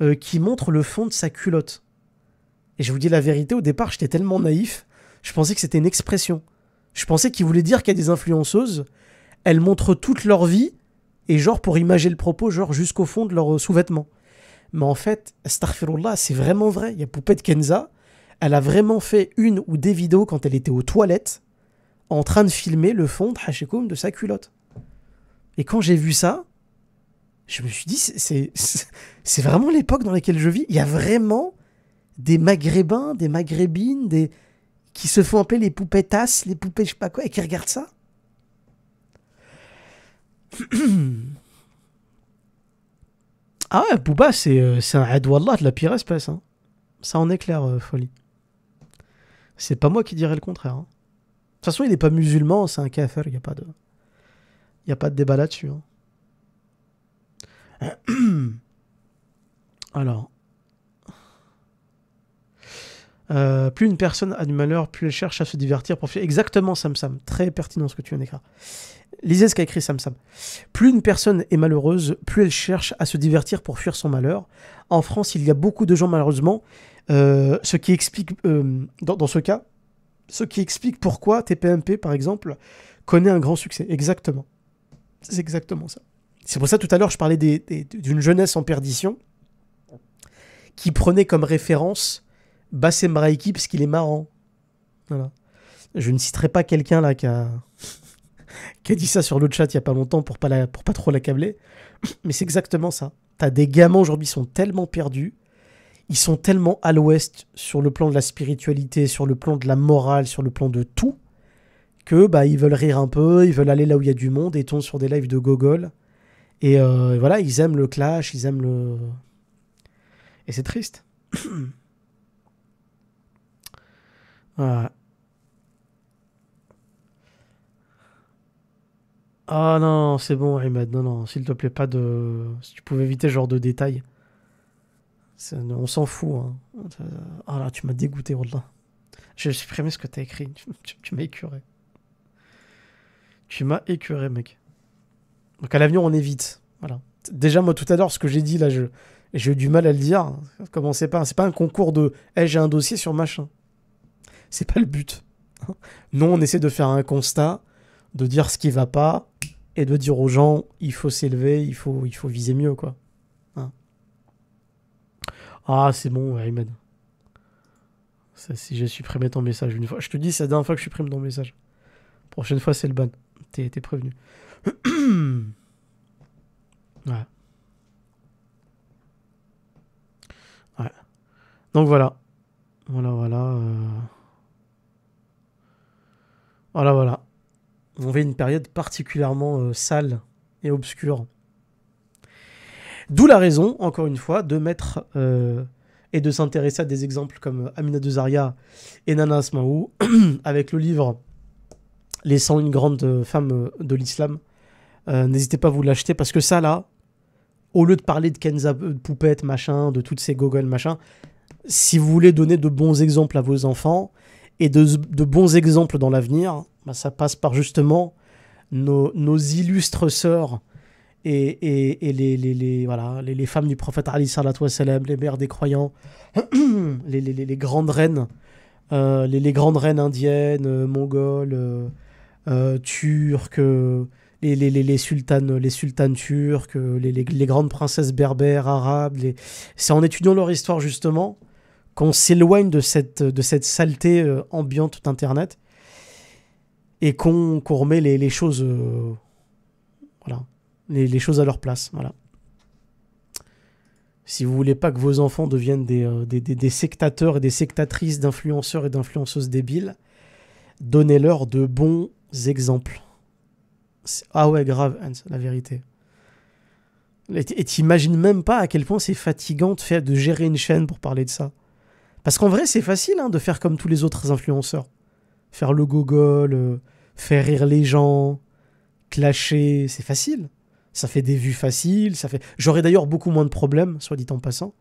euh, qui montre le fond de sa culotte. Et je vous dis la vérité, au départ, j'étais tellement naïf, je pensais que c'était une expression. Je pensais qu'il voulait dire qu'il y a des influenceuses, elles montrent toute leur vie, et genre pour imager le propos, genre jusqu'au fond de leur sous vêtement mais en fait, là c'est vraiment vrai. Il y a de Kenza, elle a vraiment fait une ou des vidéos quand elle était aux toilettes, en train de filmer le fond de de sa culotte. Et quand j'ai vu ça, je me suis dit, c'est vraiment l'époque dans laquelle je vis. Il y a vraiment des maghrébins, des maghrébines, des qui se font appeler les poupées tasses, les poupées je sais pas quoi, et qui regardent ça. Ah ouais, Booba, c'est, euh, c'est un Edwallah de la pire espèce. Hein. Ça en est clair, euh, folie. C'est pas moi qui dirais le contraire. Hein. De toute façon, il n'est pas musulman, c'est un kafir, il n'y a, pas de... Y a pas de débat là-dessus. Hein. Alors, euh, plus une personne a du malheur, plus elle cherche à se divertir pour fuir... exactement Sam Sam. Très pertinent ce que tu viens d'écrire. Lisez ce qu'a écrit Sam Sam. Plus une personne est malheureuse, plus elle cherche à se divertir pour fuir son malheur. En France, il y a beaucoup de gens malheureusement, euh, ce qui explique, euh, dans, dans, ce cas, ce qui explique pourquoi TPMP, par exemple, connaît un grand succès. Exactement. C'est exactement ça. C'est pour ça tout à l'heure, je parlais d'une jeunesse en perdition qui prenait comme référence Bassem Maraiki parce qu'il est marrant. Je ne citerai pas quelqu'un là qui a... dit ça sur le chat il y a pas longtemps pour pas, pour pas trop l'accabler. Mais c'est exactement ça. T'as des gamins aujourd'hui qui sont tellement perdus, ils sont tellement à l'ouest sur le plan de la spiritualité, sur le plan de la morale, sur le plan de tout, que bah ils veulent rire un peu, ils veulent aller là où il y a du monde et tombent sur des lives de gogol. Et euh, voilà, ils aiment le clash, ils aiment le. Et c'est triste. Ah non, c'est bon, Ahmed. Non, non, s'il te plaît, pas de. Si tu pouvais éviter ce genre de détails. On s'en fout. Hein. Ah là, tu m'as dégoûté, Rodla. J'ai supprimé ce que t'as écrit. Tu, m'as écuré. Tu m'as écuré, mec. Donc à l'avenir, on évite. Voilà. Déjà, moi, tout à l'heure, ce que j'ai dit là, j'ai eu du mal à le dire. Comment pas. C'est pas un concours de. j'ai un dossier sur machin c'est pas le but. Nous, on essaie de faire un constat, de dire ce qui va pas et de dire aux gens il faut s'élever, il faut, il faut viser mieux, quoi. Hein. ah, c'est bon, Ayman. si j'ai supprimé ton message une fois. Je te dis, c'est la dernière fois que je supprime ton message. Prochaine fois, c'est le ban. T'es prévenu. ouais. Ouais. Donc voilà. Voilà, voilà. Euh. Voilà, voilà. On vit une période particulièrement euh, sale et obscure. D'où la raison, encore une fois, de mettre euh, et de s'intéresser à des exemples comme euh, Amina De Zaria et Nana Asmaou, avec le livre Les une grande femme de l'islam. N'hésitez pas à vous l'acheter parce que ça, là, au lieu de parler de Kenza Poupette, machin, de toutes ces gogoles, machin, si vous voulez donner de bons exemples à vos enfants, et de, bons exemples dans l'avenir, bah, ça passe par justement nos, nos illustres sœurs et, les, les, voilà, les, femmes du prophète Ali Salatoua les mères des croyants, les, grandes reines, euh, les, grandes reines indiennes, euh, mongoles, euh, turques, les, les, sultanes, les sultanes turques, les, grandes princesses berbères, arabes. C'est en étudiant leur histoire justement qu'on s'éloigne de cette, de cette saleté euh, ambiante d'Internet et qu'on remet les, choses, euh, voilà, les, choses à leur place. Voilà. Si vous voulez pas que vos enfants deviennent des, euh, des, sectateurs et des sectatrices d'influenceurs et d'influenceuses débiles, donnez-leur de bons exemples. Ah ouais, grave, la vérité. Et tu t'imagines même pas à quel point c'est fatigant de, de gérer une chaîne pour parler de ça. Parce qu'en vrai, c'est facile hein, de faire comme tous les autres influenceurs. Faire le gogol, euh, faire rire les gens, clasher, c'est facile. Ça fait des vues faciles, ça fait. J'aurais d'ailleurs beaucoup moins de problèmes, soit dit en passant.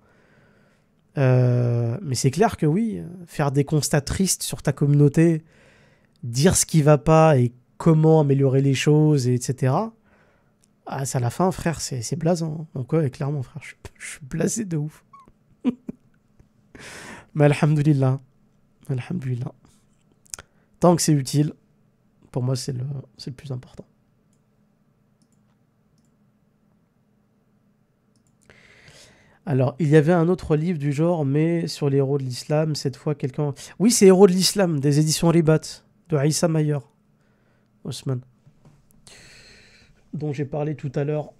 Euh, mais c'est clair que oui, faire des constats tristes sur ta communauté, dire ce qui va pas et comment améliorer les choses, etc. Ah, c'est à la fin, frère, c'est blasant. Donc ouais, clairement, frère, je suis blasé de ouf. Mais alhamdulillah. Tant que c'est utile, pour moi, c'est le, le plus important. Alors, il y avait un autre livre du genre, mais sur les héros de l'islam, cette fois quelqu'un... Oui, c'est Héros de l'islam, des éditions Ribat, de Issa Mayer, Osman, dont j'ai parlé tout à l'heure,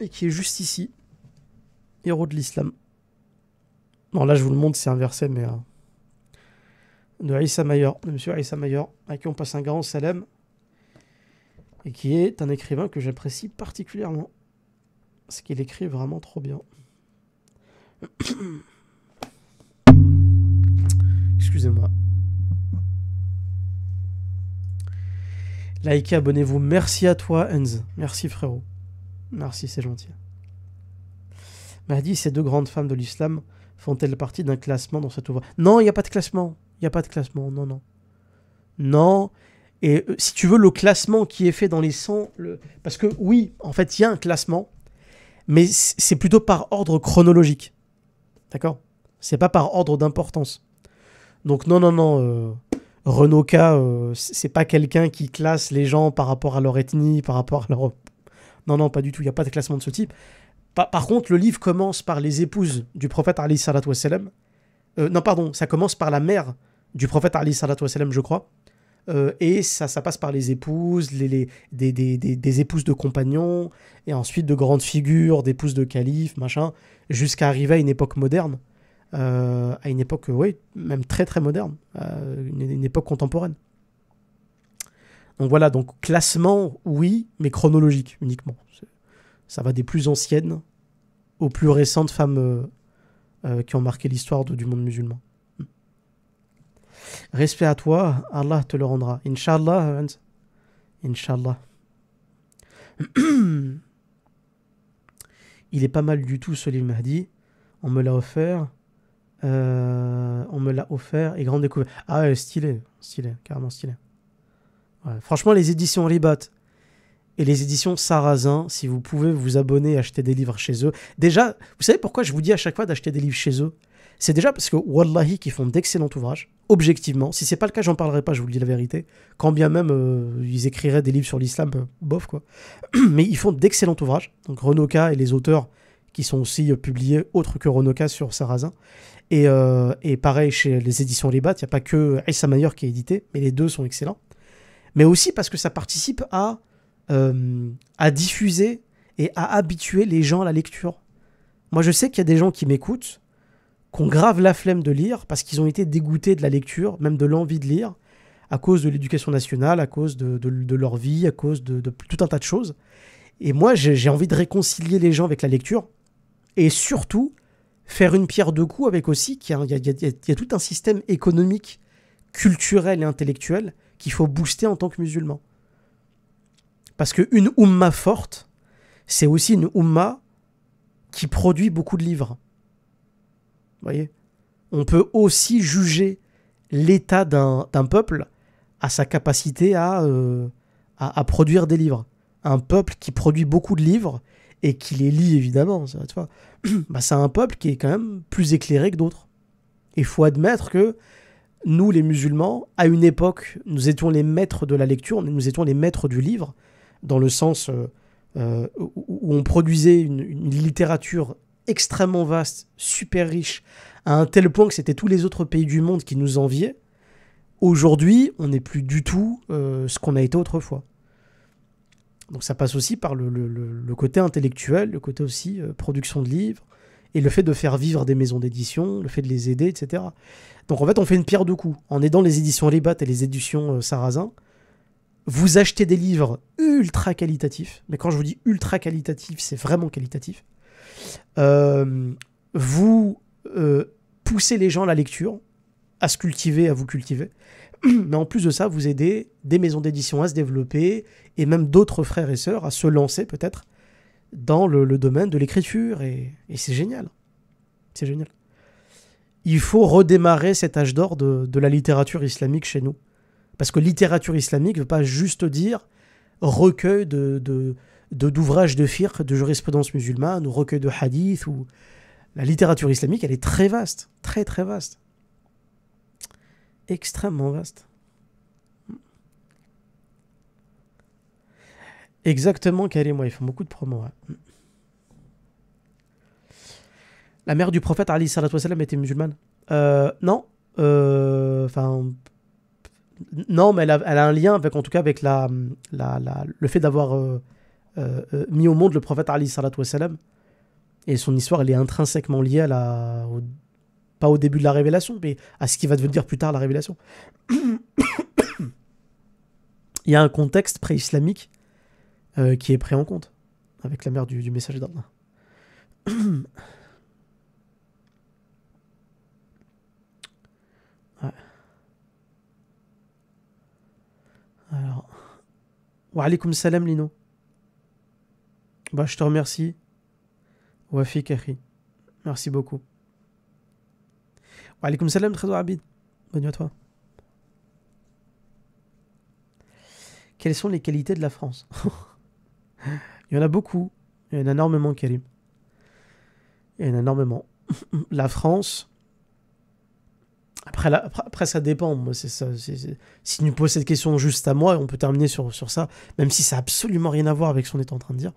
et qui est juste ici. Héros de l'islam. Non, là, je vous le montre, c'est inversé, mais. Euh, de Aïssa Mayer de monsieur Aïssa Mayer à qui on passe un grand salam, et qui est un écrivain que j'apprécie particulièrement. Parce qu'il écrit vraiment trop bien. Excusez-moi. Likez, abonnez-vous. Merci à toi, Enz. Merci, frérot. Merci, c'est gentil. mardi ces deux grandes femmes de l'islam font-elles partie d'un classement dans cette ouvrage Non, il n'y a pas de classement. Il n'y a pas de classement, non, non. Non. Et euh, si tu veux, le classement qui est fait dans les 100, le... parce que oui, en fait, il y a un classement, mais c'est plutôt par ordre chronologique. D'accord C'est pas par ordre d'importance. Donc non, non, non. Euh, Renaud K, euh, c'est pas quelqu'un qui classe les gens par rapport à leur ethnie, par rapport à leur... Non, non, pas du tout. Il n'y a pas de classement de ce type. Par, contre, le livre commence par les épouses du prophète Ali Salat euh, non, pardon, ça commence par la mère du prophète Ali Salat je crois. Euh, et ça, ça passe par les épouses, les, des, épouses de compagnons, et ensuite de grandes figures, d'épouses de califes, machin, jusqu'à arriver à une époque moderne. Euh, à une époque, oui, même très très moderne, euh, une époque contemporaine. Donc voilà, donc classement, oui, mais chronologique uniquement. Ça va des plus anciennes aux plus récentes femmes euh, euh, qui ont marqué l'histoire du monde musulman. Hmm. Respect à toi, Allah te le rendra. Inch'Allah, hein, Inch'Allah. Il est pas mal du tout ce livre Mahdi. On me l'a offert. Euh, on me l'a offert et grande découverte. Ah stylé, stylé, carrément stylé. Franchement, les éditions Ribat, et les éditions Sarrazin. Si vous pouvez vous abonner, acheter des livres chez eux. Déjà, vous savez pourquoi je vous dis à chaque fois d'acheter des livres chez eux C'est déjà parce que Wallahi, qui font d'excellents ouvrages, objectivement. Si c'est pas le cas, j'en parlerai pas, je vous dis la vérité. Quand bien même euh, ils écriraient des livres sur l'islam, euh, bof quoi. Mais ils font d'excellents ouvrages. Donc Renoka et les auteurs qui sont aussi euh, publiés autres que Renoka sur Sarrazin. Et, pareil chez les éditions Libat, il n'y a pas que Issa Mayer qui est édité, mais les deux sont excellents. Mais aussi parce que ça participe à euh, à diffuser et à habituer les gens à la lecture. Moi, je sais qu'il y a des gens qui m'écoutent, qu'on grave la flemme de lire parce qu'ils ont été dégoûtés de la lecture, même de l'envie de lire, à cause de l'éducation nationale, à cause de, leur vie, à cause de, tout un tas de choses. Et moi, j'ai envie de réconcilier les gens avec la lecture et surtout faire une pierre deux coups avec aussi qu'il y, y a tout un système économique, culturel et intellectuel qu'il faut booster en tant que musulman. Parce qu'une umma forte, c'est aussi une umma qui produit beaucoup de livres. Vous voyez On peut aussi juger l'état d'un peuple à sa capacité euh, à, à, produire des livres. Un peuple qui produit beaucoup de livres et qui les lit évidemment, bah, c'est un peuple qui est quand même plus éclairé que d'autres. Il faut admettre que nous, les musulmans, à une époque, nous étions les maîtres de la lecture, nous étions les maîtres du livre, dans le sens euh, euh, où on produisait une, littérature extrêmement vaste, super riche, à un tel point que c'était tous les autres pays du monde qui nous enviaient. Aujourd'hui, on n'est plus du tout euh, ce qu'on a été autrefois. Donc ça passe aussi par le, côté intellectuel, le côté aussi production de livres, et le fait de faire vivre des maisons d'édition, le fait de les aider, etc. Donc en fait, on fait une pierre deux coups. En aidant les éditions Libat et les éditions Sarrazin, vous achetez des livres ultra qualitatifs, mais quand je vous dis ultra qualitatifs, c'est vraiment qualitatif. Euh, vous euh, poussez les gens à la lecture, à se cultiver, à vous cultiver. Mais en plus de ça, vous aidez des maisons d'édition à se développer et même d'autres frères et sœurs à se lancer peut-être dans le, domaine de l'écriture. Et, c'est génial. C'est génial. Il faut redémarrer cet âge d'or de la littérature islamique chez nous. Parce que littérature islamique ne veut pas juste dire recueil de, d'ouvrages de, de de jurisprudence musulmane, ou recueil de hadith, ou... La littérature islamique, elle est très vaste, très très vaste. Extrêmement vaste. Exactement, Karim, moi, ils font beaucoup de promos. La mère du prophète, Ali était musulmane euh, Non. Euh, enfin, non, mais elle a, un lien avec, en tout cas, avec la, la, le fait d'avoir euh, euh, euh, mis au monde le prophète Ali Et son histoire, elle est intrinsèquement liée à la, pas au début de la révélation, mais à ce qui va devenir plus tard la révélation. Il y a un contexte pré-islamique qui est pris en compte avec la mère du, du message d'Allah. Wa alaykoum salam, Lino. Bah, je te remercie. Wafi Kakhi. Merci beaucoup. Wa alaykoum salam, Trésor Abid. Bonne nuit à toi. Quelles sont les qualités de la France Il y en a beaucoup. Il y en a énormément, Karim. Il y en a énormément. la France, après, après, ça dépend. Moi, c'est ça. Si tu nous poses cette question juste à moi, on peut terminer sur, sur ça, même si ça n'a absolument rien à voir avec ce qu'on est en train de dire.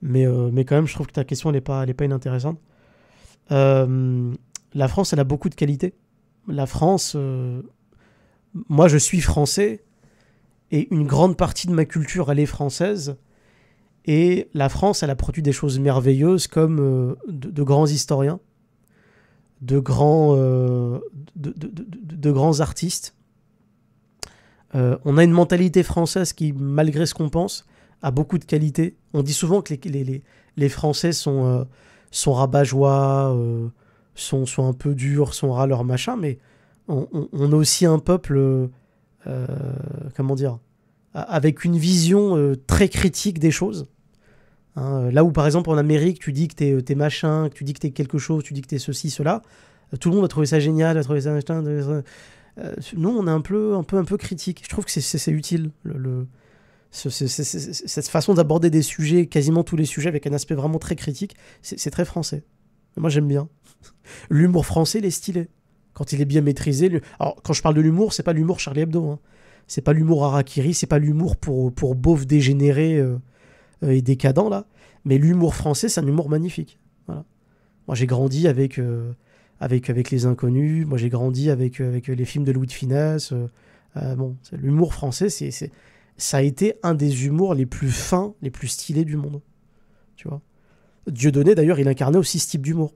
Mais, euh, mais quand même, je trouve que ta question, elle n'est pas, pas inintéressante. Euh, la France, elle a beaucoup de qualités. La France, euh, moi, je suis français et une grande partie de ma culture, elle est française. Et la France, elle a produit des choses merveilleuses comme de grands historiens de grands, euh, de, grands artistes. Euh, on a une mentalité française qui, malgré ce qu'on pense, a beaucoup de qualités. On dit souvent que les, les, les Français sont, euh, sont rabat sont, sont, un peu durs, sont leur machin, mais on, on, a aussi un peuple, comment dire, avec une vision très critique des choses. Hein, euh, là où par exemple en Amérique, tu dis que t'es euh, es machin, que tu dis que t'es quelque chose, tu dis que t'es ceci, cela, euh, tout le monde va trouver ça génial, trouver ça nous, on est un peu, un peu, un peu critique. Je trouve que c'est utile le, cette façon d'aborder des sujets, quasiment tous les sujets, avec un aspect vraiment très critique. C'est très français. Moi, j'aime bien. L'humour français, il est stylé. Quand il est bien maîtrisé. Alors, quand je parle de l'humour, c'est pas l'humour Charlie Hebdo. Hein. C'est pas l'humour Harakiri, c'est pas l'humour pour, pour beauf dégénéré. Euh, et décadent là. Mais l'humour français, c'est un humour magnifique. Voilà. Moi, j'ai grandi avec, euh, avec, avec Les Inconnus. Moi, j'ai grandi avec, euh, avec les films de Louis de Finesse. bon, l'humour français, c'est, c'est, ça a été un des humours les plus fins, les plus stylés du monde. Tu vois Dieudonné, d'ailleurs, il incarnait aussi ce type d'humour.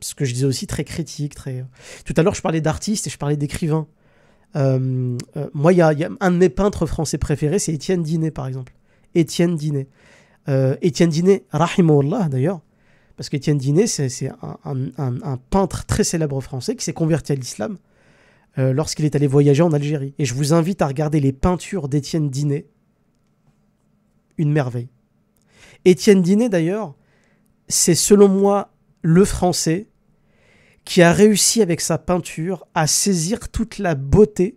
Ce que je disais aussi, très critique. très. Tout à l'heure, je parlais d'artistes et je parlais d'écrivains. moi, il y, y, a un de mes peintres français préférés, c'est Étienne Dinet, par exemple. Étienne Dinet. Euh, Étienne Dinet, rahimoullah d'ailleurs, parce qu'Étienne Dinet, c'est un, peintre très célèbre français qui s'est converti à l'islam euh, lorsqu'il est allé voyager en Algérie. Et je vous invite à regarder les peintures d'Étienne Dinet. Une merveille. Étienne Dinet, d'ailleurs, c'est selon moi le français qui a réussi avec sa peinture à saisir toute la beauté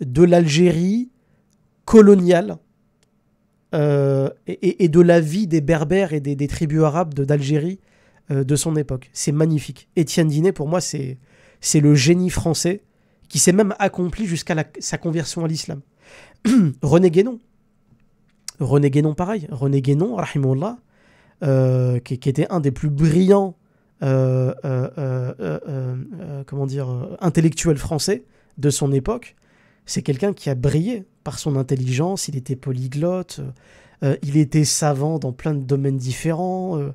de l'Algérie coloniale euh, et, et, de la vie des Berbères et des, tribus arabes d'Algérie de, euh, de son époque. C'est magnifique. Étienne Dinet, pour moi, c'est le génie français qui s'est même accompli jusqu'à sa conversion à l'islam. René Guénon. René Guénon, pareil. René Guénon, Rahimullah, euh, qui, était un des plus brillants comment dire, intellectuels français de son époque. C'est quelqu'un qui a brillé par son intelligence, il était polyglotte, euh, euh, il était savant dans plein de domaines différents, euh,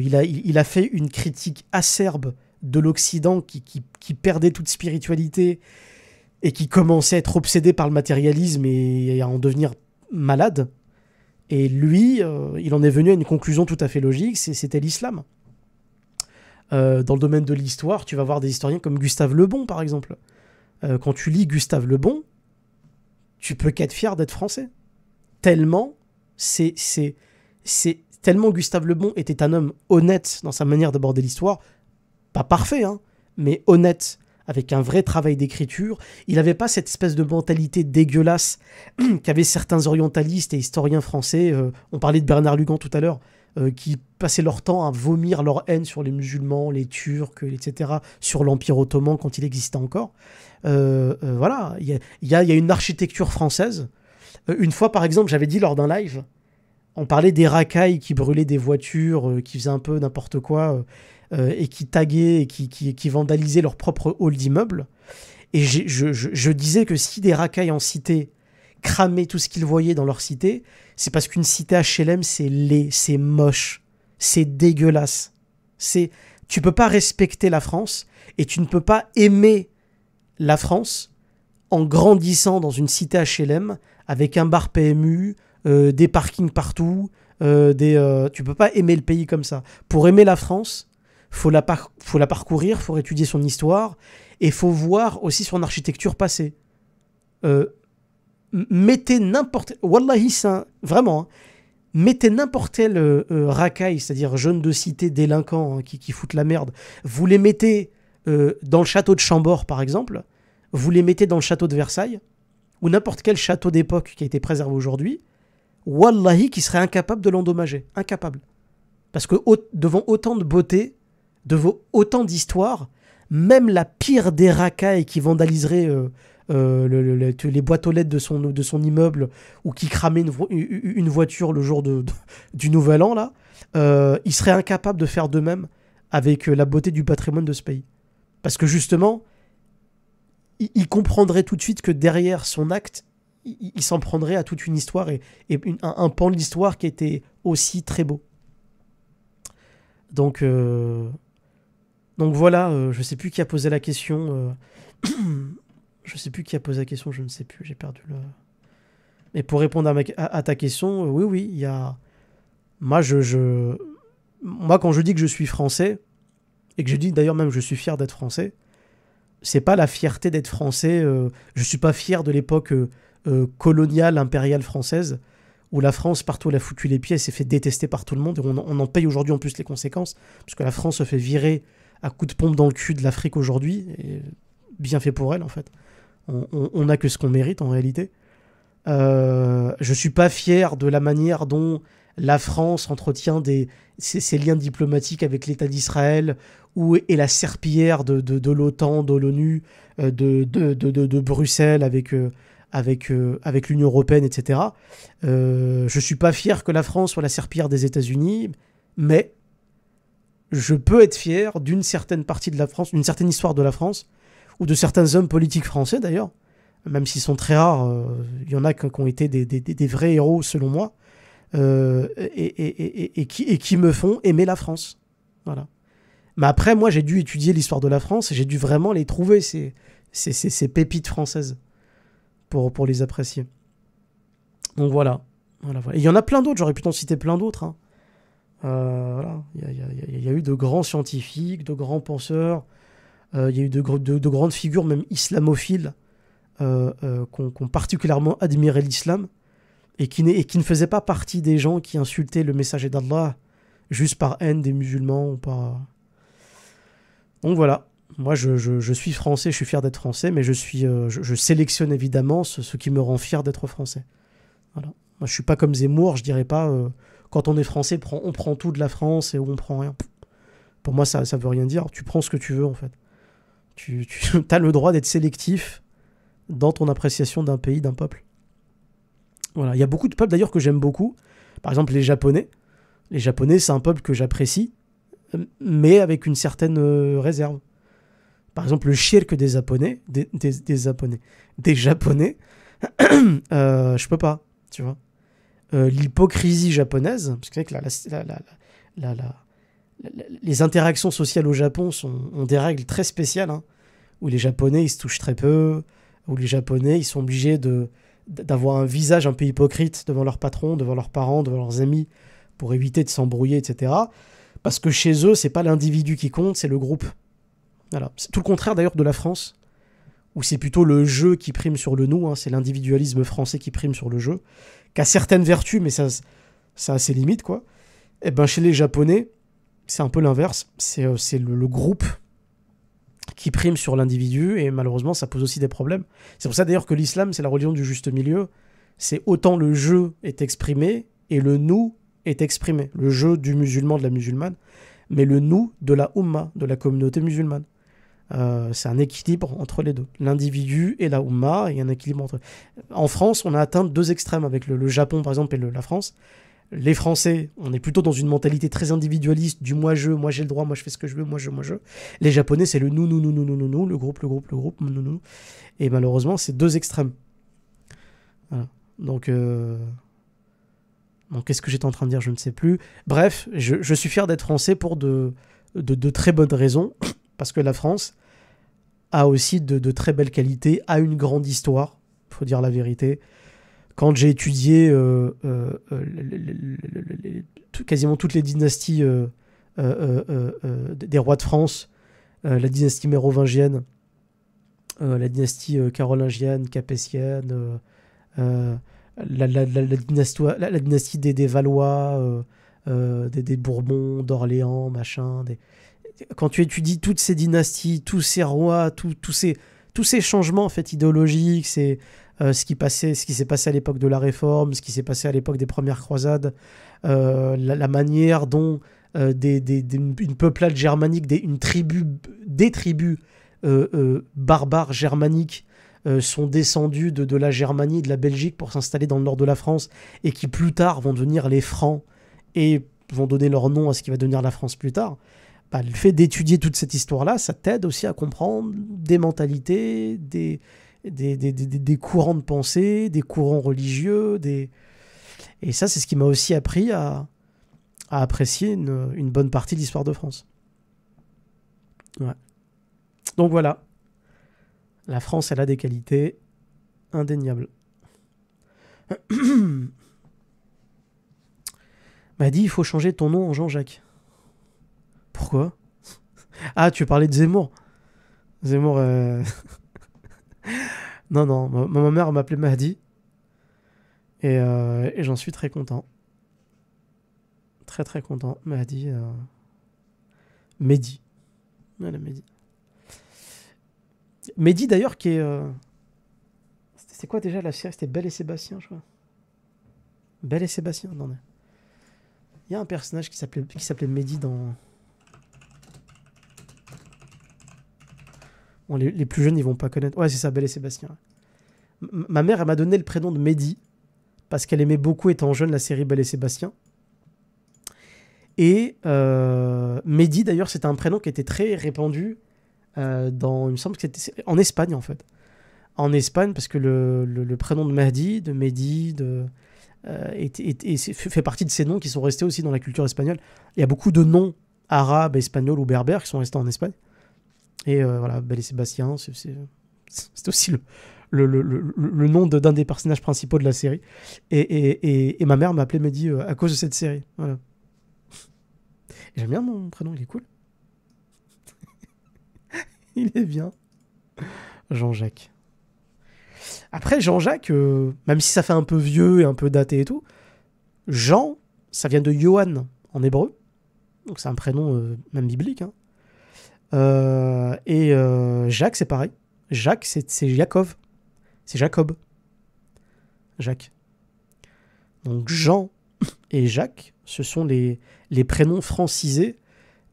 il, a, fait une critique acerbe de l'Occident qui, perdait toute spiritualité et qui commençait à être obsédé par le matérialisme et, à en devenir malade. Et lui, il en est venu à une conclusion tout à fait logique, c'était l'islam. dans le domaine de l'histoire, tu vas voir des historiens comme Gustave Le Bon, par exemple. quand tu lis Gustave Le Bon, tu peux qu'être fier d'être français. Tellement, c'est, c'est, c'est tellement Gustave Lebon était un homme honnête dans sa manière d'aborder l'histoire, pas parfait, hein, mais honnête, avec un vrai travail d'écriture. Il n'avait pas cette espèce de mentalité dégueulasse qu'avaient certains orientalistes et historiens français. Euh, on parlait de Bernard Lugan tout à l'heure. Euh, qui passaient leur temps à vomir leur haine sur les musulmans, les turcs, etc., sur l'Empire ottoman quand il existait encore. Euh, euh, voilà, il y a, une architecture française. une fois, par exemple, j'avais dit lors d'un live, on parlait des racailles qui brûlaient des voitures, qui faisaient un peu n'importe quoi, et qui taguaient, et qui, vandalisaient leur propre hall d'immeuble. Et je, je, disais que si des racailles en cité cramer tout ce qu'ils voyaient dans leur cité, c'est parce qu'une cité HLM, c'est laid, c'est moche, c'est dégueulasse. C'est tu peux pas respecter la France et tu ne peux pas aimer la France en grandissant dans une cité HLM avec un bar PMU, euh, des parkings partout, Tu euh, des euh, tu peux pas aimer le pays comme ça. Pour aimer la France, faut la faut la parcourir, faut étudier son histoire et faut voir aussi son architecture passée mettez n'importe. Wallahi, ça, vraiment, hein, mettez n'importe quel euh, euh, racaille, c'est-à-dire jeune de cité, délinquant, hein, qui, qui foutent la merde, vous les mettez euh, dans le château de Chambord, par exemple, vous les mettez dans le château de Versailles, ou n'importe quel château d'époque qui a été préservé aujourd'hui, Wallahi, qui serait incapable de l'endommager. Incapable. Parce que devant autant de beauté, devant autant d'histoire, même la pire des racailles qui vandaliserait. Euh, le, les boîtes aux lettres de son, de son immeuble ou qui cramait une, voiture le jour de, du Nouvel An, là, euh, serait incapable de faire de même avec euh, la beauté du patrimoine de ce pays. Parce que justement, il, comprendrait tout de suite que derrière son acte, il, s'en prendrait à toute une histoire et, un, pan de l'histoire qui était aussi très beau. Donc, euh, donc voilà, je sais plus qui a posé la question. Je sais plus qui a posé la question, je ne sais plus, j'ai perdu le. Mais pour répondre à, ta question, euh, oui, oui, il y a. Moi, je, Moi, quand je dis que je suis français, et que je dis d'ailleurs même que je suis fier d'être français, c'est pas la fierté d'être français. Euh, je suis pas fier de l'époque euh, coloniale, impériale française, où la France, partout, elle a foutu les pieds, s'est fait détester par tout le monde, et on, en paye aujourd'hui en plus les conséquences, parce que la France se fait virer à coups de pompe dans le cul de l'Afrique aujourd'hui, et bien fait pour elle en fait on n'a que ce qu'on mérite en réalité. Je euh, je suis pas fier de la manière dont la France entretient des, ses, liens diplomatiques avec l'État d'Israël ou est la serpillière de, l'OTAN, de l'ONU, euh, de, Bruxelles avec, euh, l'Union européenne, etc. Je je suis pas fier que la France soit la serpillière des États-Unis, mais je peux être fier d'une certaine partie de la France, d'une certaine histoire de la France ou de certains hommes politiques français d'ailleurs, même s'ils sont très rares, euh, il y en a qui, ont été des, vrais héros selon moi, euh, et, qui, me font aimer la France. Voilà. Mais après, moi, j'ai dû étudier l'histoire de la France et j'ai dû vraiment les trouver, ces, pépites françaises, pour, les apprécier. Donc voilà. il y en a plein d'autres, j'aurais pu t'en citer plein d'autres. il y a eu de grands scientifiques, de grands penseurs, euh, il y a eu de, grandes figures, même islamophiles, euh, euh, qui ont particulièrement admiré l'islam et qui, ne faisaient pas partie des gens qui insultaient le messager d'Allah juste par haine des musulmans ou par. Donc voilà. Moi, je, suis français, je suis fier d'être français, mais je, suis, je, sélectionne évidemment ce, qui me rend fier d'être français. Voilà. ne je suis pas comme Zemmour, je dirais pas quand on est français, on prend tout de la France et on prend rien. Pour moi, ça ne veut rien dire. Tu prends ce que tu veux, en fait. Tu, tu as le droit d'être sélectif dans ton appréciation d'un pays, d'un peuple. Voilà, il y a beaucoup de peuples d'ailleurs que j'aime beaucoup. Par exemple, les Japonais. Les Japonais, c'est un peuple que j'apprécie, mais avec une certaine euh, réserve. Par exemple, le que des Japonais, des, des, Japonais, des Japonais, euh, je peux pas, tu vois. Euh, l'hypocrisie japonaise, parce que, là... la, la, la, les interactions sociales au Japon sont, ont des règles très spéciales, hein, où les Japonais ils se touchent très peu, où les Japonais ils sont obligés de d'avoir un visage un peu hypocrite devant leur patron, devant leurs parents, devant leurs amis, pour éviter de s'embrouiller, etc. Parce que chez eux, c'est pas l'individu qui compte, c'est le groupe. Voilà. C'est tout le contraire d'ailleurs de la France, où c'est plutôt le jeu qui prime sur le nous, hein, c'est l'individualisme français qui prime sur le jeu, qui a certaines vertus, mais ça, ça a ses limites, quoi. Et eh ben chez les Japonais, c'est un peu l'inverse. C'est euh, le, groupe qui prime sur l'individu et malheureusement ça pose aussi des problèmes. C'est pour ça d'ailleurs que l'islam c'est la religion du juste milieu. C'est autant le je est exprimé et le nous est exprimé. Le je du musulman, de la musulmane, mais le nous de la umma, de la communauté musulmane. Euh, c'est un équilibre entre les deux. L'individu et la umma », il y a un équilibre entre. En France, on a atteint deux extrêmes avec le, Japon, par exemple, et la France les Français, on est plutôt dans une mentalité très individualiste du moi je, moi j'ai le droit, moi je fais ce que je veux, moi je, moi je. Les Japonais, c'est le nous, nous, nous, nous, nous, nous, nous, le groupe, le groupe, le groupe, nous, nous. Et malheureusement, c'est deux extrêmes. Voilà. Euh, donc, qu'est-ce que j'étais en train de dire Je ne sais plus. Bref, je, suis fier d'être français pour de, de, de, très bonnes raisons, parce que la France a aussi de, de très belles qualités, a une grande histoire, faut dire la vérité quand j'ai étudié quasiment toutes les dynasties euh, euh, euh, des rois de France, la dynastie mérovingienne, la dynastie carolingienne, capétienne, la, dynastie, des, Valois, des, Bourbons, d'Orléans, machin. Quand tu étudies toutes ces dynasties, tous ces rois, tous ces tous ces changements en fait idéologiques, ces, euh, ce qui passait, ce qui s'est passé à l'époque de la Réforme, ce qui s'est passé à l'époque des premières croisades, euh, la, manière dont euh, des, une peuplade germanique, une tribu, des tribus barbares germaniques sont descendues de, la Germanie, de la Belgique pour s'installer dans le nord de la France et qui plus tard vont devenir les Francs et vont donner leur nom à ce qui va devenir la France plus tard. Bah, le fait d'étudier toute cette histoire-là, ça t'aide aussi à comprendre des mentalités, des, des, courants de pensée, des courants religieux, des... et ça c'est ce qui m'a aussi appris à, apprécier une, bonne partie de l'histoire de France. Ouais. Donc voilà, la France elle a des qualités indéniables. m'a dit il faut changer ton nom en Jean-Jacques. Pourquoi Ah tu parlais de Zemmour. Zemmour... Euh, Non, non, ma, ma mère m'appelait Mahdi. Euh, et, j'en suis très content. Très très content. Mahdi. Euh, Mehdi. Mehdi. Mehdi d'ailleurs qui est... Euh, c'était C'est quoi déjà la série C'était Belle et Sébastien, je crois. Belle et Sébastien, non, Il y a un personnage qui s'appelait Mehdi dans... les, plus jeunes, ils vont pas connaître. Ouais, c'est ça, Belle et Sébastien. ma mère, elle m'a donné le prénom de Mehdi parce qu'elle aimait beaucoup, étant jeune, la série Belle et Sébastien. Et euh, Mehdi, d'ailleurs, c'était un prénom qui était très répandu euh, dans, il me semble que c'était en Espagne en fait. En Espagne, parce que le, prénom de Mehdi, de Mehdi, de, euh, fait partie de ces noms qui sont restés aussi dans la culture espagnole. Il y a beaucoup de noms arabes, espagnols ou berbères qui sont restés en Espagne. Et euh, voilà, Belle et Sébastien, c'est aussi le, le, nom d'un des personnages principaux de la série. Et, ma mère m'a appelé, me dit euh, à cause de cette série. Voilà. J'aime bien mon prénom, il est cool. il est bien. Jean-Jacques. Après, Jean-Jacques, euh, même si ça fait un peu vieux et un peu daté et tout, Jean, ça vient de Johan en hébreu. Donc c'est un prénom même biblique. Hein. Euh, et euh, Jacques, c'est pareil. Jacques, c'est Jacob. C'est Jacob. Jacques. Donc Jean et Jacques, ce sont les, les prénoms francisés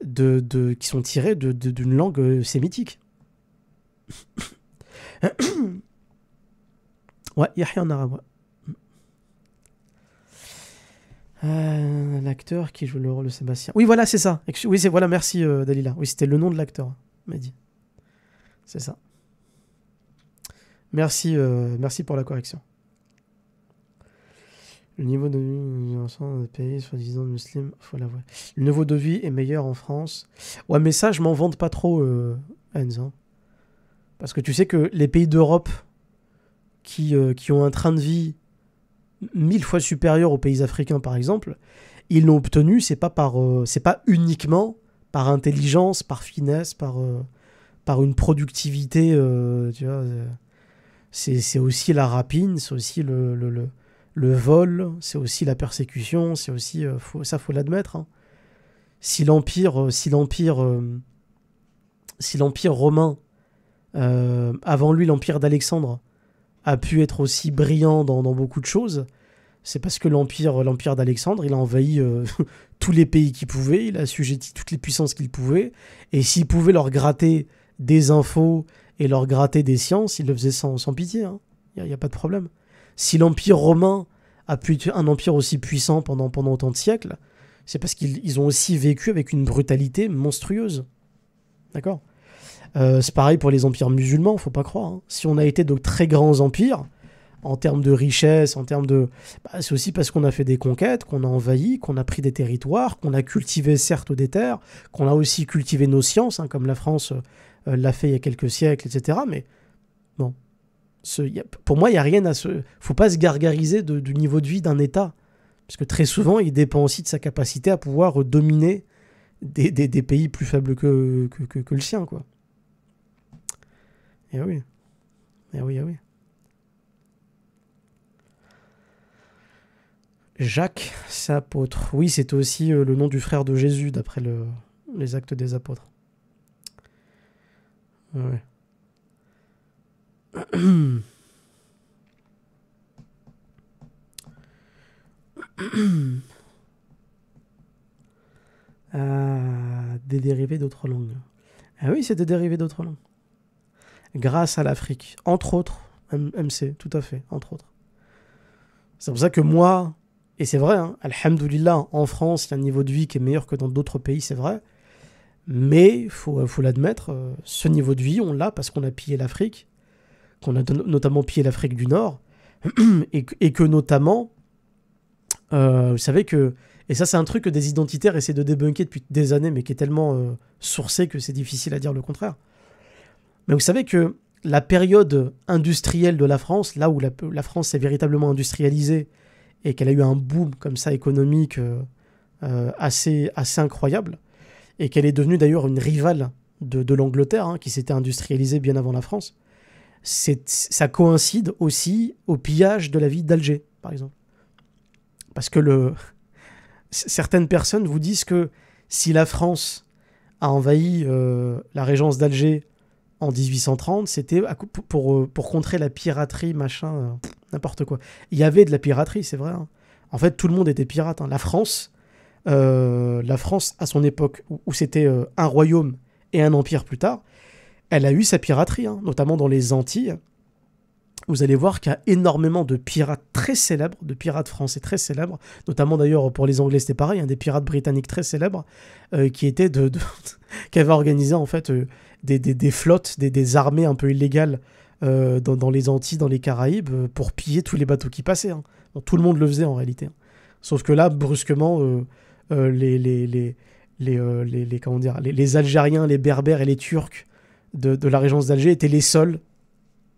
de, qui sont tirés d'une de, d'une langue euh, sémitique. ouais, rien en arabe. Euh, l'acteur qui joue le rôle de Sébastien. Oui, voilà, c'est ça. Oui, c'est voilà, merci euh, Dalila. Oui, c'était le nom de l'acteur, Mehdi. C'est ça. Merci, euh, merci pour la correction. Le niveau de vie dans pays soi-disant musulmans, faut Le niveau de vie est meilleur en France. Ouais, mais ça, je m'en vante pas trop, Enzo. Parce que tu sais que les pays d'Europe qui, qui ont un train de vie mille fois supérieurs aux pays africains, par exemple, ils l'ont obtenu, c'est pas, euh, pas uniquement par intelligence, par finesse, par, euh, par une productivité, euh, C'est, aussi la rapine, c'est aussi le, le, vol, c'est aussi la persécution, c'est aussi... Faut, ça, faut l'admettre. Hein. Si l'Empire... si l'Empire si l'Empire romain, avant lui l'Empire d'Alexandre, a pu être aussi brillant dans, beaucoup de choses, c'est parce que l'empire, l'empire d'Alexandre, il a envahi euh, tous les pays qu'il pouvait, il a assujetti toutes les puissances qu'il pouvait, et s'il pouvait leur gratter des infos et leur gratter des sciences, il le faisait sans, sans pitié. Hein. Il n'y a, pas de problème. Si l'empire romain a pu être un empire aussi puissant pendant, pendant autant de siècles, c'est parce qu'ils ont aussi vécu avec une brutalité monstrueuse. D'accord euh, c'est pareil pour les empires musulmans, faut pas croire. Hein. Si on a été de très grands empires, en termes de richesse, en termes de... Bah, c'est aussi parce qu'on a fait des conquêtes, qu'on a envahi, qu'on a pris des territoires, qu'on a cultivé certes des terres, qu'on a aussi cultivé nos sciences, hein, comme la France euh, l'a fait il y a quelques siècles, etc. Mais bon, ce, pour moi, il n'y a rien à se... faut pas se gargariser du niveau de vie d'un État. Parce que très souvent, il dépend aussi de sa capacité à pouvoir euh, dominer des, pays plus faibles que, que, que le sien, quoi. Eh oui. Eh oui, et eh oui. Jacques, c'est apôtre. Oui, c'était aussi euh, le nom du frère de Jésus, d'après les actes des apôtres. Ouais. Ah, des dérivés d'autres langues. Ah oui, c'est des dérivés d'autres langues grâce à l'Afrique, entre autres, MC, tout à fait, entre autres. C'est pour ça que moi, et c'est vrai, hein, Alhamdoulilah, en France, il y a un niveau de vie qui est meilleur que dans d'autres pays, c'est vrai. Mais il faut, euh, faut l'admettre, euh, ce niveau de vie, on l'a parce qu'on a pillé l'Afrique, qu'on a notamment pillé l'Afrique du Nord, et, que, notamment, euh, vous savez que, et ça c'est un truc que des identitaires essaient de débunker depuis des années, mais qui est tellement sourcé que c'est difficile à dire le contraire. Mais vous savez que la période industrielle de la France, là où la, France s'est véritablement industrialisée et qu'elle a eu un boom comme ça économique euh, euh, assez, assez incroyable, et qu'elle est devenue d'ailleurs une rivale de, l'Angleterre, hein, qui s'était industrialisée bien avant la France, ça coïncide aussi au pillage de la ville d'Alger, par exemple. Parce que le, certaines personnes vous disent que si la France a envahi euh, la régence d'Alger en 1830, c'était pour, euh, pour, contrer la piraterie, machin, euh, n'importe quoi. Il y avait de la piraterie, c'est vrai. Hein. En fait, tout le monde était pirate. Hein. La France, euh, la France à son époque, où, c'était un royaume et un empire plus tard, elle a eu sa piraterie, hein, notamment dans les Antilles. Vous allez voir qu'il y a énormément de pirates très célèbres, de pirates français très célèbres, notamment d'ailleurs pour les Anglais c'était pareil, des pirates britanniques très célèbres, qui étaient de, qui avaient organisé en fait des, flottes, des, armées un peu illégales euh, dans, les Antilles, dans les Caraïbes, euh, pour piller tous les bateaux qui passaient. Hein. tout le monde le faisait en réalité. Hein. Sauf que là, brusquement, euh, les, comment dire, les, Algériens, les Berbères et les Turcs de, la régence d'Alger étaient les seuls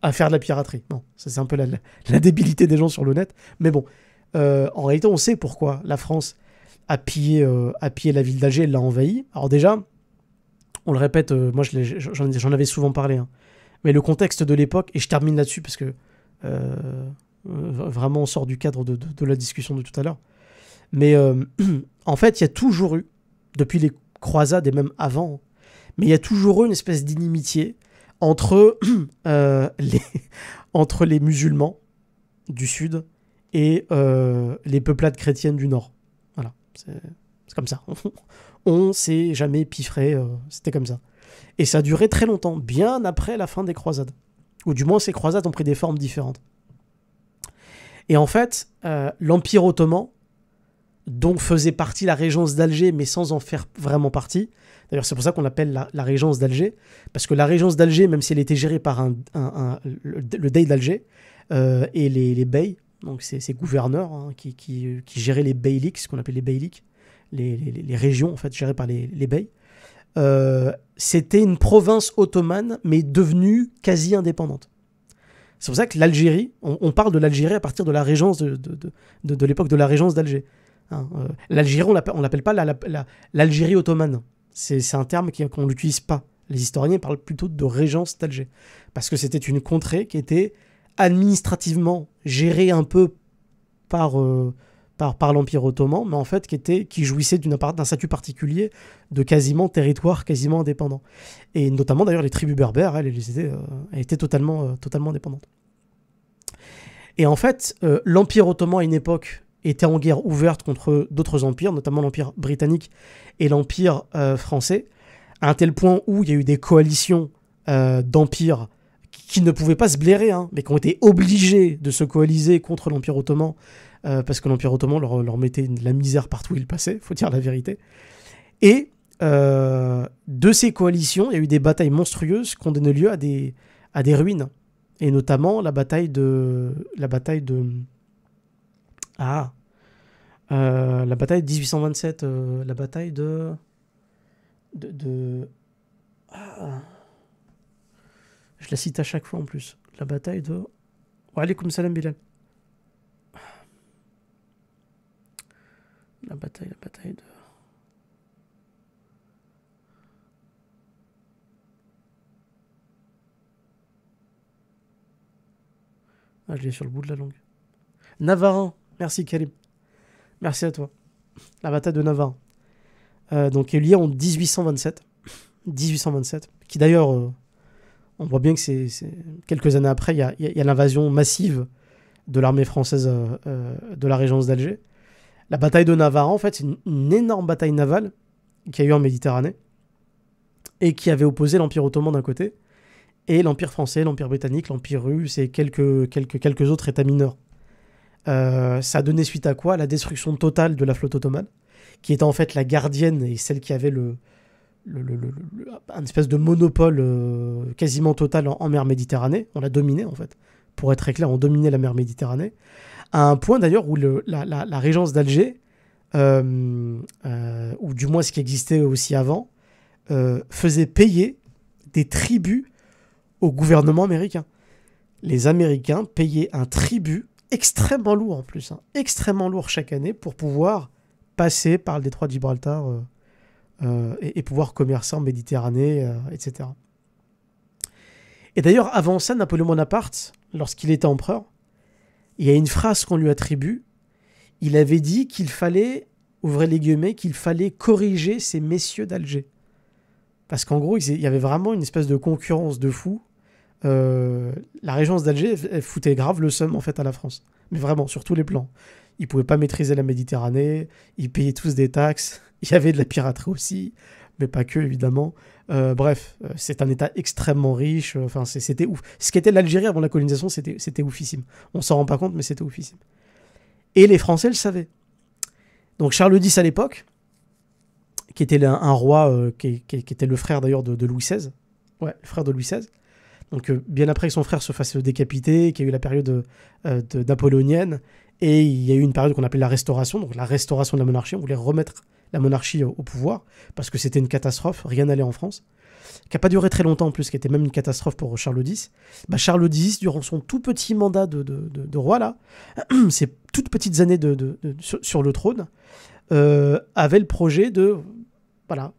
à faire de la piraterie. Bon, ça c'est un peu la, débilité des gens sur le net. Mais bon, en réalité, on sait pourquoi la France a pillé, a pillé la ville d'Alger, l'a envahie. Alors déjà, on le répète, euh, moi j'en avais souvent parlé, hein. mais le contexte de l'époque, et je termine là-dessus parce que euh, vraiment on sort du cadre de, la discussion de tout à l'heure, mais euh, en fait il y a toujours eu, depuis les croisades et même avant, mais il y a toujours eu une espèce d'inimitié entre, les, entre les musulmans du sud et les peuplades chrétiennes du nord. Voilà, c'est comme ça. on s'est jamais piffré, euh, c'était comme ça. Et ça a duré très longtemps, bien après la fin des croisades. Ou du moins, ces croisades ont pris des formes différentes. Et en fait, euh, l'Empire ottoman, dont faisait partie la régence d'Alger, mais sans en faire vraiment partie, d'ailleurs c'est pour ça qu'on l'appelle la, régence d'Alger, parce que la régence d'Alger, même si elle était gérée par le, dey d'Alger euh, et les, les beys, donc ces, gouverneurs hein, qui, qui, qui, géraient les beyliks, ce qu'on appelle les beyliks, les, régions en fait gérées par les, les euh, c'était une province ottomane, mais devenue quasi indépendante. C'est pour ça que l'Algérie, on, parle de l'Algérie à partir de la régence de, de, l'époque de la régence d'Alger. Hein. Euh, L'Algérie, on ne l'appelle pas l'Algérie ottomane. C'est un terme qu'on n'utilise pas. Les historiens parlent plutôt de régence d'Alger. Parce que c'était une contrée qui était administrativement gérée un peu par, euh, par, l'Empire ottoman, mais en fait qui, était, qui jouissait d'un statut particulier de quasiment territoire quasiment indépendant. Et notamment d'ailleurs les tribus berbères, elles, euh, étaient, totalement, euh, totalement indépendantes. Et en fait, euh, l'Empire ottoman à une époque était en guerre ouverte contre d'autres empires, notamment l'Empire britannique et l'Empire français, à un tel point où il y a eu des coalitions d'empires qui ne pouvaient pas se blairer, hein, mais qui ont été obligés de se coaliser contre l'Empire ottoman, euh, parce que l'Empire ottoman leur, mettait la misère partout où ils passaient, faut dire la vérité. Et euh, de ces coalitions, il y a eu des batailles monstrueuses qui ont donné lieu à des, à des ruines, et notamment la bataille de... La bataille de... Ah euh, La bataille de 1827, la bataille de... de, de... Ah je la cite à chaque fois en plus. La bataille de. Wa alaykoum salam Bilal. La bataille, la bataille de. Ah, je l'ai sur le bout de la langue. Navarin. Merci Karim. Merci à toi. La bataille de Navarin. Euh, donc, il est liée en 1827. 1827. Qui d'ailleurs. Euh, on voit bien que c'est quelques années après, il y a, l'invasion massive de l'armée française euh, euh, de la régence d'Alger. La bataille de Navarre, en fait, c'est une, énorme bataille navale qui a eu en Méditerranée et qui avait opposé l'Empire ottoman d'un côté et l'Empire français, l'Empire britannique, l'Empire russe et quelques, quelques, quelques autres États mineurs. Euh, ça a donné suite à quoi La destruction totale de la flotte ottomane, qui était en fait la gardienne et celle qui avait le, un espèce de monopole euh, quasiment total en, mer Méditerranée. On l'a dominé en fait. Pour être très clair, on dominait la mer Méditerranée. À un point d'ailleurs où la, régence d'Alger, euh, euh, ou du moins ce qui existait aussi avant, faisait payer des tribus au gouvernement américain. Les Américains payaient un tribut extrêmement lourd en plus, hein, extrêmement lourd chaque année pour pouvoir passer par le détroit de Gibraltar euh, et, pouvoir commercer en Méditerranée, euh, etc. Et d'ailleurs, avant ça, Napoléon Bonaparte, lorsqu'il était empereur, il y a une phrase qu'on lui attribue. Il avait dit qu'il fallait, ouvrez les guillemets, qu'il fallait corriger ces messieurs d'Alger. Parce qu'en gros, il y avait vraiment une espèce de concurrence de fou. Euh, la régence d'Alger foutait grave le seum en fait à la France. Mais vraiment, sur tous les plans. Ils pouvaient pas maîtriser la Méditerranée, ils payaient tous des taxes, Il y avait de la piraterie aussi, mais pas que, évidemment. Euh, bref, euh, c'est un État extrêmement riche. Euh, enfin, c'était ouf. Ce qu'était l'Algérie avant la colonisation, c'était oufissime. On s'en rend pas compte, mais c'était oufissime. Et les Français le savaient. Donc Charles X à l'époque, qui était un, roi, qui, était le frère d'ailleurs de, Louis XVI. Ouais, le frère de Louis XVI. Donc bien après que son frère se fasse décapiter, qu'il y a eu la période napoléonienne, et il y a eu une période qu'on appelle la restauration, donc la restauration de la monarchie, on voulait remettre la monarchie au, pouvoir, parce que c'était une catastrophe, rien n'allait en France, qui n'a pas duré très longtemps en plus, qui était même une catastrophe pour Charles X. Bah, Charles X, durant son tout petit mandat de, roi, là, ses toutes petites années de, sur, le trône, euh, avait le projet de voilà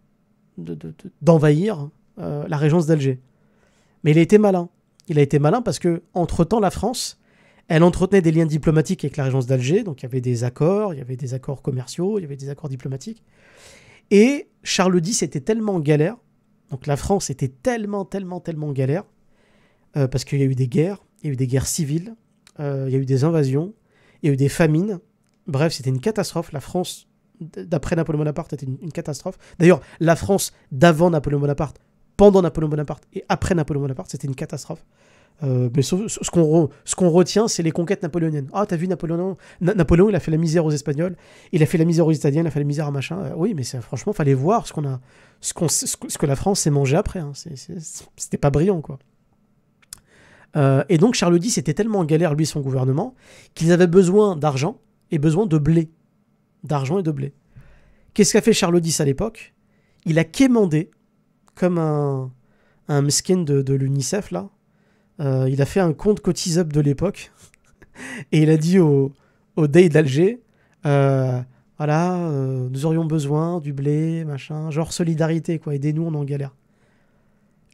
d'envahir euh, la régence d'Alger. Mais il a été malin. Il a été malin parce que entre temps la France elle entretenait des liens diplomatiques avec la régence d'Alger, donc il y avait des accords, il y avait des accords commerciaux, il y avait des accords diplomatiques. Et Charles X était tellement en galère, donc la France était tellement, tellement, tellement en galère, euh, parce qu'il y a eu des guerres, il y a eu des guerres civiles, euh, il y a eu des invasions, il y a eu des famines. Bref, c'était une catastrophe. La France, d'après Napoléon Bonaparte, était une catastrophe. D'ailleurs, la France d'avant Napoléon Bonaparte, pendant Napoléon Bonaparte et après Napoléon Bonaparte, c'était une catastrophe. Euh, mais ce, qu'on retient, c'est les conquêtes napoléoniennes. Ah, t'as vu Napoléon Napoléon, il a fait la misère aux Espagnols, il a fait la misère aux Italiens, il a fait la misère à machin. Euh, oui, mais franchement, fallait voir ce qu'on a, ce, que la France s'est mangé après. Hein. C'était pas brillant, quoi. Euh, et donc Charles X était tellement en galère, lui et son gouvernement, qu'ils avaient besoin d'argent et besoin de blé. D'argent et de blé. Qu'est-ce qu'a fait Charles X à l'époque Il a quémandé, comme un, un de l'UNICEF, là, euh, il a fait un compte cotisable de l'époque et il a dit au, au Day d'Alger euh, voilà, euh, nous aurions besoin du blé, machin, genre solidarité, quoi, aidez-nous, on en galère.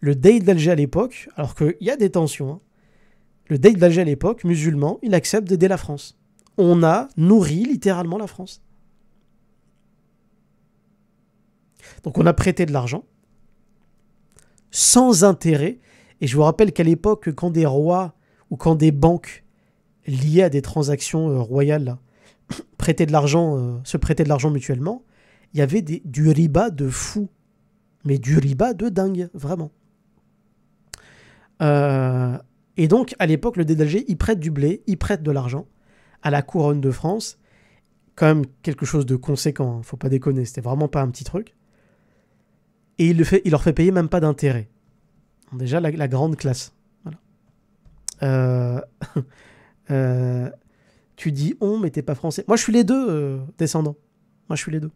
Le Day d'Alger à l'époque, alors qu'il y a des tensions, hein, le Day d'Alger à l'époque, musulman, il accepte d'aider la France. On a nourri littéralement la France. Donc on a prêté de l'argent sans intérêt et je vous rappelle qu'à l'époque, quand des rois ou quand des banques liées à des transactions euh, royales prêtaient de l'argent, euh, se prêtaient de l'argent mutuellement, il y avait des, du riba de fou. Mais du riba de dingue, vraiment. Euh, et donc, à l'époque, le Dédalger il prête du blé, il prête de l'argent à la couronne de France. Quand même quelque chose de conséquent, ne hein, faut pas déconner, c'était vraiment pas un petit truc. Et il, il leur fait payer même pas d'intérêt déjà la, grande classe. Euh, euh, tu dis on, mais t'es pas français. Moi, je suis les deux euh, descendants. Moi, je suis les deux.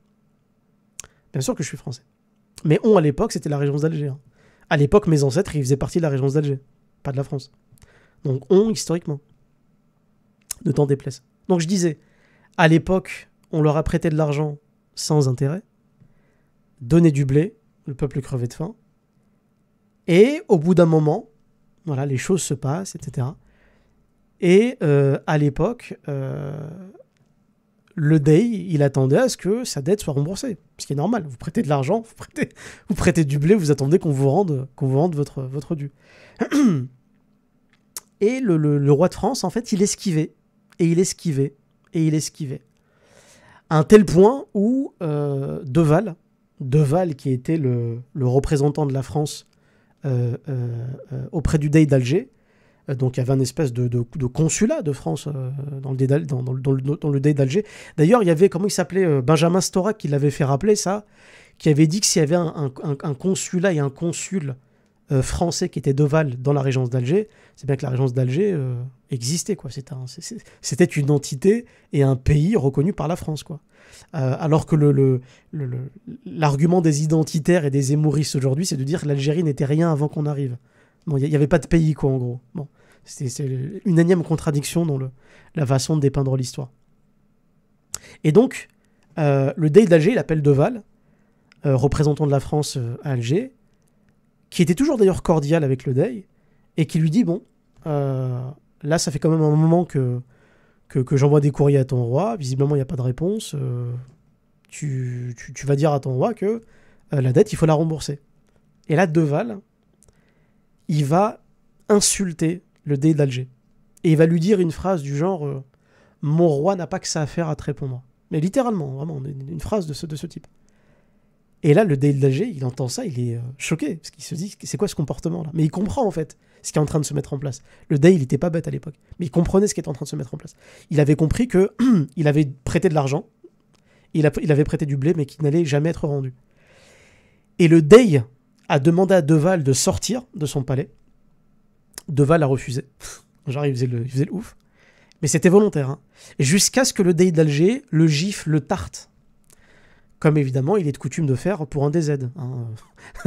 Bien sûr que je suis français. Mais on, à l'époque, c'était la région d'Alger. Hein. À l'époque, mes ancêtres, ils faisaient partie de la région d'Alger, pas de la France. Donc on, historiquement. Ne t'en déplaise. Donc je disais, à l'époque, on leur a prêté de l'argent sans intérêt, donné du blé, le peuple crevait de faim, et au bout d'un moment, voilà, les choses se passent, etc. Et euh, à l'époque, euh, le day, il attendait à ce que sa dette soit remboursée. Ce qui est normal. Vous prêtez de l'argent, vous prêtez, vous prêtez du blé, vous attendez qu'on vous rende, qu'on vous rende votre, votre dû. Et le, roi de France, en fait, il esquivait. Et il esquivait. Et il esquivait. À un tel point où euh, Deval, Deval qui était le, le représentant de la France euh, euh, auprès du Dey d'Alger. Euh, donc il y avait un espèce de, consulat de France dans le, dans, dans, le Dey d'Alger. D'ailleurs, il y avait, comment il s'appelait, Benjamin Stora qui l'avait fait rappeler ça, qui avait dit que s'il y avait un, un, consulat et un consul euh, français qui était Deval dans la Régence d'Alger, c'est bien que la Régence d'Alger euh, existait. quoi. C'était une entité et un pays reconnu par la France. quoi. Euh, alors que l'argument des identitaires et des émouristes aujourd'hui, c'est de dire que l'Algérie n'était rien avant qu'on arrive. Il n'y avait pas de pays, quoi, en gros. Bon, C'est une énième contradiction dans la façon de dépeindre l'histoire. Et donc, le Dey d'Alger, il appelle Deval, représentant de la France à Alger, qui était toujours d'ailleurs cordial avec le Dei et qui lui dit Bon, euh, là, ça fait quand même un moment que, que, j'envoie des courriers à ton roi, visiblement, il n'y a pas de réponse. Euh, tu, vas dire à ton roi que euh, la dette, il faut la rembourser. Et là, Deval, il va insulter le Dei d'Alger. Et il va lui dire une phrase du genre Mon roi n'a pas que ça à faire à te répondre. Mais littéralement, vraiment, une, une phrase de de ce type. Et là, le d'Alger, il entend ça, il est euh, choqué, parce qu'il se dit, c'est quoi ce comportement-là Mais il comprend en fait ce qui est en train de se mettre en place. Le Day, il n'était pas bête à l'époque, mais il comprenait ce qui était en train de se mettre en place. Il avait compris que il avait prêté de l'argent, il, avait prêté du blé, mais qui n'allait jamais être rendu. Et le Day a demandé à Deval de sortir de son palais. Deval a refusé. Genre, il faisait le, ouf. Mais c'était volontaire. Hein. Jusqu'à ce que le Day d'Alger le gifle, le tarte comme évidemment il est de coutume de faire pour un DZ. Hein.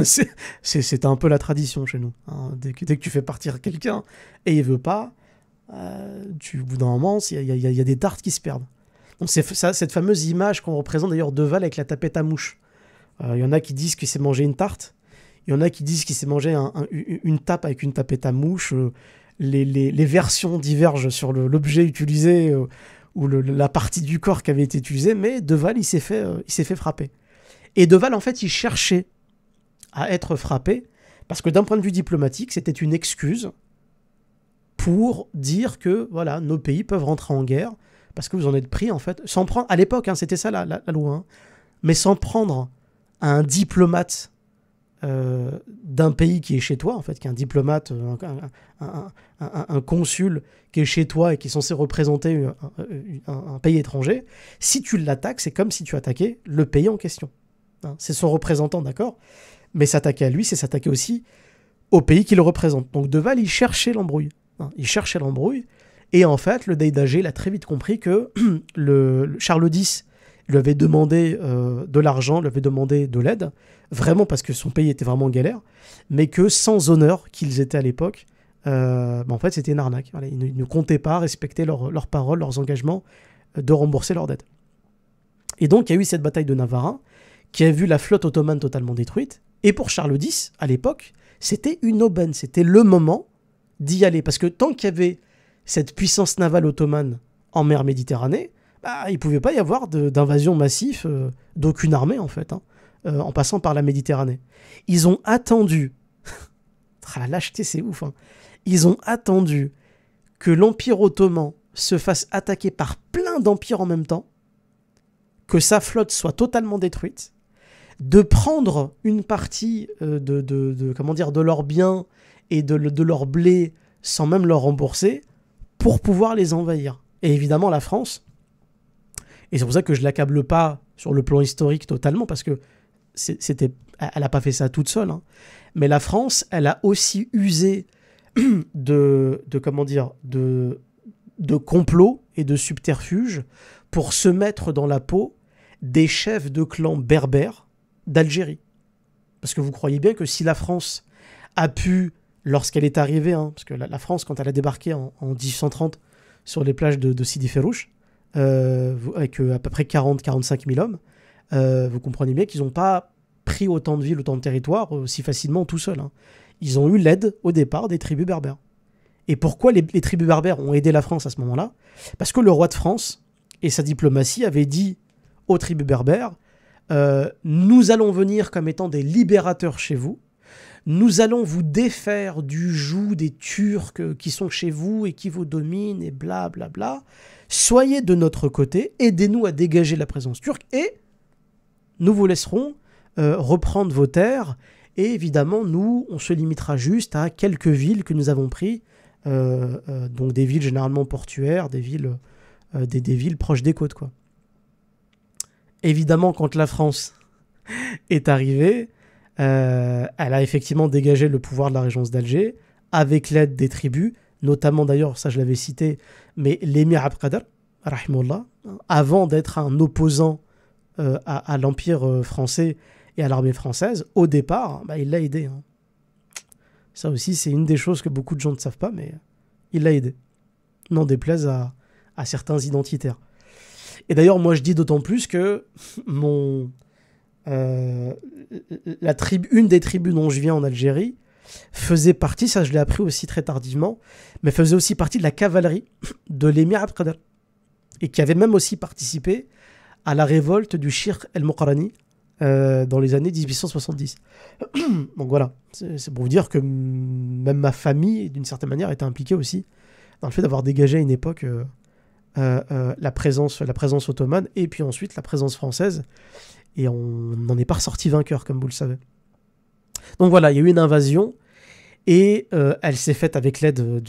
c'est un peu la tradition chez nous. Hein. Dès, que, tu fais partir quelqu'un et il veut pas, euh, au bout d'un moment, il y, a des tartes qui se perdent. Donc c'est cette fameuse image qu'on représente d'ailleurs de Val avec la tapette à mouche. Euh, il y en a qui disent qu'il s'est mangé une tarte, il y en a qui disent qu'il s'est mangé une tape avec une tapette à mouche. Euh, les, les, versions divergent sur l'objet utilisé ou la partie du corps qui avait été usée, mais Deval, il s'est fait, euh, il s'est fait frapper. Et Deval, en fait, il cherchait à être frappé, parce que d'un point de vue diplomatique, c'était une excuse pour dire que, voilà, nos pays peuvent rentrer en guerre, parce que vous en êtes pris, en fait, sans prendre, à l'époque, hein, c'était ça la, loi, hein, mais sans prendre un diplomate euh, d'un pays qui est chez toi, en fait, qui est un diplomate, euh, un, consul qui est chez toi et qui est censé représenter un, pays étranger, si tu l'attaques, c'est comme si tu attaquais le pays en question. Hein. c'est son représentant, d'accord Mais s'attaquer à lui, c'est s'attaquer aussi au pays qu'il représente. Donc Deval, il cherchait l'embrouille. Hein. il cherchait l'embrouille. Et en fait, le Dédagé, il a très vite compris que le Charles X lui avait demandé euh, de l'argent, lui avait demandé de l'aide, vraiment parce que son pays était vraiment en galère, mais que sans honneur qu'ils étaient à l'époque, euh, bah, en fait c'était une arnaque. ils, ne, comptaient pas respecter leurs paroles, leurs engagements euh, de rembourser leurs dettes. Et donc il y a eu cette bataille de Navarra qui a vu la flotte ottomane totalement détruite, et pour Charles X, à l'époque, c'était une aubaine, c'était le moment d'y aller, parce que tant qu'il y avait cette puissance navale ottomane en mer Méditerranée, il bah, il pouvait pas y avoir d'invasion massive euh, d'aucune armée en fait, hein, euh, en passant par la Méditerranée. Ils ont attendu, la lâcheté c'est ouf, hein. ils ont attendu que l'Empire ottoman se fasse attaquer par plein d'empires en même temps, que sa flotte soit totalement détruite, de prendre une partie euh, de, comment dire, de leurs biens et de leur blé sans même leur rembourser, pour pouvoir les envahir. Et évidemment, la France, et c'est pour ça que je l'accable pas sur le plan historique totalement, parce que c'était, elle n'a pas fait ça toute seule. Hein. Mais la France, elle a aussi usé de, de comment dire, de, de complots et de subterfuges pour se mettre dans la peau des chefs de clans berbères d'Algérie. Parce que vous croyez bien que si la France a pu, lorsqu'elle est arrivée, hein, parce que la, France, quand elle a débarqué en, 1830 sur les plages de, de Sidi Ferrouche, euh, avec euh, à peu près 40-45 000 hommes, euh, vous comprenez bien qu'ils n'ont pas pris autant de villes, autant de territoires aussi facilement tout seuls. Hein. Ils ont eu l'aide au départ des tribus berbères. Et pourquoi les, tribus berbères ont aidé la France à ce moment-là Parce que le roi de France et sa diplomatie avaient dit aux tribus berbères, nous allons venir comme étant des libérateurs chez vous, nous allons vous défaire du joug des Turcs qui sont chez vous et qui vous dominent et blablabla ». bla bla soyez de notre côté, aidez-nous à dégager la présence turque et nous vous laisserons euh, reprendre vos terres. Et évidemment, nous, on se limitera juste à quelques villes que nous avons prises, euh, euh, donc des villes généralement portuaires, des villes, des, villes proches des côtes. Quoi. Évidemment, quand la France est arrivée, elle a effectivement dégagé le pouvoir de la régence d'Alger avec l'aide des tribus notamment d'ailleurs, ça je l'avais cité, mais l'émir Abqadar, avant d'être un opposant euh, à, l'Empire euh, français et à l'armée française, au départ, bah, il l'a aidé. Hein. Ça aussi, c'est une des choses que beaucoup de gens ne savent pas, mais il l'a aidé. N'en déplaise à, certains identitaires. Et d'ailleurs, moi je dis d'autant plus que mon, euh, la tribu, une des tribus dont je viens en Algérie, faisait partie, ça je l'ai appris aussi très tardivement, mais faisait aussi partie de la cavalerie de l'émir Abd et qui avait même aussi participé à la révolte du Shir el-Muqarani euh, dans les années 1870. Donc voilà, c'est pour vous dire que même ma famille, d'une certaine manière, était impliquée aussi dans le fait d'avoir dégagé à une époque euh, euh, la, présence, la présence ottomane et puis ensuite la présence française. Et on n'en est pas ressorti vainqueur, comme vous le savez. Donc voilà, il y a eu une invasion et euh, elle s'est faite avec l'aide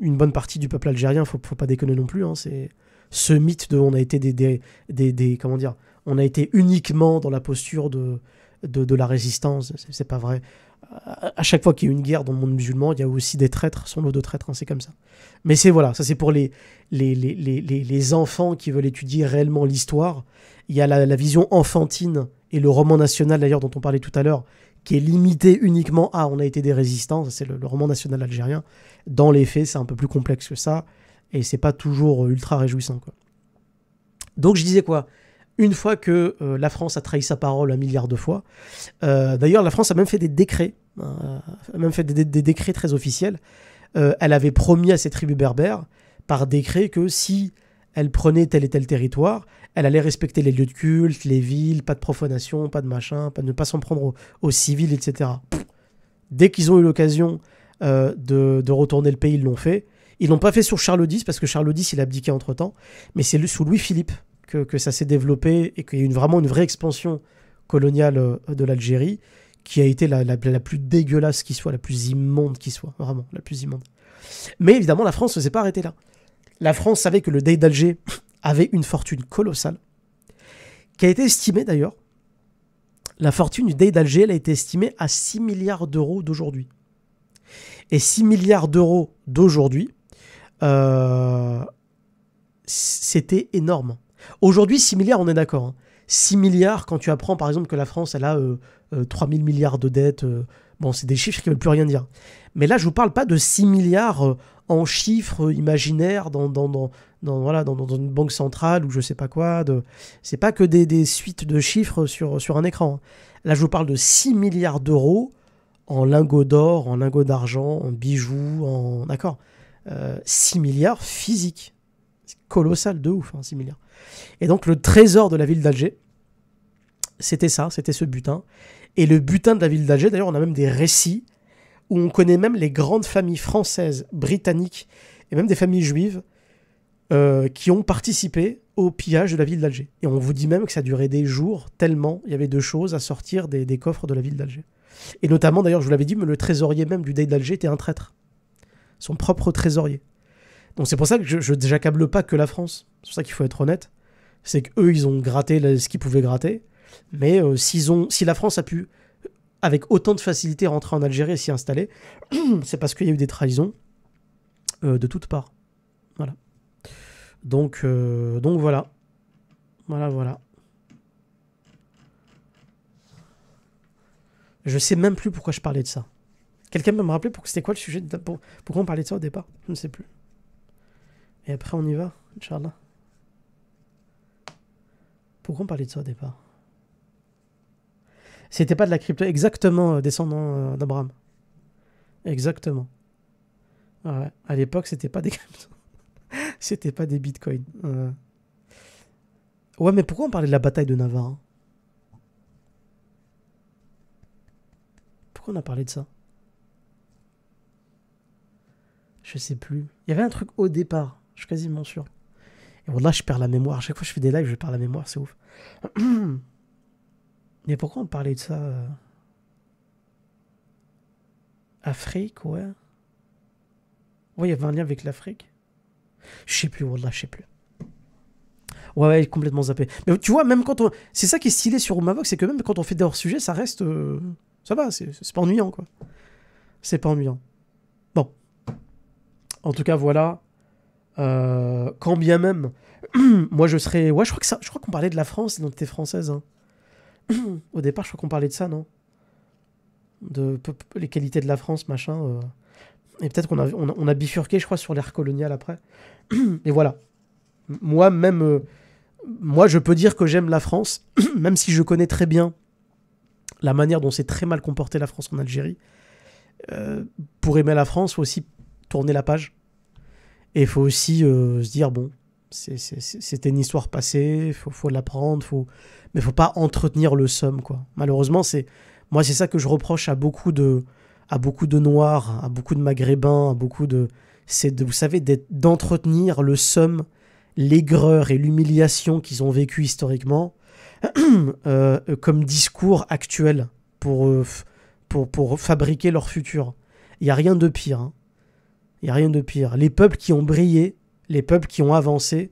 d'une bonne partie du peuple algérien. Faut, faut pas déconner non plus. Hein, c'est ce mythe de on a été des, comment dire, on a été uniquement dans la posture de de, la résistance. C'est pas vrai. À chaque fois qu'il y a une guerre dans le monde musulman, il y a aussi des traîtres, son lot de traîtres, hein, c'est comme ça. Mais c'est voilà, ça c'est pour les les, enfants qui veulent étudier réellement l'histoire. Il y a la vision enfantine et le roman national d'ailleurs dont on parlait tout à l'heure, qui est limité uniquement à on a été des résistants, c'est le, roman national algérien. Dans les faits, c'est un peu plus complexe que ça, et c'est pas toujours euh, ultra réjouissant. Donc je disais quoi Une fois que euh, la France a trahi sa parole un milliard de fois, euh, d'ailleurs la France a même fait des décrets, même fait des, décrets très officiels. elle avait promis à ses tribus berbères par décret que si elle prenait tel et tel territoire, elle allait respecter les lieux de culte, les villes, pas de profanation, pas de machin, pas, ne pas s'en prendre aux, civils, etc. dès qu'ils ont eu l'occasion euh, de, retourner le pays, ils l'ont fait. Ils l'ont pas fait sur Charles X, parce que Charles X, il a abdiqué entre-temps, mais c'est sous Louis-Philippe que, ça s'est développé et qu'il y a eu vraiment une vraie expansion coloniale euh, de l'Algérie qui a été la, la, la, plus dégueulasse qui soit, la plus immonde qui soit, vraiment, la plus immonde. Mais évidemment, la France ne s'est pas arrêtée là la France savait que le Dey d'Alger avait une fortune colossale, qui a été estimée d'ailleurs. La fortune du Dey d'Alger a été estimée à 6 milliards d'euros d'aujourd'hui. Et 6 milliards d'euros d'aujourd'hui, euh, c'était énorme. Aujourd'hui, 6 milliards, on est d'accord. 6 hein. milliards, quand tu apprends par exemple que la France, elle a 3000 euh, euh, milliards de dettes, Bon, c'est des chiffres qui ne veulent plus rien dire. Mais là, je ne vous parle pas de 6 milliards euh, en chiffres euh, imaginaires dans, voilà, dans, une banque centrale ou je ne sais pas quoi. De... C'est pas que des, suites de chiffres sur, sur un écran. Hein. Là, je vous parle de 6 milliards d'euros en lingots d'or, en lingots d'argent, en bijoux, en. D'accord 6 euh, milliards physiques. C'est colossal de ouf, hein, 6 milliards. Et donc, le trésor de la ville d'Alger, c'était ça, c'était ce butin et le butin de la ville d'Alger. D'ailleurs, on a même des récits où on connaît même les grandes familles françaises, britanniques et même des familles juives euh, qui ont participé au pillage de la ville d'Alger. Et on vous dit même que ça durait des jours, tellement il y avait deux choses à sortir des, coffres de la ville d'Alger. Et notamment, d'ailleurs, je vous l'avais dit, mais le trésorier même du Day d'Alger était un traître. Son propre trésorier. Donc c'est pour ça que je n'accable pas que la France. C'est pour ça qu'il faut être honnête. C'est qu'eux, ils ont gratté ce qu'ils pouvaient gratter. Mais euh, si la France a pu, avec autant de facilité, rentrer en Algérie et s'y installer, c'est parce qu'il y a eu des trahisons euh, de toutes parts. Voilà. Donc, euh, donc voilà. Voilà, voilà. Je sais même plus pourquoi je parlais de ça. Quelqu'un peut me rappeler pour c'était quoi le sujet de, Pourquoi on parlait de ça au départ Je ne sais plus. Et après, on y va, Inch'Allah. Pourquoi on parlait de ça au départ c'était pas de la crypto, exactement, euh, descendant euh, d'Abraham. Exactement. Ah ouais. À l'époque, c'était pas des cryptos. c'était pas des bitcoins. Ouais. mais pourquoi on parlait de la bataille de Navarre hein Pourquoi on a parlé de ça Je sais plus. Il y avait un truc au départ, je suis quasiment sûr. Et bon, là, je perds la mémoire. À chaque fois que je fais des lives, je perds la mémoire, c'est ouf. Mais pourquoi on parlait de ça euh? Afrique, ouais. Ouais, il y avait un lien avec l'Afrique. Je sais plus, Wallah, je sais plus. Ouais, complètement zappé. Mais tu vois, même quand on. C'est ça qui est stylé sur Umavox, c'est que même quand on fait des hors-sujets, ça reste. Euh, ça va, c'est pas ennuyant, quoi. C'est pas ennuyant. Bon. En tout cas, voilà. Euh, quand bien même. moi, je serais. Ouais, je crois que ça. Je qu'on parlait de la France, es française. Hein au départ, je crois qu'on parlait de ça, non De les qualités de la France, machin. Euh. Et peut-être qu'on a, on a, bifurqué, je crois, sur l'ère coloniale après. Et voilà. Moi, même. Euh, moi, je peux dire que j'aime la France, même si je connais très bien la manière dont s'est très mal comportée la France en Algérie. Euh, pour aimer la France, il faut aussi tourner la page. Et il faut aussi se dire, bon, c'était une histoire passée, faut, faut l'apprendre, faut... mais faut pas entretenir le somme, quoi. Malheureusement, c'est moi, c'est ça que je reproche à beaucoup de, à beaucoup de noirs, à beaucoup de maghrébins, à beaucoup de, c'est vous savez, d'entretenir le somme, l'aigreur et l'humiliation qu'ils ont vécu historiquement euh, comme discours actuel pour, euh, pour, pour fabriquer leur futur. Il n'y a rien de pire. Hein. Il n'y a rien de pire. Les peuples qui ont brillé les peuples qui ont avancé,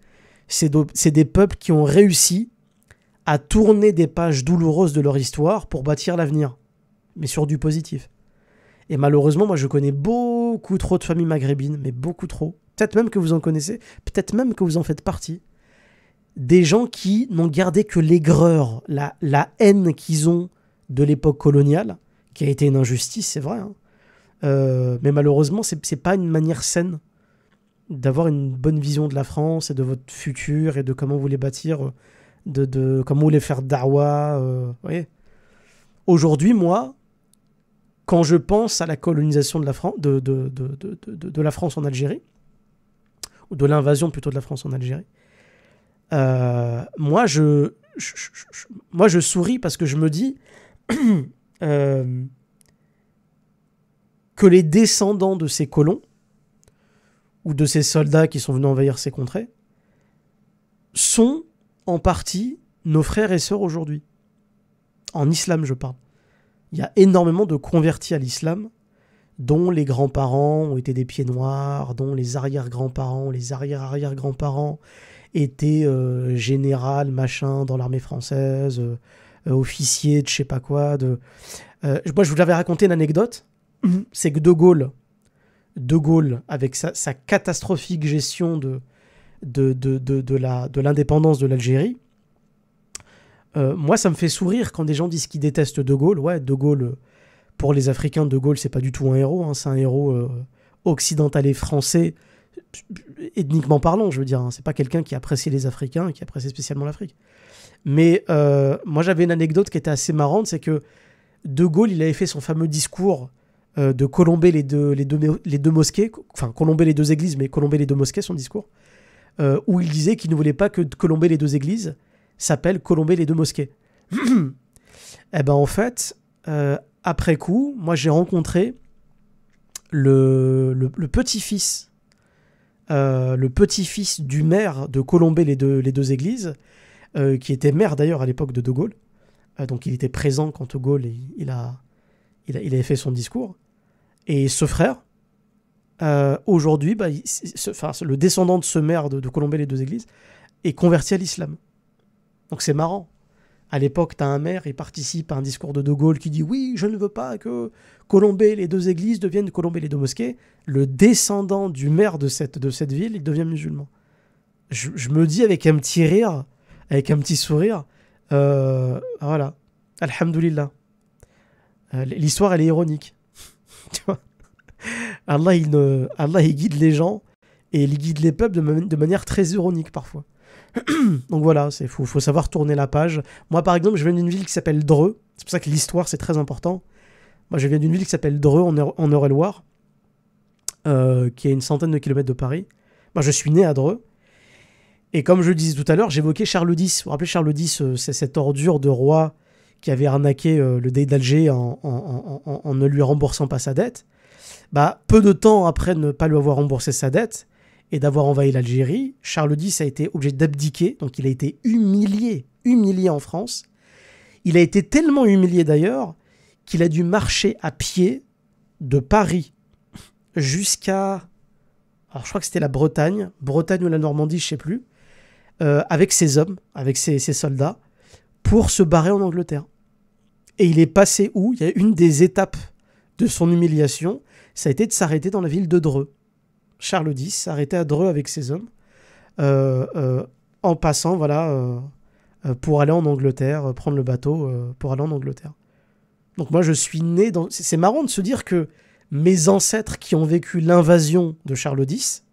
c'est des peuples qui ont réussi à tourner des pages douloureuses de leur histoire pour bâtir l'avenir, mais sur du positif. Et malheureusement, moi je connais beaucoup trop de familles maghrébines, mais beaucoup trop. Peut-être même que vous en connaissez, peut-être même que vous en faites partie. Des gens qui n'ont gardé que l'aigreur, la, haine qu'ils ont de l'époque coloniale, qui a été une injustice, c'est vrai. Hein. Euh, mais malheureusement, c'est pas une manière saine d'avoir une bonne vision de la France et de votre futur et de comment vous voulez bâtir, euh, de, de comment vous les faire Darwa. Euh, Aujourd'hui, moi, quand je pense à la colonisation de la, France, de, de, de, la France en Algérie, ou de l'invasion plutôt de la France en Algérie, euh, moi, je, moi, je souris parce que je me dis que les descendants de ces colons ou de ces soldats qui sont venus envahir ces contrées sont en partie nos frères et sœurs aujourd'hui. En islam, je parle. Il y a énormément de convertis à l'islam, dont les grands-parents ont été des pieds noirs, dont les arrière-grands-parents, les arrière-arrière-grands-parents étaient euh, général, machin, dans l'armée française, euh, officier de je sais pas quoi. De... Euh, moi, je vous l'avais raconté une anecdote, mm-hmm. c'est que De Gaulle, de Gaulle, avec sa, catastrophique gestion de, de, de, l'indépendance de l'Algérie, euh, moi, ça me fait sourire quand des gens disent qu'ils détestent De Gaulle. Ouais, De Gaulle, pour les Africains, De Gaulle, c'est pas du tout un héros. Hein. c'est un héros euh, occidental et français, ethniquement parlant, je veux dire. Hein, c'est pas quelqu'un qui apprécie les Africains et qui apprécie spécialement l'Afrique. Mais euh, moi, j'avais une anecdote qui était assez marrante c'est que De Gaulle, il avait fait son fameux discours euh, de colomber les deux, les, deux, les deux mosquées, enfin colomber les deux églises, mais colomber les deux mosquées, son discours, euh, où il disait qu'il ne voulait pas que colomber les deux églises s'appelle colomber les deux mosquées. Eh ben en fait, euh, après coup, moi j'ai rencontré le, petit-fils, le petit-fils du maire de colomber les deux, les deux églises, qui était maire d'ailleurs à l'époque de De Gaulle. donc il était présent quand De Gaulle il, a, il, a, il avait fait son discours. Et ce frère, euh, aujourd'hui, bah, enfin, le descendant de ce maire de, de et les deux églises, est converti à l'islam. Donc c'est marrant. À l'époque, tu as un maire, il participe à un discours de De Gaulle qui dit Oui, je ne veux pas que et les deux églises deviennent et les deux mosquées. Le descendant du maire de cette, de cette ville, il devient musulman. Je, me dis avec un petit rire, avec un petit sourire, euh, voilà, Alhamdoulilah. Euh, l'histoire, elle est ironique. Allah il, guide les gens et il guide les peuples de, manière très ironique parfois. Donc voilà, il faut, savoir tourner la page. Moi, par exemple, je viens d'une ville qui s'appelle Dreux. C'est pour ça que l'histoire, c'est très important. Moi, je viens d'une ville qui s'appelle Dreux, en, Eure-et-Loire, euh, qui est à une centaine de kilomètres de Paris. Moi, je suis né à Dreux. Et comme je le disais tout à l'heure, j'évoquais Charles X. Vous vous rappelez, Charles X, euh, c'est cette ordure de roi qui avait arnaqué euh, le dé d'Alger en, ne lui remboursant pas sa dette, bah, peu de temps après ne pas lui avoir remboursé sa dette et d'avoir envahi l'Algérie, Charles X a été obligé d'abdiquer, donc il a été humilié, humilié en France. Il a été tellement humilié d'ailleurs qu'il a dû marcher à pied de Paris jusqu'à... Alors je crois que c'était la Bretagne, Bretagne ou la Normandie, je ne sais plus, euh, avec ses hommes, avec ses soldats, pour se barrer en Angleterre. Et il est passé où Il y a une des étapes de son humiliation, ça a été de s'arrêter dans la ville de Dreux. Charles X s'arrêtait à Dreux avec ses hommes, euh, euh, en passant, voilà, euh, pour aller en Angleterre, prendre le bateau pour aller en Angleterre. Donc moi, je suis né dans... C'est marrant de se dire que mes ancêtres qui ont vécu l'invasion de Charles X,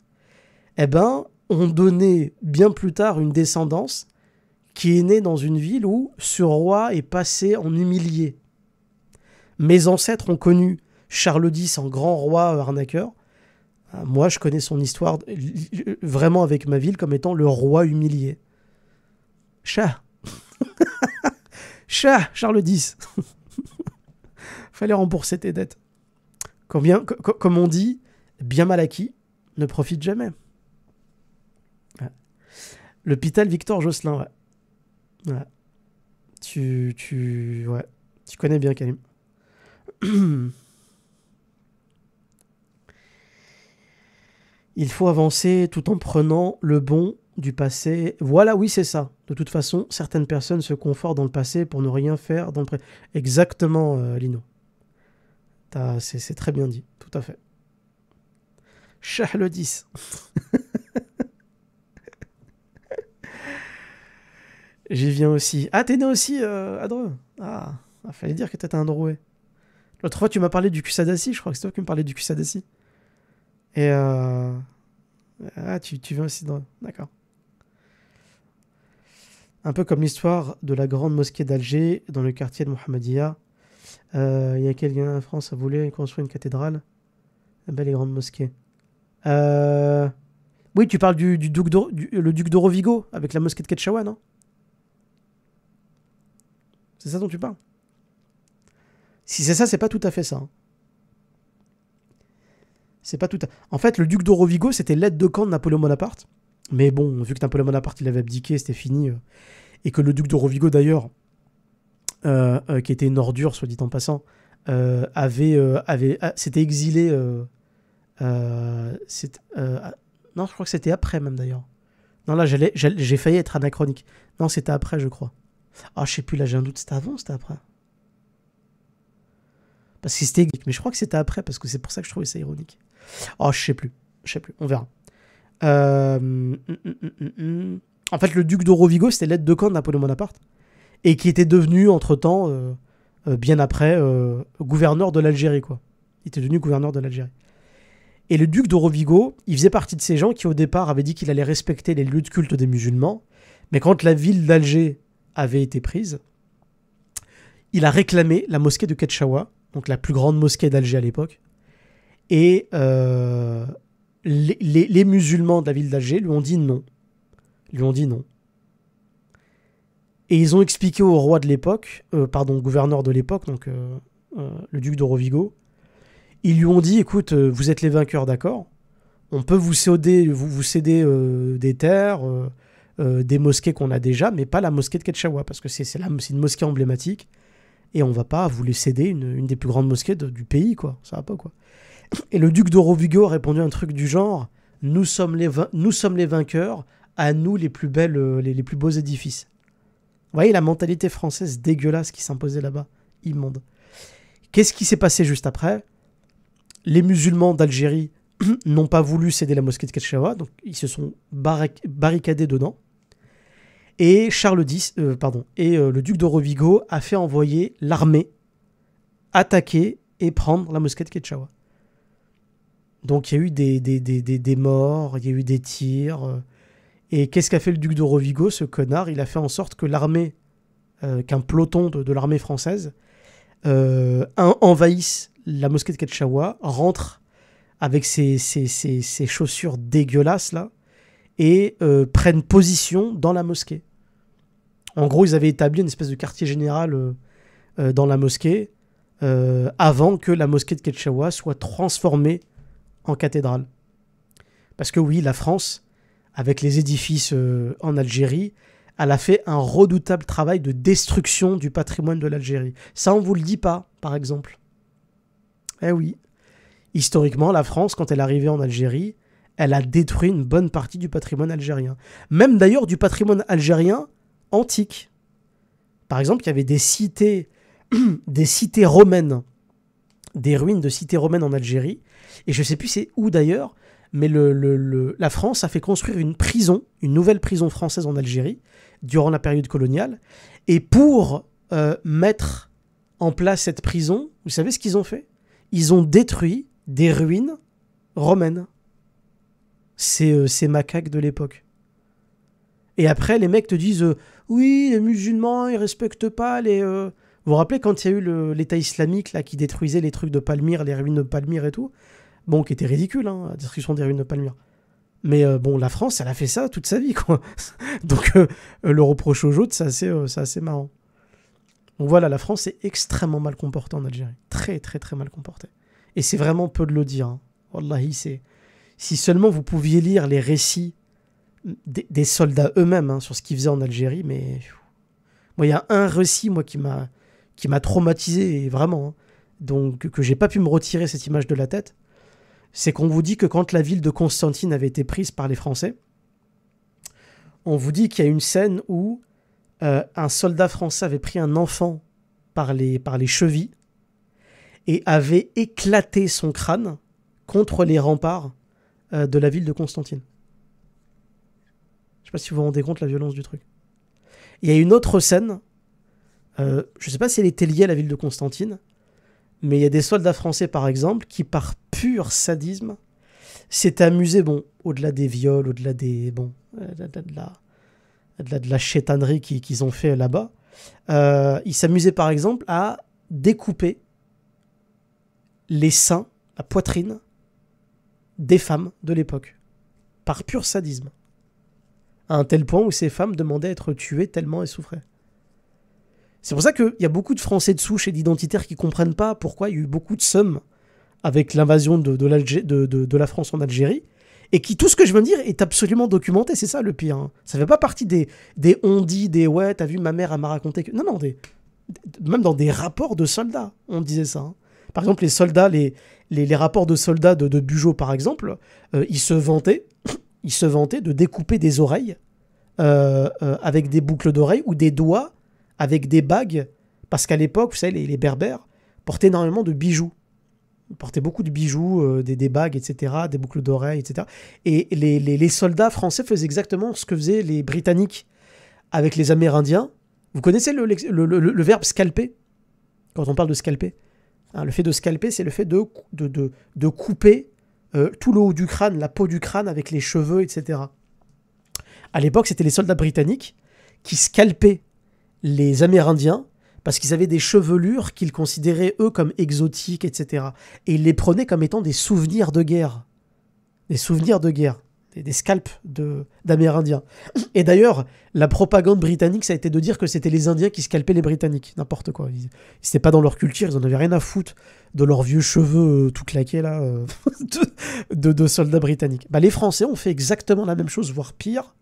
eh ben, ont donné bien plus tard une descendance qui est né dans une ville où ce roi est passé en humilié. Mes ancêtres ont connu Charles X en grand roi arnaqueur. Ah, moi, je connais son histoire euh, vraiment avec ma ville comme étant le roi humilié. Chat Chat Charles X Fallait rembourser tes dettes. comme on dit, bien mal acquis ne profite jamais. Ah. L'hôpital Victor Josselin, Ouais. Tu, tu, connais bien Kalim. Il faut avancer tout en prenant le bon du passé. Voilà, oui, c'est ça. De toute façon, certaines personnes se confortent dans le passé pour ne rien faire dans le présent. Exactement, euh, Lino. C'est très bien dit, tout à fait. le 10. J'y viens aussi. Ah, t'es né aussi, euh, à Dre Ah, fallait dire que t'étais un Drouet. L'autre fois, tu m'as parlé du Kusadasi, je crois que c'est toi qui me parlais du Kusadasi. Et euh... Ah, tu, tu viens aussi dans... D'accord. Un peu comme l'histoire de la grande mosquée d'Alger, dans le quartier de Mohammedia. Euh, il y a quelqu'un en France a voulu construire une cathédrale. La belle et grande mosquée. Euh... Oui, tu parles du, duc le duc d'Orovigo, avec la mosquée de Ketchawa, non c'est ça dont tu parles Si c'est ça, c'est pas tout à fait ça. Hein. C'est pas tout à... En fait, le duc d'Orovigo, c'était l'aide de camp de Napoléon Bonaparte. Mais bon, vu que Napoléon Bonaparte, il avait abdiqué, c'était fini. Euh. et que le duc d'Orovigo, d'ailleurs, euh, euh, qui était une ordure, soit dit en passant, avait, avait s'était exilé... non, je crois que c'était après même, d'ailleurs. Non, là, j'ai failli être anachronique. Non, c'était après, je crois. Ah, je sais plus, là j'ai un doute, c'était avant ou c'était après Parce que c'était mais je crois que c'était après, parce que c'est pour ça que je trouvais ça ironique. Ah, oh, je sais plus, je sais plus, on verra. Euh, hum, hum, hum, en fait, le duc d'Orovigo, c'était l'aide de camp de Napoléon Bonaparte, et qui était devenu, entre-temps, euh, euh, bien après, gouverneur de l'Algérie, quoi. Il était devenu gouverneur de l'Algérie. Et le duc d'Orovigo, il faisait partie de ces gens qui, au départ, avaient dit qu'il allait respecter les lieux de culte des musulmans, mais quand la ville d'Alger avait été prise, il a réclamé la mosquée de Ketchawa, donc la plus grande mosquée d'Alger à l'époque, et euh, les, musulmans de la ville d'Alger lui ont dit non. Lui ont dit non. Et ils ont expliqué au roi de l'époque, euh, pardon, gouverneur de l'époque, donc euh, le duc de Rovigo, ils lui ont dit écoute, vous êtes les vainqueurs, d'accord On peut vous céder, vous, vous céder des terres, euh, des mosquées qu'on a déjà, mais pas la mosquée de Ketchawa, parce que c'est une mosquée emblématique, et on va pas vous céder une, des plus grandes mosquées du pays, quoi. Ça va pas, quoi. Et le duc d'Orovigo a répondu un truc du genre nous sommes, les nous sommes les vainqueurs, à nous les plus belles, euh, les, les plus beaux édifices. Vous voyez la mentalité française dégueulasse qui s'imposait là-bas, immonde. Qu'est-ce qui s'est passé juste après Les musulmans d'Algérie n'ont pas voulu céder la mosquée de Ketchawa, donc ils se sont barricadés dedans. Et Charles X, euh, pardon, et euh, le duc de Rovigo a fait envoyer l'armée attaquer et prendre la mosquée de Ketchawa. Donc il y a eu des, des, morts, il y a eu des tirs. Euh, et qu'est-ce qu'a fait le duc de Rovigo, ce connard Il a fait en sorte que l'armée, qu'un peloton de, l'armée française, envahisse la mosquée de Ketchawa, rentre avec ses, chaussures dégueulasses là, et prenne prennent position dans la mosquée. En gros, ils avaient établi une espèce de quartier général euh, euh, dans la mosquée euh, avant que la mosquée de Ketchawa soit transformée en cathédrale. Parce que oui, la France, avec les édifices en Algérie, elle a fait un redoutable travail de destruction du patrimoine de l'Algérie. Ça, on ne vous le dit pas, par exemple. Eh oui. Historiquement, la France, quand elle est arrivée en Algérie, elle a détruit une bonne partie du patrimoine algérien. Même d'ailleurs du patrimoine algérien antiques. Par exemple, il y avait des cités, des cités romaines, des ruines de cités romaines en Algérie. Et je sais plus c'est où d'ailleurs, mais la France a fait construire une prison, une nouvelle prison française en Algérie, durant la période coloniale. Et pour euh, mettre en place cette prison, vous savez ce qu'ils ont fait Ils ont détruit des ruines romaines. C'est euh, ces macaques de l'époque. Et après, les mecs te disent euh, oui, les musulmans, ils respectent pas les. Euh, vous vous rappelez quand il y a eu l'État islamique là qui détruisait les trucs de Palmyre, les ruines de Palmyre et tout Bon, qui était ridicule, hein, la destruction des ruines de Palmyre. Mais euh, bon, la France, elle a fait ça toute sa vie, quoi. Donc euh, le reproche aux autres, c'est assez, marrant. Donc voilà, la France est extrêmement mal comportée en Algérie. Très, très, très mal comportée. Et c'est vraiment peu de le dire. Hein. Wallahi, c'est. Si seulement vous pouviez lire les récits des, soldats eux-mêmes hein, sur ce qu'ils faisaient en Algérie, mais il y a un récit moi qui m'a qui m'a traumatisé vraiment hein, donc que j'ai pas pu me retirer cette image de la tête, c'est qu'on vous dit que quand la ville de Constantine avait été prise par les Français, on vous dit qu'il y a une scène où euh, un soldat français avait pris un enfant par les, par les chevilles et avait éclaté son crâne contre les remparts euh, de la ville de Constantine sais pas si vous vous rendez compte la violence du truc. Il y a une autre scène, euh, Je ne sais pas si elle était liée à la ville de Constantine, mais il y a des soldats français par exemple qui par pur sadisme s'est amusé, bon, au-delà des viols, au-delà des. bon, euh, de, la. de la, chétanerie qu'ils ont fait là-bas, euh, ils s'amusaient par exemple à découper les seins, la poitrine des femmes de l'époque, par pur sadisme à un tel point où ces femmes demandaient à être tuées tellement elles souffraient. C'est pour ça qu'il y a beaucoup de Français de souche et d'identitaires qui comprennent pas pourquoi il y a eu beaucoup de sommes avec l'invasion de, la France en Algérie, et qui tout ce que je viens de dire est absolument documenté, c'est ça le pire. Hein. Ça ne fait pas partie des, des on dit, des ouais, t'as vu ma mère, à m'a raconté que. Non, non, même dans des rapports de soldats, on disait ça. Hein. Par exemple, les soldats, les, les, rapports de soldats de, Bugeaud, par exemple, euh, ils se vantaient ils se vantait de découper des oreilles euh, euh, avec des boucles d'oreilles ou des doigts avec des bagues. Parce qu'à l'époque, vous savez, les, berbères portaient énormément de bijoux. Ils portaient beaucoup de bijoux, euh, des, bagues, etc., des boucles d'oreilles, etc. Et les, soldats français faisaient exactement ce que faisaient les Britanniques avec les Amérindiens. Vous connaissez le, verbe scalper Quand on parle de scalper. Hein, le fait de scalper, c'est le fait de couper euh, tout le haut du crâne, la peau du crâne avec les cheveux, etc. À l'époque, c'était les soldats britanniques qui scalpaient les Amérindiens parce qu'ils avaient des chevelures qu'ils considéraient eux comme exotiques, etc. Et ils les prenaient comme étant des souvenirs de guerre. Des souvenirs de guerre des, scalps d'Amérindiens. Et d'ailleurs, la propagande britannique, ça a été de dire que c'était les Indiens qui scalpaient les Britanniques. N'importe quoi. Ils, c'était pas dans leur culture, ils en avaient rien à foutre de leurs vieux cheveux euh, tout claqués, là, euh, de, soldats britanniques. Bah, les Français ont fait exactement la même chose, voire pire,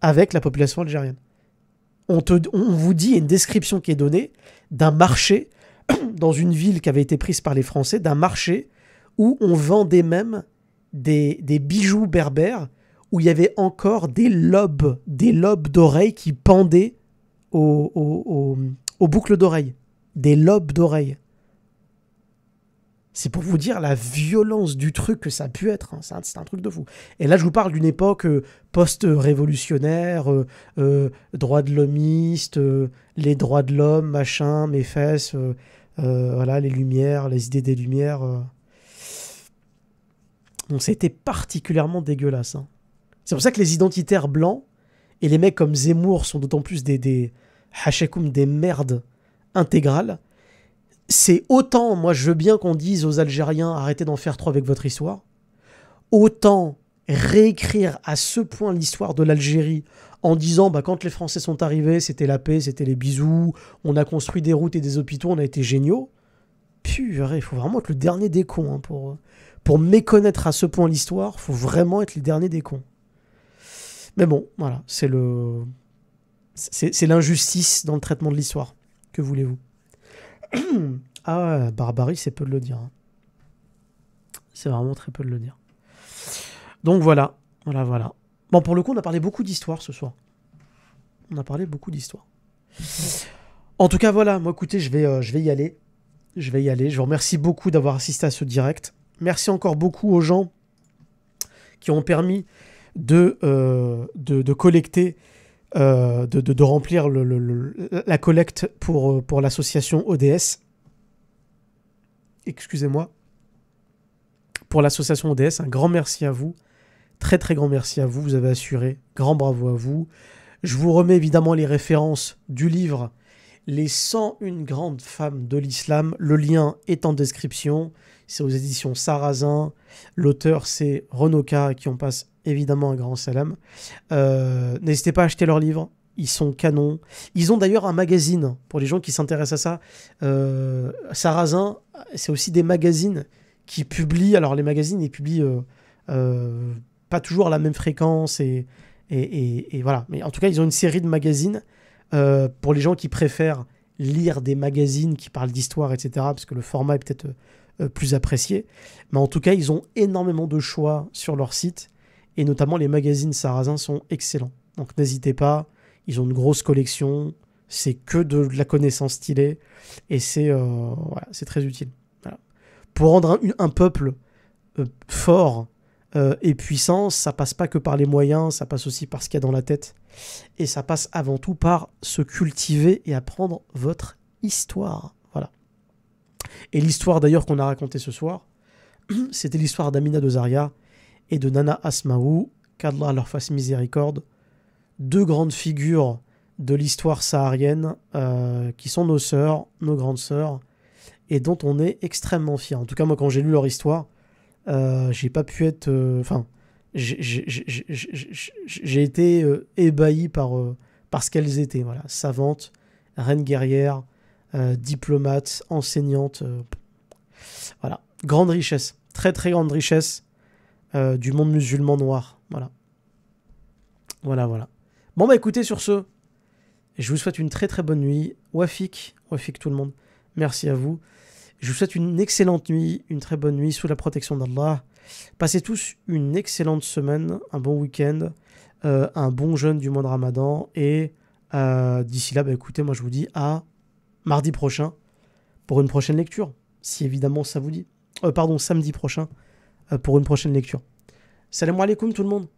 avec la population algérienne. On, te, on vous dit, une description qui est donnée d'un marché dans une ville qui avait été prise par les Français, d'un marché où on vendait même des, bijoux berbères où il y avait encore des lobes, des lobes d'oreilles qui pendaient aux, boucles d'oreilles. Des lobes d'oreilles. C'est pour vous dire la violence du truc que ça a pu être. Hein. C'est, un, truc de fou. Et là, je vous parle d'une époque euh, post-révolutionnaire, euh, euh, droit de l'homiste, les droits de l'homme, machin, mes fesses, voilà, les lumières, les idées des lumières. Donc c'était particulièrement dégueulasse. Hein. C'est pour ça que les identitaires blancs et les mecs comme Zemmour sont d'autant plus des, des des merdes intégrales. C'est autant, moi je veux bien qu'on dise aux Algériens arrêtez d'en faire trop avec votre histoire, autant réécrire à ce point l'histoire de l'Algérie en disant bah, quand les Français sont arrivés, c'était la paix, c'était les bisous, on a construit des routes et des hôpitaux, on a été géniaux. Purée, il faut vraiment être le dernier des cons hein, pour, pour méconnaître à ce point l'histoire, faut vraiment être les derniers des cons. Mais bon, voilà, c'est le. C'est l'injustice dans le traitement de l'histoire. Que voulez-vous Ah, barbarie, c'est peu de le dire. Hein. C'est vraiment très peu de le dire. Donc voilà, voilà, voilà. Bon, pour le coup, on a parlé beaucoup d'histoire ce soir. On a parlé beaucoup d'histoire. En tout cas, voilà. Moi, écoutez, je vais, euh, je vais y aller. Je vais y aller. Je vous remercie beaucoup d'avoir assisté à ce direct. Merci encore beaucoup aux gens qui ont permis de, euh, de, collecter, euh, de, remplir la collecte pour, euh, pour l'association ODS. Excusez-moi. Pour l'association ODS, un grand merci à vous. Très très grand merci à vous, vous avez assuré. Grand bravo à vous. Je vous remets évidemment les références du livre Les 101 grandes femmes de l'islam. Le lien est en description c'est aux éditions Sarrazin. L'auteur, c'est Renoka, qui on passe évidemment un grand salam. Euh, n'hésitez pas à acheter leurs livres. Ils sont canons. Ils ont d'ailleurs un magazine pour les gens qui s'intéressent à ça. Euh, c'est aussi des magazines qui publient. Alors, les magazines, ils publient euh, euh, pas toujours à la même fréquence et, voilà. Mais en tout cas, ils ont une série de magazines pour les gens qui préfèrent lire des magazines qui parlent d'histoire, etc. Parce que le format est peut-être euh, plus appréciés. Mais en tout cas, ils ont énormément de choix sur leur site et notamment les magazines sarrasins sont excellents. Donc n'hésitez pas, ils ont une grosse collection, c'est que de, la connaissance stylée et c'est euh, très utile. Pour rendre un, peuple euh, fort et puissant, ça passe pas que par les moyens, ça passe aussi par ce qu'il y a dans la tête et ça passe avant tout par se cultiver et apprendre votre histoire. Et l'histoire d'ailleurs qu'on a racontée ce soir, c'était l'histoire d'Amina Dozaria et de Nana Asmaou, qu'Allah leur fasse miséricorde, deux grandes figures de l'histoire saharienne euh, qui sont nos sœurs, nos grandes sœurs, et dont on est extrêmement fier. En tout cas, moi, quand j'ai lu leur histoire, euh, j'ai pas pu être. Euh, enfin, j'ai été ébahi par, ce qu'elles étaient. Voilà, savantes, reines guerrières, euh, diplomate, enseignante. Euh, voilà, grande richesse, très très grande richesse euh, du monde musulman noir. Voilà. Voilà, voilà. Bon, bah écoutez, sur ce, je vous souhaite une très très bonne nuit. Wafik, Wafik tout le monde, merci à vous. Je vous souhaite une excellente nuit, une très bonne nuit sous la protection d'Allah. Passez tous une excellente semaine, un bon week-end, un bon jeûne du mois de Ramadan. Et d'ici là, bah écoutez, moi je vous dis à mardi prochain pour une prochaine lecture, si évidemment ça vous dit. Euh, pardon, samedi prochain euh, pour une prochaine lecture. Salam alaikum tout le monde